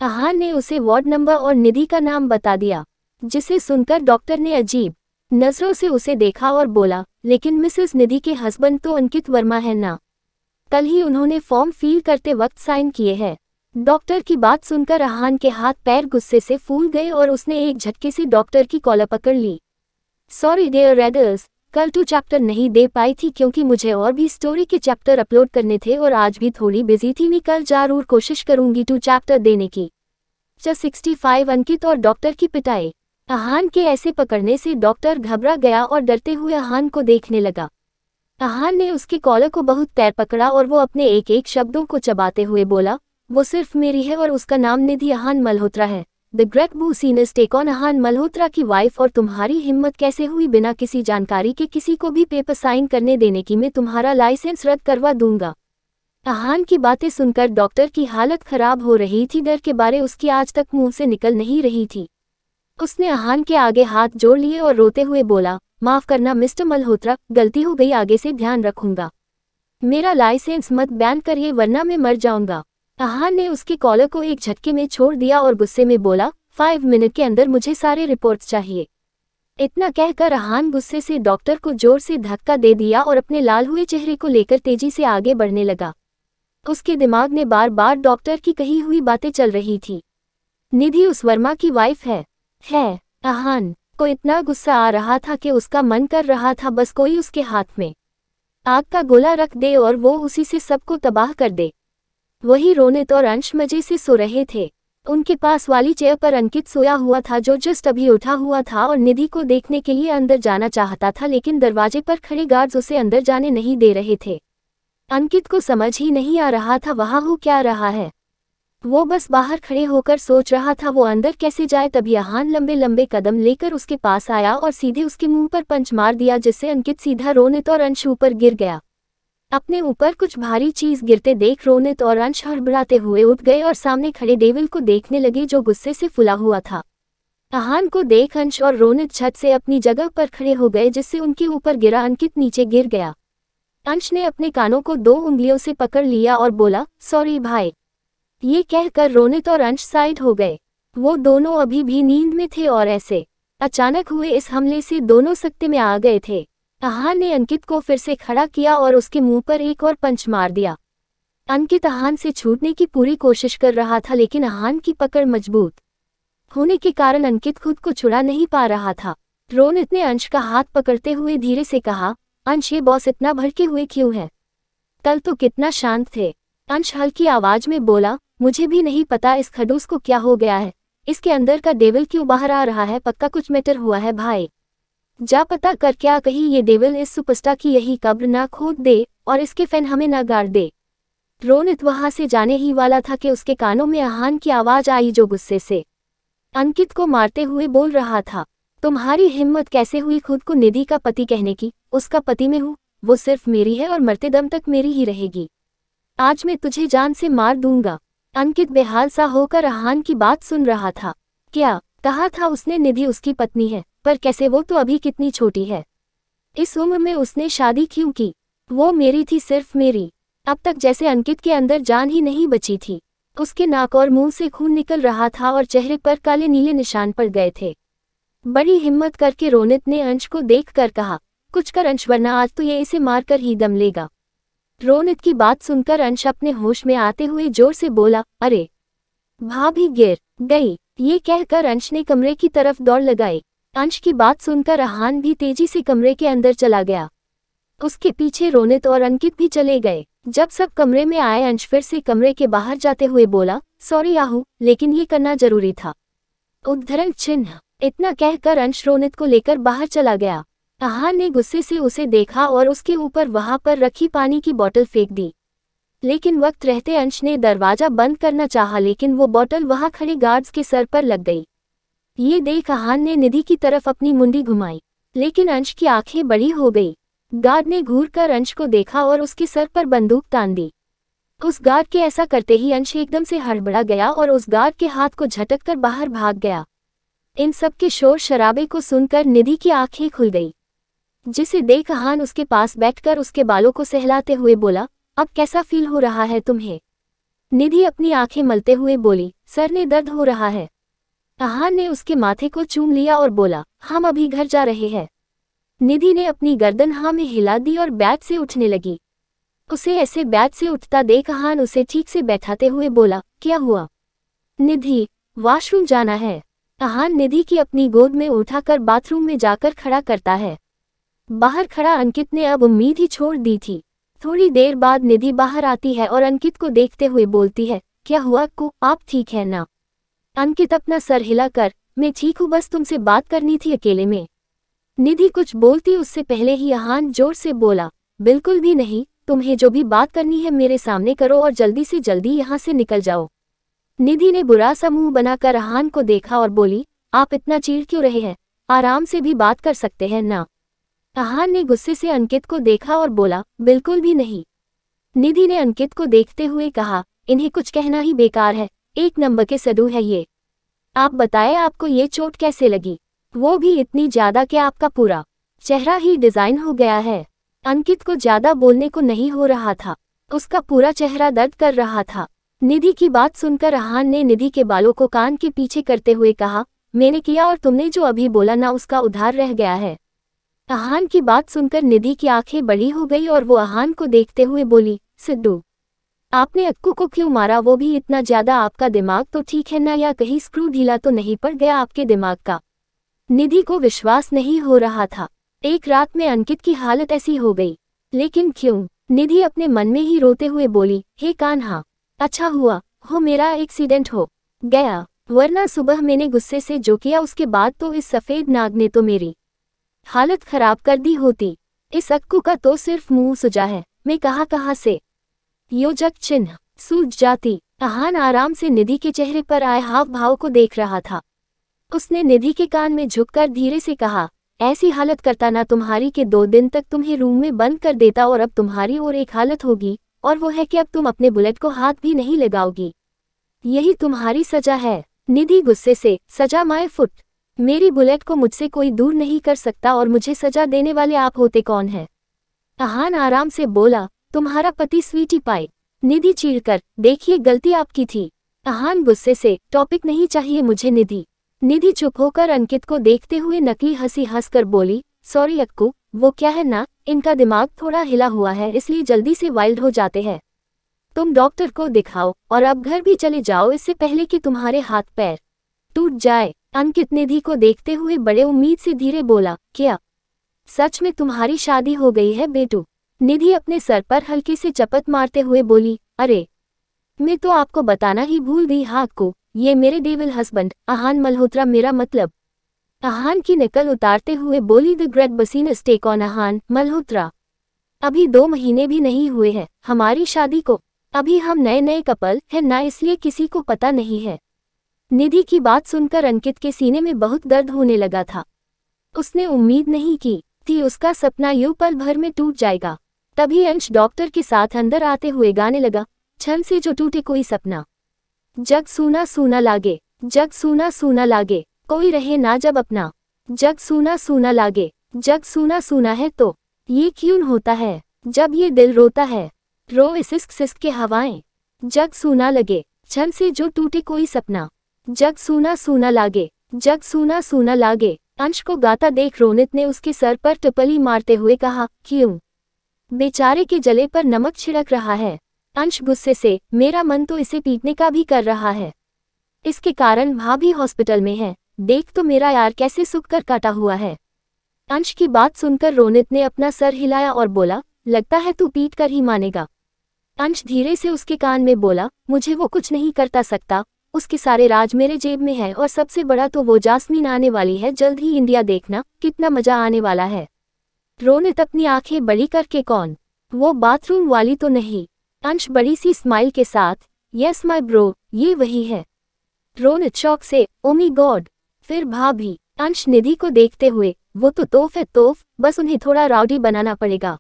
अहान ने उसे वार्ड नंबर और निधि का नाम बता दिया जिसे सुनकर डॉक्टर ने अजीब नज़रों से उसे देखा और बोला लेकिन मिसेस निधि के हस्बैंड तो अंकित वर्मा है ना कल ही उन्होंने फॉर्म फिल करते वक्त साइन किए हैं डॉक्टर की बात सुनकर अहान के हाथ पैर गुस्से से फूल गए और उसने एक झटके से डॉक्टर की कॉलर पकड़ ली सॉरी डेयर रेडर्स कल टू चैप्टर नहीं दे पाई थी क्योंकि मुझे और भी स्टोरी के चैप्टर अपलोड करने थे और आज भी थोड़ी बिजी थी मैं कल जरूर कोशिश करूंगी टू चैप्टर देने की च सिक्सटी फाइव अंकित और डॉक्टर की पिटाई अहान के ऐसे पकड़ने से डॉक्टर घबरा गया और डरते हुए अहान को देखने लगा अहान ने उसके कॉलर को बहुत पैर पकड़ा और वो अपने एक एक शब्दों को चबाते हुए बोला वो सिर्फ मेरी है और उसका नाम निधि अहान मल्होत्रा है the great business tycoon Ahaan Malhotra की वाइफ और तुम्हारी हिम्मत कैसे हुई बिना किसी जानकारी के किसी को भी पेपर साइन करने देने की मैं तुम्हारा लाइसेंस रद्द करवा दूंगा अहान की बातें सुनकर डॉक्टर की हालत खराब हो रही थी डर के बारे उसकी आज तक मुंह से निकल नहीं रही थी उसने अहान के आगे हाथ जोड़ लिए और रोते हुए बोला माफ करना मिस्टर मल्होत्रा गलती हो गई आगे से ध्यान रखूंगा मेरा लाइसेंस मत बैन करिए वरना मैं मर जाऊंगा अहान ने उसके कॉलर को एक झटके में छोड़ दिया और गुस्से में बोला फाइव मिनट के अंदर मुझे सारे रिपोर्ट्स चाहिए इतना कहकर आहान गुस्से से डॉक्टर को जोर से धक्का दे दिया और अपने लाल हुए चेहरे को लेकर तेजी से आगे बढ़ने लगा उसके दिमाग में बार बार डॉक्टर की कही हुई बातें चल रही थी निधि उस वर्मा की वाइफ है है अहान को इतना गुस्सा आ रहा था कि उसका मन कर रहा था बस कोई उसके हाथ में आग का गोला रख दे और वो उसी से सबको तबाह कर दे वही रोनित और अंश मजे से सो रहे थे उनके पास वाली चेयर पर अंकित सोया हुआ था जो जस्ट अभी उठा हुआ था और निधि को देखने के लिए अंदर जाना चाहता था लेकिन दरवाजे पर खड़े गार्ड्स उसे अंदर जाने नहीं दे रहे थे अंकित को समझ ही नहीं आ रहा था वहां हो क्या रहा है वो बस बाहर खड़े होकर सोच रहा था वो अंदर कैसे जाए तभी आहान लंबे लंबे कदम लेकर उसके पास आया और सीधे उसके मुंह पर पंच मार दिया जिससे अंकित सीधा रोनित और अंश ऊपर गिर गया अपने ऊपर कुछ भारी चीज गिरते देख रोनित और अंश हड़बड़ाते हुए उठ गए और सामने खड़े डेविल को देखने लगे जो गुस्से से फुला हुआ था आहान को देख अंश और रोनित छत से अपनी जगह पर खड़े हो गए जिससे उनके ऊपर गिरा अंकित नीचे गिर गया अंश ने अपने कानों को दो उंगलियों से पकड़ लिया और बोला सॉरी भाई ये कहकर रोनित और अंश साइड हो गए वो दोनों अभी भी नींद में थे और ऐसे अचानक हुए इस हमले से दोनों सत्य में आ गए थे अहान ने अंकित को फिर से खड़ा किया और उसके मुंह पर एक और पंच मार दिया अंकित अहान से छूटने की पूरी कोशिश कर रहा था लेकिन अहान की पकड़ मजबूत होने के कारण अंकित खुद को छुड़ा नहीं पा रहा था रोनित ने अंश का हाथ पकड़ते हुए धीरे से कहा अंश ये बॉस इतना भड़के हुए क्यों है कल तो कितना शांत थे अंश हल्की आवाज में बोला मुझे भी नहीं पता इस खडूस को क्या हो गया है इसके अंदर का डेविल क्यों बाहर आ रहा है पक्का कुछ मैटर हुआ है भाई जा पता कर क्या कही ये देवल इस सुपस्टा की यही कब्र ना खोद दे और इसके फैन हमें ना गाड़ दे रोनित वहां से जाने ही वाला था कि उसके कानों में आहान की आवाज आई जो गुस्से से अंकित को मारते हुए बोल रहा था तुम्हारी हिम्मत कैसे हुई खुद को निधि का पति कहने की उसका पति मैं हूँ वो सिर्फ मेरी है और मरते दम तक मेरी ही रहेगी आज मैं तुझे जान से मार दूंगा अंकित बेहाल सा होकर आहान की बात सुन रहा था क्या कहा था उसने निधि उसकी पत्नी है पर कैसे वो तो अभी कितनी छोटी है इस उम्र में उसने शादी क्यों की वो मेरी थी सिर्फ मेरी अब तक जैसे अंकित के अंदर जान ही नहीं बची थी उसके नाक और मुंह से खून निकल रहा था और चेहरे पर काले नीले निशान पड़ गए थे बड़ी हिम्मत करके रोनित ने अंश को देख कर कहा कुछ कर अंश वरना आज तो ये इसे मारकर ही दम लेगा रोनित की बात सुनकर अंश अपने होश में आते हुए जोर से बोला अरे भाभी गिर गई ये कहकर अंश ने कमरे की तरफ दौड़ लगाई अंश की बात सुनकर अहान भी तेजी से कमरे के अंदर चला गया उसके पीछे रोनित और अंकित भी चले गए जब सब कमरे में आए अंश फिर से कमरे के बाहर जाते हुए बोला सॉरी आहू लेकिन ये करना जरूरी था उद्धरण चिन्ह इतना कहकर अंश रोनित को लेकर बाहर चला गया अहान ने गुस्से से उसे देखा और उसके ऊपर वहां पर रखी पानी की बोतल फेंक दी लेकिन वक्त रहते अंश ने दरवाजा बंद करना चाहा लेकिन वो बोतल वहां खड़े गार्ड्स के सर पर लग गई ये देख आहान ने निधि की तरफ अपनी मुंडी घुमाई लेकिन अंश की आंखें बड़ी हो गई गार्ड ने घूर कर अंश को देखा और उसके सर पर बंदूक तान दी उस गार्ड के ऐसा करते ही अंश एकदम से हड़बड़ा गया और उस गार्ड के हाथ को झटक कर बाहर भाग गया इन सब के शोर शराबे को सुनकर निधि की आंखें खुल गई जिसे देख आहान उसके पास बैठकर उसके बालों को सहलाते हुए बोला अब कैसा फील हो रहा है तुम्हें निधि अपनी आंखें मलते हुए बोली सर ने दर्द हो रहा है आहान ने उसके माथे को चूम लिया और बोला हम अभी घर जा रहे हैं निधि ने अपनी गर्दन हाँ में हिला दी और बैट से उठने लगी उसे ऐसे बैट से उठता देख आहान उसे ठीक से बैठाते हुए बोला क्या हुआ निधि वॉशरूम जाना है आहान निधि की अपनी गोद में उठाकर बाथरूम में जाकर खड़ा करता है बाहर खड़ा अंकित ने अब उम्मीद ही छोड़ दी थी थोड़ी देर बाद निधि बाहर आती है और अंकित को देखते हुए बोलती है क्या हुआ को आप ठीक है ना अंकित अपना सर हिला कर मैं ठीक हूँ बस तुमसे बात करनी थी अकेले में निधि कुछ बोलती उससे पहले ही अहान जोर से बोला बिल्कुल भी नहीं तुम्हें जो भी बात करनी है मेरे सामने करो और जल्दी से जल्दी यहाँ से निकल जाओ निधि ने बुरा सा मुंह बनाकर अहान को देखा और बोली आप इतना चीर क्यों रहे हैं आराम से भी बात कर सकते हैं ना अहान ने गुस्से से अंकित को देखा और बोला बिल्कुल भी नहीं निधि ने अंकित को देखते हुए कहा इन्हें कुछ कहना ही बेकार है एक नंबर के सदू है ये आप बताएं आपको ये चोट कैसे लगी वो भी इतनी ज्यादा कि आपका पूरा चेहरा ही डिजाइन हो गया है अंकित को ज्यादा बोलने को नहीं हो रहा था उसका पूरा चेहरा दर्द कर रहा था निधि की बात सुनकर रहान ने निधि के बालों को कान के पीछे करते हुए कहा मैंने किया और तुमने जो अभी बोला ना उसका उधार रह गया है अहान की बात सुनकर निधि की आंखें बड़ी हो गई और वो अहान को देखते हुए बोली सिद्धू आपने अक्कू को क्यों मारा वो भी इतना ज्यादा आपका दिमाग तो ठीक है ना या कहीं स्क्रू ढीला तो नहीं पड़ गया आपके दिमाग का निधि को विश्वास नहीं हो रहा था एक रात में अंकित की हालत ऐसी हो गई लेकिन क्यों निधि अपने मन में ही रोते हुए बोली हे कान्हा अच्छा हुआ हो मेरा एक्सीडेंट हो गया वरना सुबह मैंने गुस्से से जो किया उसके बाद तो इस सफ़ेद नाग ने तो मेरी हालत खराब कर दी होती इस अक्कू का तो सिर्फ मुंह सुजा है मैं कहाँ कहाँ से योजक चिन्ह सूझ जाती अहान आराम से निधि के चेहरे पर आए हाव भाव को देख रहा था उसने निधि के कान में झुककर धीरे से कहा ऐसी हालत करता ना तुम्हारी के दो दिन तक तुम्हें रूम में बंद कर देता और अब तुम्हारी और एक हालत होगी और वो है कि अब तुम अपने बुलेट को हाथ भी नहीं लगाओगी यही तुम्हारी सजा है निधि गुस्से से सजा माए फुट मेरी बुलेट को मुझसे कोई दूर नहीं कर सकता और मुझे सजा देने वाले आप होते कौन हैं अहान आराम से बोला तुम्हारा पति स्वीटी पाए निधि चीरकर देखिए गलती आपकी थी अहान गुस्से से टॉपिक नहीं चाहिए मुझे निधि निधि चुप होकर अंकित को देखते हुए नकली हंसी हंसकर बोली सॉरी अक्कू वो क्या है ना इनका दिमाग थोड़ा हिला हुआ है इसलिए जल्दी से वाइल्ड हो जाते हैं तुम डॉक्टर को दिखाओ और अब घर भी चले जाओ इससे पहले कि तुम्हारे हाथ पैर टूट जाए अंकित निधि को देखते हुए बड़े उम्मीद से धीरे बोला क्या सच में तुम्हारी शादी हो गई है बेटू निधि अपने सर पर हल्के से चपत मारते हुए बोली अरे मैं तो आपको बताना ही भूल गई हाथ को ये मेरे डेविल हस्बैंड आहान मल्होत्रा मेरा मतलब आहान की नकल उतारते हुए बोली the great business tycoon Ahaan Malhotra अभी दो महीने भी नहीं हुए हैं हमारी शादी को अभी हम नए नए कपल हैं ना इसलिए किसी को पता नहीं है निधि की बात सुनकर अंकित के सीने में बहुत दर्द होने लगा था उसने उम्मीद नहीं की थी उसका सपना यू पल भर में टूट जाएगा तभी अंश डॉक्टर के साथ अंदर आते हुए गाने लगा छन से जो टूटे कोई सपना जग सूना सूना लागे जग सूना सूना लागे कोई रहे ना जब अपना जग सूना सूना लागे जग सूना सूना है तो ये क्यों होता है जब ये दिल रोता है रो सिस्क सिस्क के हवाएं जग सूना लगे छन से जो टूटे कोई सपना जग सूना सूना लागे जग सूना सूना लागे अंश को गाता देख रोनित ने उसके सर पर टपली मारते हुए कहा क्यों बेचारे के जले पर नमक छिड़क रहा है अंश गुस्से से मेरा मन तो इसे पीटने का भी कर रहा है इसके कारण भाभी हॉस्पिटल में है देख तो मेरा यार कैसे सुख कर काटा हुआ है अंश की बात सुनकर रोनित ने अपना सर हिलाया और बोला लगता है तू पीट कर ही मानेगा अंश धीरे से उसके कान में बोला मुझे वो कुछ नहीं करता सकता उसके सारे राज मेरे जेब में है और सबसे बड़ा तो वो जासमीन आने वाली है जल्द ही इंडिया देखना कितना मजा आने वाला है रोनित अपनी आंखें बड़ी करके कौन वो बाथरूम वाली तो नहीं अंश बड़ी सी स्माइल के साथ यस माई ब्रो ये वही है रोनित शौक से ओमी गॉड फिर भाभी अंश निधि को देखते हुए वो तो तोफ है तोफ बस उन्हें थोड़ा राउडी बनाना पड़ेगा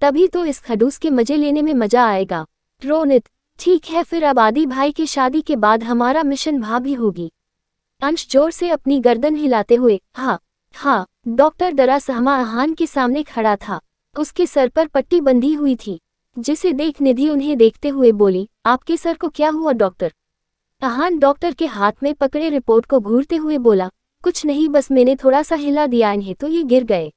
तभी तो इस खडूस के मजे लेने में मजा आएगा रोनित ठीक है फिर अब आदि भाई की शादी के बाद हमारा मिशन भाभी होगी अंश जोर से अपनी गर्दन हिलाते हुए हाँ हाँ डॉक्टर दरा सहमा आहान के सामने खड़ा था उसके सर पर पट्टी बंधी हुई थी जिसे देख निधि उन्हें देखते हुए बोली आपके सर को क्या हुआ डॉक्टर आहान डॉक्टर के हाथ में पकड़े रिपोर्ट को घूरते हुए बोला कुछ नहीं बस मैंने थोड़ा सा हिला दिया इन्हें तो ये गिर गए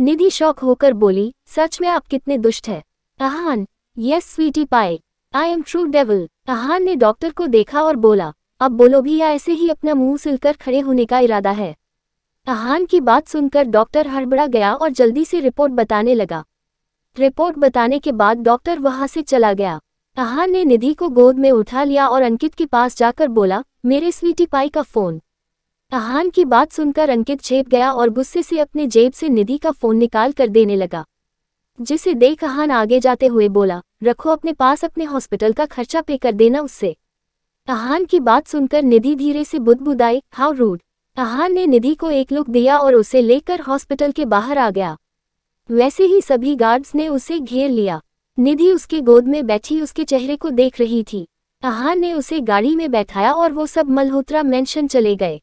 निधि शौक होकर बोली सच में आप कितने दुष्ट है आहान yes sweetie pie I am true devil Ahaan ने डॉक्टर को देखा और बोला अब बोलो भी या ऐसे ही अपना मुंह सिलकर खड़े होने का इरादा है अहान की बात सुनकर डॉक्टर हड़बड़ा गया और जल्दी से रिपोर्ट बताने लगा रिपोर्ट बताने के बाद डॉक्टर वहां से चला गया अहान ने निधि को गोद में उठा लिया और अंकित के पास जाकर बोला मेरे स्वीटी पाई का फोन अहान की बात सुनकर अंकित छेप गया और गुस्से से अपने जेब से निधि का फोन निकाल कर देने लगा जिसे देख अहान आगे जाते हुए बोला रखो अपने पास अपने हॉस्पिटल का खर्चा पे कर देना उससे अहान की बात सुनकर निधि धीरे से बुदबुदाई हाउ रूड अहान ने निधि को एक लुक दिया और उसे लेकर हॉस्पिटल के बाहर आ गया वैसे ही सभी गार्ड्स ने उसे घेर लिया निधि उसके गोद में बैठी उसके चेहरे को देख रही थी अहान ने उसे गाड़ी में बैठाया और वो सब मल्होत्रा मेंशन चले गए